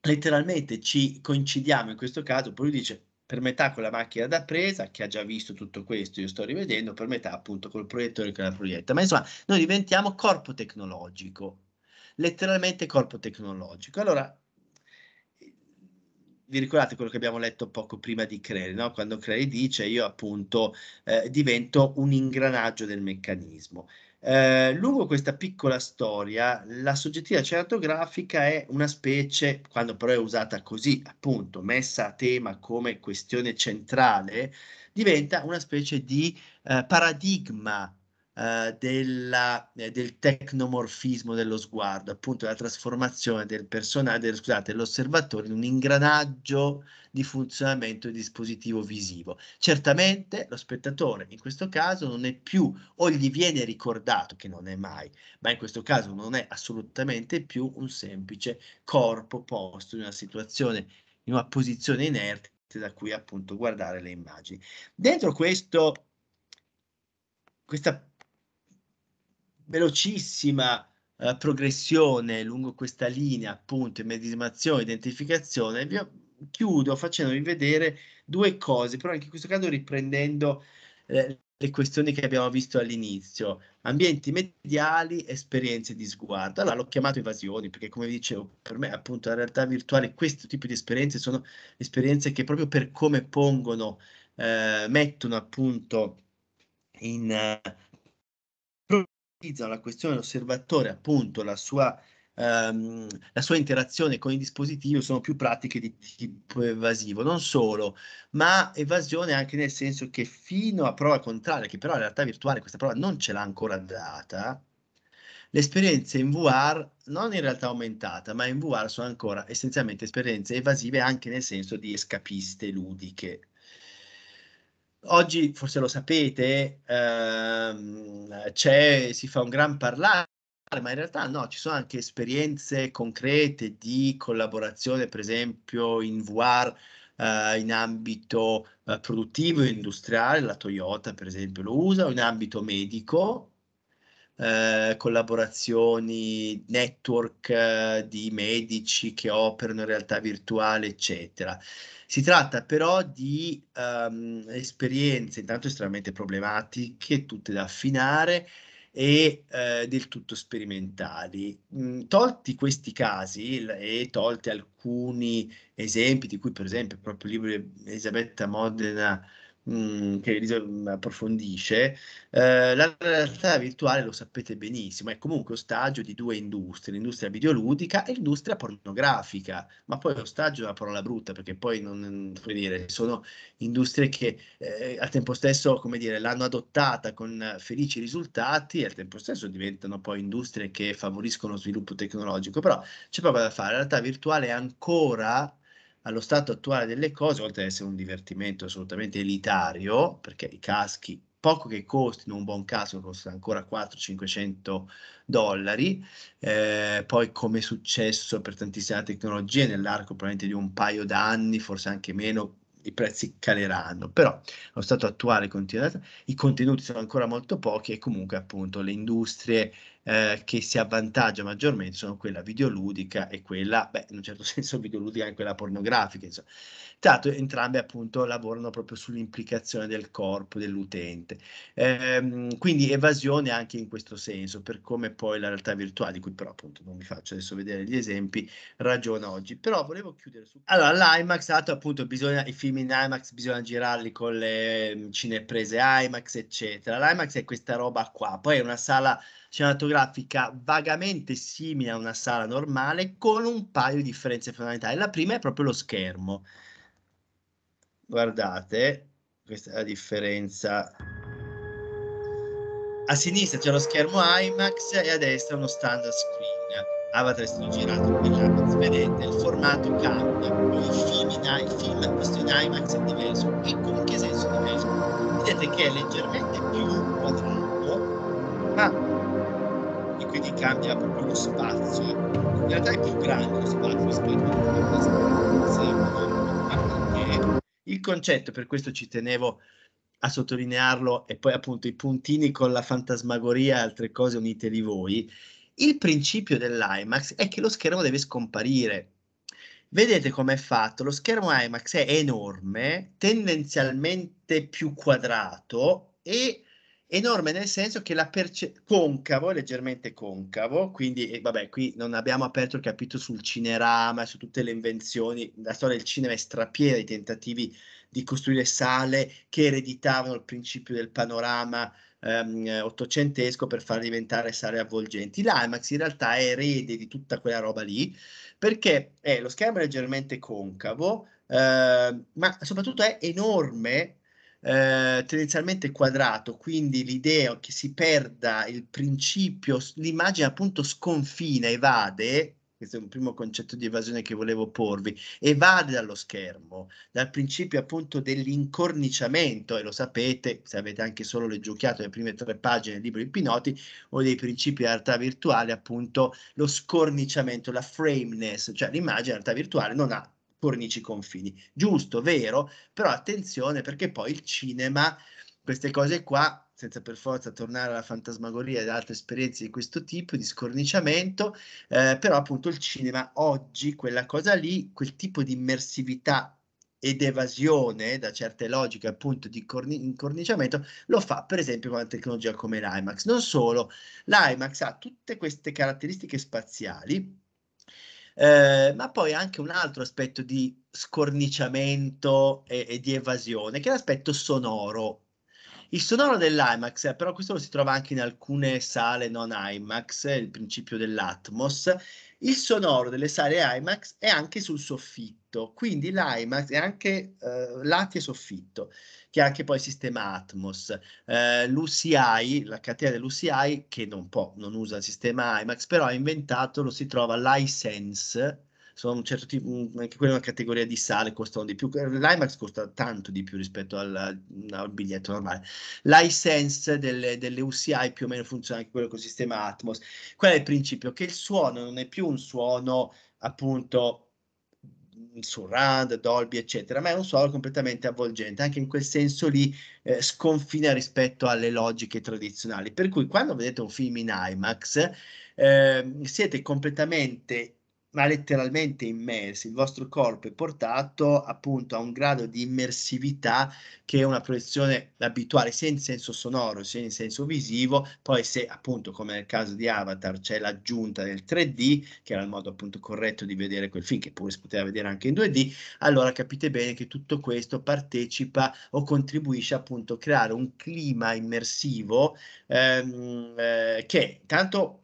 Letteralmente ci coincidiamo in questo caso, poi lui dice per metà con la macchina da presa che ha già visto tutto questo, io sto rivedendo, per metà appunto col proiettore che la proietta, ma insomma noi diventiamo corpo tecnologico, letteralmente corpo tecnologico. Allora vi ricordate quello che abbiamo letto poco prima di Crary, no? quando Crary dice io appunto eh, divento un ingranaggio del meccanismo. Eh, lungo questa piccola storia, la soggettiva cinematografica è una specie, quando però è usata così, appunto, messa a tema come questione centrale, diventa una specie di eh, paradigma eh, della, eh, del tecnomorfismo dello sguardo, appunto la trasformazione del personaggio, scusate, dell'osservatore in un ingranaggio di funzionamento del dispositivo visivo. Certamente lo spettatore in questo caso non è più o gli viene ricordato che non è mai, ma in questo caso non è assolutamente più un semplice corpo posto in una situazione, in una posizione inerte da cui appunto guardare le immagini. Dentro questo, questa velocissima eh, progressione lungo questa linea, appunto, immedesimazione, identificazione, vi chiudo facendovi vedere due cose, però anche in questo caso riprendendo eh, le questioni che abbiamo visto all'inizio, ambienti mediali, esperienze di sguardo. Allora l'ho chiamato evasioni perché come vi dicevo, per me appunto la realtà virtuale, questo tipo di esperienze sono esperienze che proprio per come pongono, eh, mettono appunto in... Eh, analizzano la questione dell'osservatore, appunto la sua, ehm, la sua, interazione con i dispositivi, sono più pratiche di tipo evasivo. Non solo, ma evasione anche nel senso che fino a prova contraria, che però in realtà virtuale questa prova non ce l'ha ancora data, le esperienze in VR non in realtà aumentata, ma in VR sono ancora essenzialmente esperienze evasive anche nel senso di escapiste ludiche oggi forse lo sapete, ehm, si fa un gran parlare, ma in realtà no, ci sono anche esperienze concrete di collaborazione, per esempio in VR. Eh, in ambito eh, produttivo e industriale, la Toyota per esempio lo usa, o in ambito medico, eh, collaborazioni, network eh, di medici che operano in realtà virtuale, eccetera. Si tratta però di ehm, esperienze intanto estremamente problematiche, tutte da affinare e eh, del tutto sperimentali. Mm, tolti questi casi e tolti alcuni esempi di cui per esempio proprio il libro di Elisabetta Modena Mm, che mm, approfondisce, eh, la realtà virtuale lo sapete benissimo, è comunque ostaggio di due industrie, l'industria videoludica e l'industria pornografica, ma poi ostaggio è una parola brutta perché poi non, come dire, sono industrie che eh, al tempo stesso come dire, l'hanno adottata con felici risultati e al tempo stesso diventano poi industrie che favoriscono lo sviluppo tecnologico, però c'è proprio da fare, la realtà virtuale è ancora allo stato attuale delle cose, oltre ad essere un divertimento assolutamente elitario, perché i caschi, poco che costino, un buon casco costa ancora 400-500 dollari, eh, poi come è successo per tantissime tecnologie, nell'arco probabilmente di un paio d'anni, forse anche meno, i prezzi caleranno, però lo stato attuale continua, i contenuti sono ancora molto pochi e comunque appunto le industrie eh, che si avvantaggia maggiormente sono quella videoludica e quella, beh, in un certo senso videoludica e quella pornografica, insomma. Tanto entrambe appunto lavorano proprio sull'implicazione del corpo dell'utente. Ehm, quindi evasione anche in questo senso, per come poi la realtà virtuale, di cui però appunto non vi faccio adesso vedere gli esempi, ragiona oggi. Però volevo chiudere su... Allora, l'IMAX, dato appunto bisogna, i film in IMAX bisogna girarli con le cineprese IMAX, eccetera. L'IMAX è questa roba qua, poi è una sala cinematografica vagamente simile a una sala normale con un paio di differenze fondamentali. La prima è proprio lo schermo. Guardate, questa è la differenza. A sinistra c'è lo schermo IMAX e a destra uno standard screen. Avatar è stato girato per l'IMAX, vedete, il formato cambia, il film, in, il film questo in IMAX è diverso, e con che senso è diverso? Vedete che è leggermente più quadrato quindi cambia proprio lo spazio. In realtà è più grande lo spazio rispetto a perché il concetto, per questo ci tenevo a sottolinearlo, e poi appunto i puntini con la fantasmagoria e altre cose uniteli voi. Il principio dell'IMAX è che lo schermo deve scomparire. Vedete com'è fatto? Lo schermo IMAX è enorme, tendenzialmente più quadrato e Enorme nel senso che la perce- concavo leggermente concavo, quindi eh, vabbè, qui non abbiamo aperto il capitolo sul cinerama, su tutte le invenzioni, la storia del cinema è strapiena di tentativi di costruire sale che ereditavano il principio del panorama ehm, ottocentesco per far diventare sale avvolgenti. L'IMAX in realtà è erede di tutta quella roba lì, perché eh, lo schermo è leggermente concavo, eh, ma soprattutto è enorme eh, tendenzialmente quadrato, quindi l'idea che si perda il principio, l'immagine appunto sconfina, evade, questo è un primo concetto di evasione che volevo porvi, evade dallo schermo, dal principio appunto dell'incorniciamento, e lo sapete, se avete anche solo leggiucchiato le prime tre pagine del libro di Pinotti, uno dei principi di realtà virtuale appunto lo scorniciamento, la frameness, cioè l'immagine in realtà virtuale non ha cornici confini. Giusto, vero, però attenzione perché poi il cinema, queste cose qua, senza per forza tornare alla fantasmagoria ed altre esperienze di questo tipo, di scorniciamento, eh, però appunto il cinema oggi, quella cosa lì, quel tipo di immersività ed evasione da certe logiche appunto di corni- incorniciamento lo fa per esempio con una tecnologia come l'IMAX. Non solo, l'IMAX ha tutte queste caratteristiche spaziali eh, ma poi anche un altro aspetto di scorniciamento e, e di evasione, che è l'aspetto sonoro. Il sonoro dell'IMAX, eh, però questo lo si trova anche in alcune sale non IMAX, il principio dell'Atmos, il sonoro delle sale IMAX è anche sul soffitto soffitto, quindi l'IMAX è anche eh, lati e soffitto, che ha anche poi il sistema Atmos. Eh, L'UCI, la catena dell'UCI, che non può, non usa il sistema IMAX, però ha inventato, lo si trova, l'iSense, sono un certo tipo, anche quella è una categoria di sale, costano di più. L'IMAX costa tanto di più rispetto al, al biglietto normale. L'iSense delle, delle UCI più o meno funziona anche quello col sistema Atmos. Qual è il principio? Che il suono non è più un suono appunto Mm, surround, Dolby, eccetera, ma è un suono completamente avvolgente, anche in quel senso lì eh, sconfina rispetto alle logiche tradizionali. Per cui quando vedete un film in IMAX eh, siete completamente ma letteralmente immersi, il vostro corpo è portato appunto a un grado di immersività che è una proiezione abituale, sia in senso sonoro sia in senso visivo, poi se appunto come nel caso di Avatar c'è l'aggiunta del 3D, che era il modo appunto corretto di vedere quel film, che pure si poteva vedere anche in 2D, allora capite bene che tutto questo partecipa o contribuisce appunto a creare un clima immersivo ehm, eh, che tanto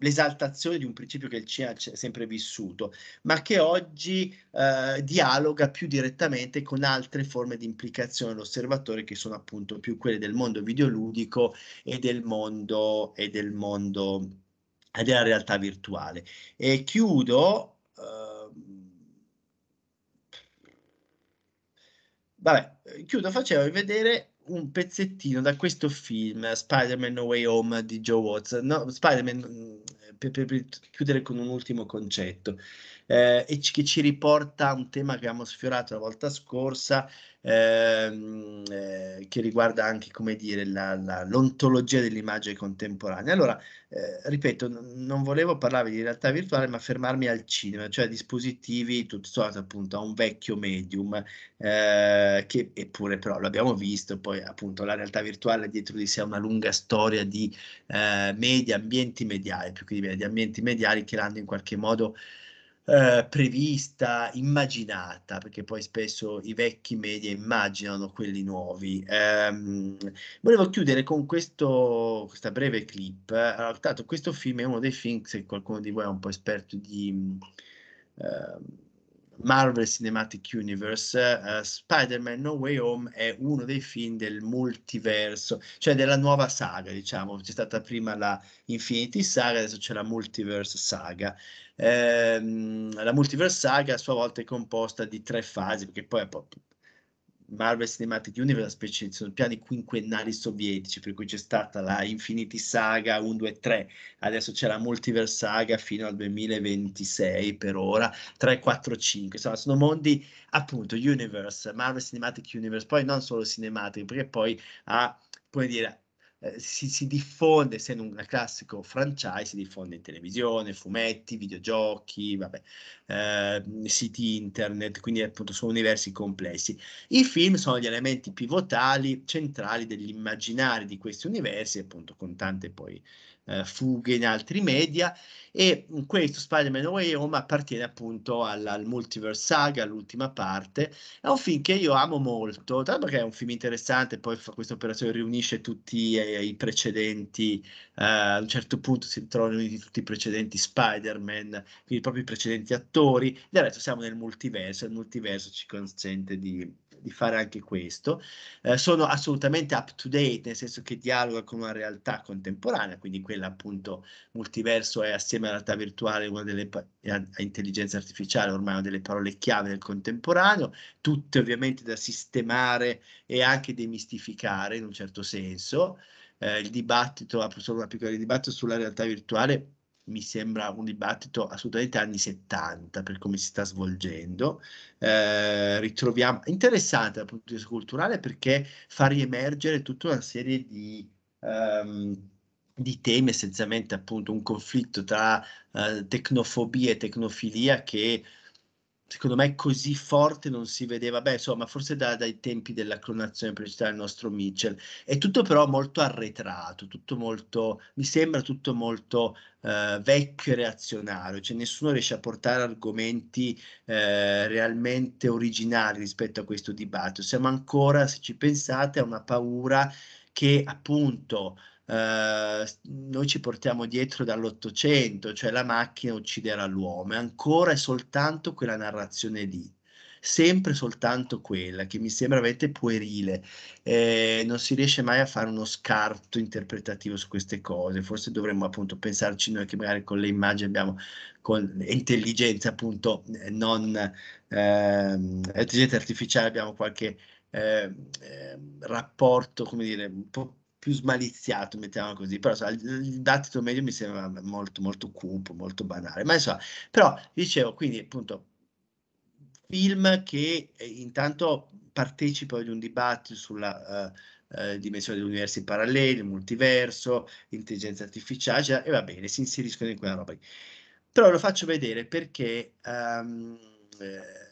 l'esaltazione di un principio che il cinema ha sempre vissuto, ma che oggi eh, dialoga più direttamente con altre forme di implicazione dell'osservatore che sono appunto più quelle del mondo videoludico e del mondo, e del mondo e della realtà virtuale. E chiudo... Eh, vabbè, chiudo facendovi vedere un pezzettino da questo film Spider-Man No Way Home di Joe Watson. No, Spider-Man, mm, per, per, per chiudere con un ultimo concetto, eh, e che ci riporta a un tema che abbiamo sfiorato la volta scorsa, ehm, eh, che riguarda anche, come dire, la, la, l'ontologia dell'immagine contemporanea. Allora, eh, ripeto, n- non volevo parlarvi di realtà virtuale, ma fermarmi al cinema, cioè a dispositivi, tutto sommato appunto a un vecchio medium, eh, che eppure però l'abbiamo visto, poi appunto la realtà virtuale dietro di sé ha una lunga storia di eh, media, ambienti mediali, più che di media, ambienti mediali che l'hanno in qualche modo eh, prevista, immaginata, perché poi spesso i vecchi media immaginano quelli nuovi. Um, volevo chiudere con questo, questa breve clip. Allora, tanto questo film è uno dei film, se qualcuno di voi è un po' esperto di... Uh, Marvel Cinematic Universe, uh, Spider-Man No Way Home è uno dei film del multiverso, cioè della nuova saga, diciamo, c'è stata prima la Infinity Saga, adesso c'è la Multiverse Saga. Ehm, la Multiverse Saga a sua volta è composta di tre fasi, perché poi è proprio Marvel Cinematic Universe specie, sono piani quinquennali sovietici, per cui c'è stata la Infinity Saga 1, 2, 3, adesso c'è la Multiverse Saga fino al 2026 per ora, 3, 4, 5, insomma sono mondi appunto Universe, Marvel Cinematic Universe, poi non solo Cinematic, perché poi ha, come dire, eh, si, si, diffonde, essendo un classico franchise, si diffonde in televisione, fumetti, videogiochi, vabbè, eh, siti internet, quindi appunto sono universi complessi. I film sono gli elementi pivotali, centrali dell'immaginario di questi universi, appunto con tante poi eh, fughe in altri media e mhmm, questo Spider-Man Way Home appartiene appunto al, al Multiverse Saga, all'ultima parte. È un film che io amo molto, tanto perché è un film interessante, poi fa questa operazione riunisce tutti eh, i precedenti, eh, a un certo punto si ritrovano tutti i precedenti Spider-Man, quindi proprio i precedenti attori. Del resto siamo nel multiverso, il multiverso ci consente di di fare anche questo. Eh, sono assolutamente up to date, nel senso che dialoga con una realtà contemporanea, quindi quella appunto multiverso è assieme alla realtà virtuale una delle intelligenza artificiale, ormai una delle parole chiave del contemporaneo, tutte ovviamente da sistemare e anche demistificare in un certo senso. Eh, il dibattito, solo una piccola dibattito sulla realtà virtuale mi sembra un dibattito assolutamente anni 70 per come si sta svolgendo. Eh, ritroviamo interessante dal punto di vista culturale perché fa riemergere tutta una serie di, um, di temi, essenzialmente appunto un conflitto tra uh, tecnofobia e tecnofilia che secondo me così forte non si vedeva, beh insomma forse da, dai tempi della clonazione pubblicitaria del nostro Mitchell, è tutto però molto arretrato, tutto molto, mi sembra tutto molto eh, vecchio e reazionario, cioè nessuno riesce a portare argomenti eh, realmente originali rispetto a questo dibattito, siamo ancora, se ci pensate, a una paura che appunto eh, noi ci portiamo dietro dall'Ottocento, cioè la macchina ucciderà l'uomo, è ancora e soltanto quella narrazione lì sempre soltanto quella che mi sembra veramente puerile. Eh, non si riesce mai a fare uno scarto interpretativo su queste cose. Forse dovremmo appunto pensarci noi che magari con le immagini abbiamo con intelligenza appunto eh, non eh, intelligenza artificiale abbiamo qualche eh, rapporto, come dire, un po' più smaliziato, mettiamo così, però so, il dibattito medio mi sembra molto, molto cupo, molto banale, ma insomma, però dicevo, quindi appunto, film che eh, intanto partecipa ad un dibattito sulla... Eh, eh, dimensione degli universi paralleli, multiverso, intelligenza artificiale, cioè, e va bene, si inseriscono in quella roba lì. Però lo faccio vedere perché um, eh,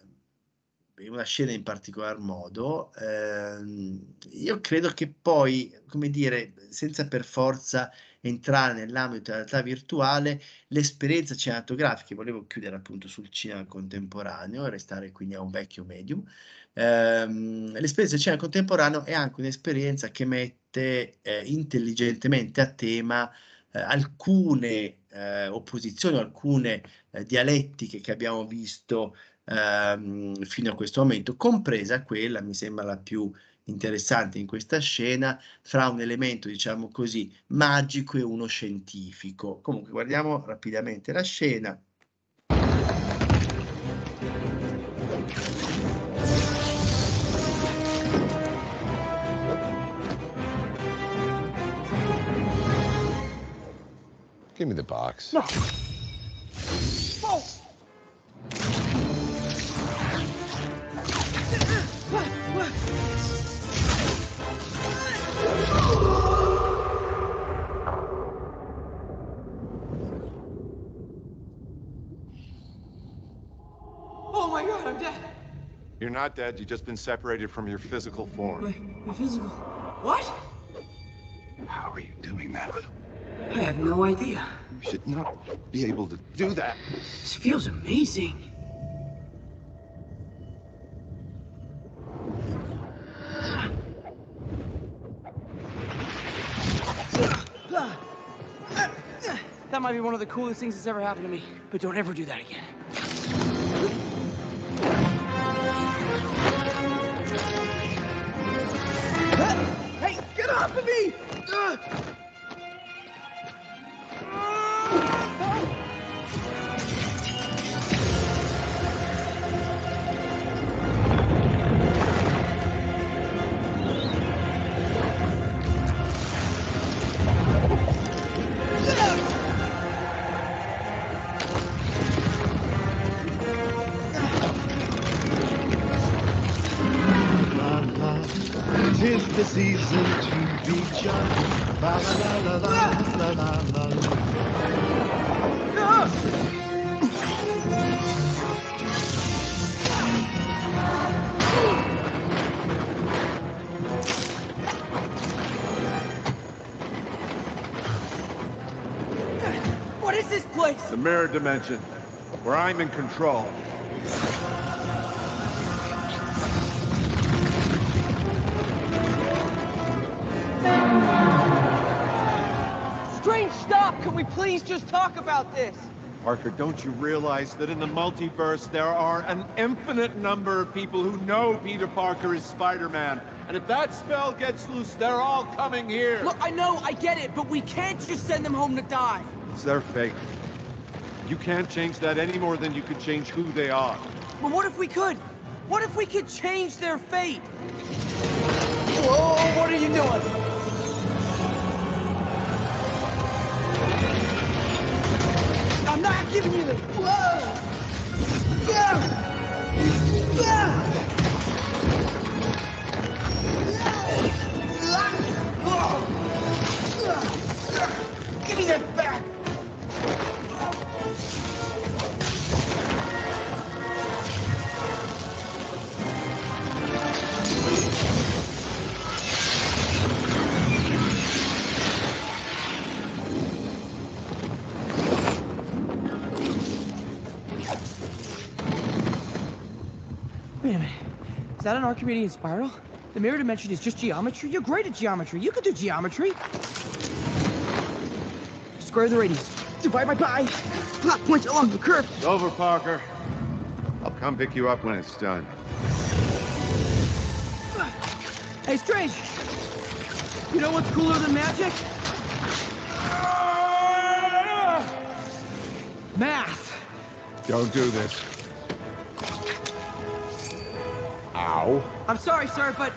una scena in particolar modo, ehm, io credo che poi, come dire, senza per forza entrare nell'ambito della realtà virtuale, l'esperienza cinematografica, volevo chiudere appunto sul cinema contemporaneo e restare quindi a un vecchio medium, ehm, l'esperienza del cinema contemporaneo è anche un'esperienza che mette eh, intelligentemente a tema eh, alcune eh, opposizioni, alcune eh, dialettiche che abbiamo visto ehm, fino a questo momento, compresa quella, mi sembra la più interessante in questa scena, fra un elemento, diciamo così, magico e uno scientifico. Comunque guardiamo rapidamente la scena. Give me the box. No. Oh my god, I'm dead. You're not dead, you've just been separated from your physical form. My, my physical... What? How are you doing that? I have no idea. You should not be able to do that. This feels amazing. That might be one of the coolest things that's ever happened to me. But don't ever do that again. Hey, get off of me! Ugh. What is this place? The mirror dimension, where I'm in control. Stop! Can we please just talk about this? Parker, don't you realize that in the multiverse there are an infinite number of people who know Peter Parker is Spider-Man? And if that spell gets loose, they're all coming here! Look, I know, I get it, but we can't just send them home to die! It's their fate. You can't change that any more than you could change who they are. But what if we could? What if we could change their fate? Whoa, what are you doing? I'm not giving you the. that an Archimedean spiral? The mirror dimension is just geometry? You're great at geometry. You could do geometry. Square the radius. Divide by pi. Plot points along the curve. It's over, Parker. I'll come pick you up when it's done. Hey, Strange. You know what's cooler than magic? Math. Don't do this. Ow. I'm sorry, sir, but...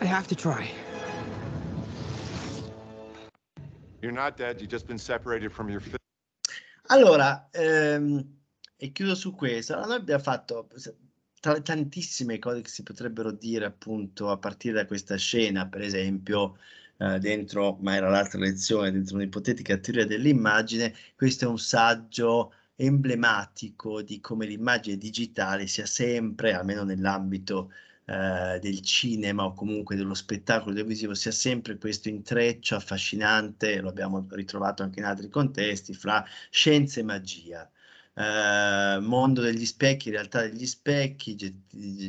I have to try. You're not dead, you've just been separated from your... Allora, ehm, e chiudo su questo. Allora, noi abbiamo fatto tra le tantissime cose che si potrebbero dire appunto a partire da questa scena, per esempio, eh, dentro, ma era l'altra lezione, dentro un'ipotetica teoria dell'immagine, questo è un saggio emblematico di come l'immagine digitale sia sempre, almeno nell'ambito eh, del cinema o comunque dello spettacolo televisivo, sia sempre questo intreccio affascinante, lo abbiamo ritrovato anche in altri contesti, fra scienza e magia. Uh, mondo degli specchi, realtà degli specchi,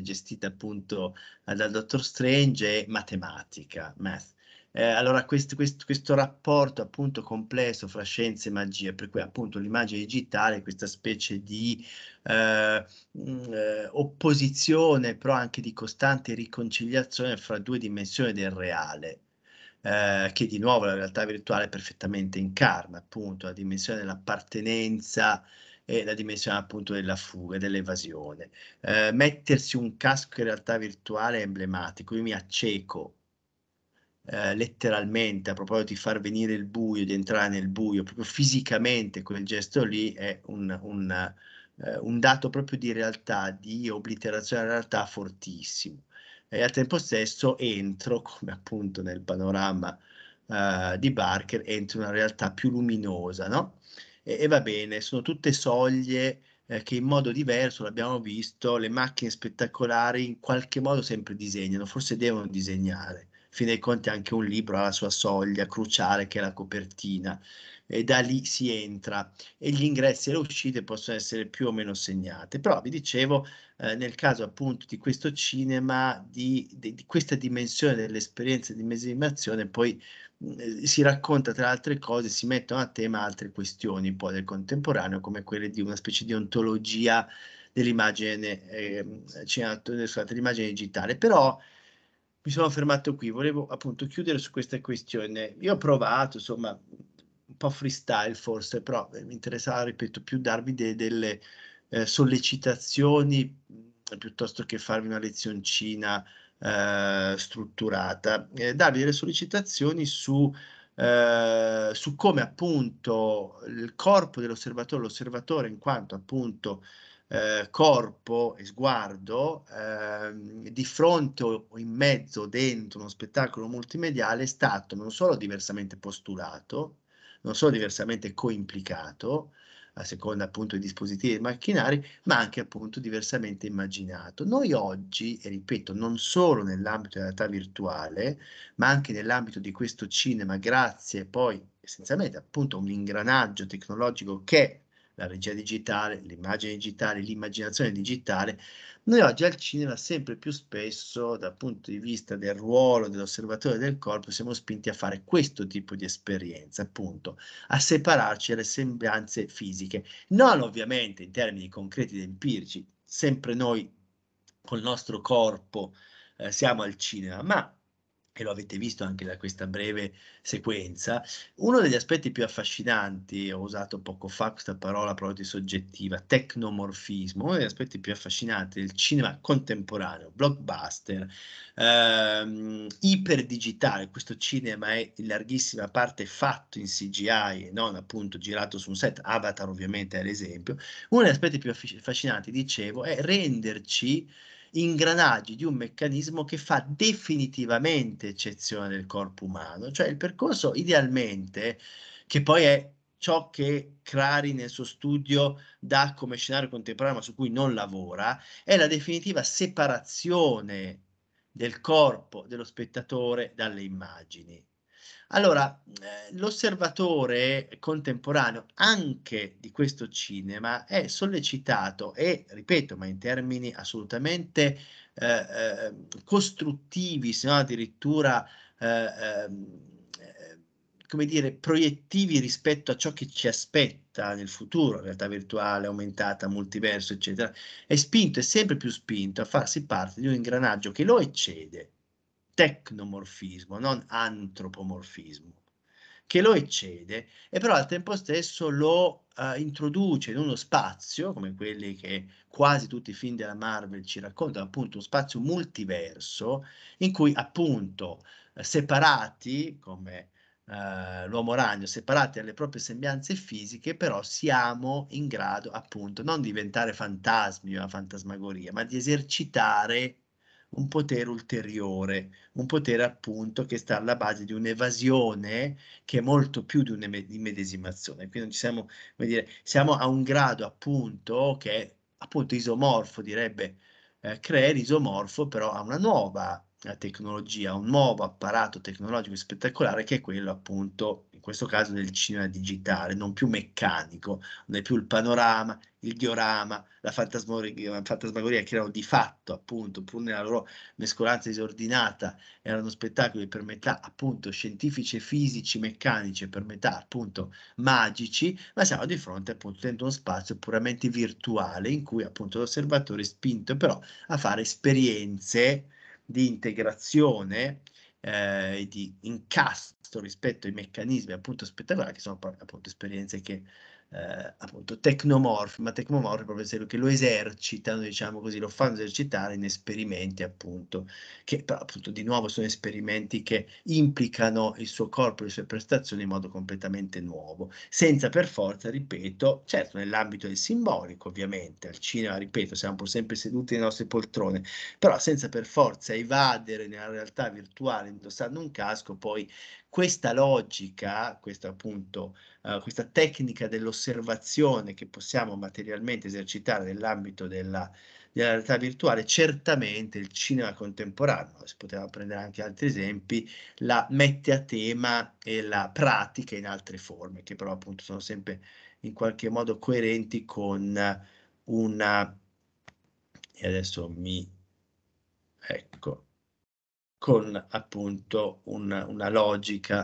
gestita appunto dal dottor Strange, e matematica, math. Eh, allora quest, quest, questo rapporto appunto complesso fra scienze e magia, per cui appunto l'immagine digitale, questa specie di eh, mm, eh, opposizione, però anche di costante riconciliazione fra due dimensioni del reale. Eh, che di nuovo la realtà virtuale perfettamente incarna appunto la dimensione dell'appartenenza e la dimensione appunto della fuga, dell'evasione. Eh, mettersi un casco in realtà virtuale è emblematico, io mi acceco eh, letteralmente, a proposito di far venire il buio, di entrare nel buio, proprio fisicamente quel gesto lì è un, un, eh, un dato proprio di realtà, di obliterazione della realtà fortissimo. E al tempo stesso entro, come appunto nel panorama eh, di Barker, entro in una realtà più luminosa, no? E, e va bene, sono tutte soglie eh, che in modo diverso, l'abbiamo visto, le macchine spettacolari in qualche modo sempre disegnano, forse devono disegnare fine dei conti anche un libro ha la sua soglia cruciale che è la copertina e da lì si entra e gli ingressi e le uscite possono essere più o meno segnate. Però vi dicevo, eh, nel caso appunto di questo cinema, di, di, di questa dimensione dell'esperienza di mesimazione, poi mm, si racconta tra altre cose, si mettono a tema altre questioni un po' del contemporaneo, come quelle di una specie di ontologia dell'immagine, eh, dell'immagine digitale. Però mi sono fermato qui, volevo appunto chiudere su questa questione. Io ho provato, insomma, un po' freestyle forse, però eh, mi interessava, ripeto, più darvi de delle eh, sollecitazioni mm, piuttosto che farvi una lezioncina eh, strutturata, eh, darvi delle sollecitazioni su, eh, su come appunto il corpo dell'osservatore, l'osservatore in quanto appunto eh, corpo e sguardo eh, di fronte o in mezzo, dentro uno spettacolo multimediale è stato non solo diversamente postulato, non solo diversamente coimplicato, a seconda appunto dei dispositivi e macchinari, ma anche appunto diversamente immaginato. Noi oggi, e ripeto, non solo nell'ambito della realtà virtuale, ma anche nell'ambito di questo cinema, grazie poi essenzialmente appunto a un ingranaggio tecnologico che la regia digitale, l'immagine digitale, l'immaginazione digitale, noi oggi al cinema sempre più spesso dal punto di vista del ruolo dell'osservatore del corpo siamo spinti a fare questo tipo di esperienza, appunto, a separarci dalle sembianze fisiche, non ovviamente in termini concreti ed empirici, sempre noi col nostro corpo eh, siamo al cinema, ma e lo avete visto anche da questa breve sequenza, uno degli aspetti più affascinanti, ho usato poco fa questa parola proprio di soggettiva, tecnomorfismo, uno degli aspetti più affascinanti del cinema contemporaneo, blockbuster, ehm, iperdigitale, questo cinema è in larghissima parte fatto in CGI e non appunto girato su un set, Avatar ovviamente è l'esempio, uno degli aspetti più affascinanti, dicevo, è renderci ingranaggi di un meccanismo che fa definitivamente eccezione del corpo umano, cioè il percorso idealmente, che poi è ciò che Crari nel suo studio dà come scenario contemporaneo, ma su cui non lavora, è la definitiva separazione del corpo dello spettatore dalle immagini. Allora, eh, l'osservatore contemporaneo anche di questo cinema è sollecitato e, ripeto, ma in termini assolutamente eh, eh costruttivi, se no addirittura eh, ehm, eh, come dire, proiettivi rispetto a ciò che ci aspetta nel futuro, realtà virtuale, aumentata, multiverso, eccetera, è spinto, è sempre più spinto a farsi parte di un ingranaggio che lo eccede, tecnomorfismo, non antropomorfismo, che lo eccede e però al tempo stesso lo uh, introduce in uno spazio, come quelli che quasi tutti i film della Marvel ci raccontano, appunto uno spazio multiverso in cui appunto eh, separati, come uh, l'uomo ragno, separati dalle proprie sembianze fisiche, però siamo in grado appunto non di diventare fantasmi o fantasmagoria, ma di esercitare un potere ulteriore, un potere appunto che sta alla base di un'evasione che è molto più di un'immedesimazione. Quindi siamo, come dire, siamo, a un grado appunto che è appunto isomorfo, direbbe eh, Cre, isomorfo però a una nuova la tecnologia, un nuovo apparato tecnologico spettacolare che è quello appunto, in questo caso, del cinema digitale, non più meccanico, non è più il panorama, il diorama, la fantasmagoria, che erano di fatto appunto, pur nella loro mescolanza disordinata, erano spettacoli per metà appunto scientifici e fisici, meccanici e per metà appunto magici, ma siamo di fronte appunto dentro uno spazio puramente virtuale in cui appunto l'osservatore è spinto però a fare esperienze di integrazione eh, e eh, di incasso rispetto ai meccanismi appunto spettacolari che sono appunto esperienze che eh, appunto tecnomorfi, ma tecnomorf proprio se che lo esercitano, diciamo così, lo fanno esercitare in esperimenti appunto, che però, appunto di nuovo sono esperimenti che implicano il suo corpo e le sue prestazioni in modo completamente nuovo, senza per forza, ripeto, certo nell'ambito del simbolico ovviamente, al cinema, ripeto, siamo pur sempre seduti nelle nostre poltrone, però senza per forza evadere nella realtà virtuale indossando un casco, poi questa logica, questa appunto, uh, questa tecnica dell'osservazione che possiamo materialmente esercitare nell'ambito della, della, realtà virtuale, certamente il cinema contemporaneo, si poteva prendere anche altri esempi, la mette a tema e la pratica in altre forme, che però appunto sono sempre in qualche modo coerenti con una... E adesso mi... ecco con appunto un, una logica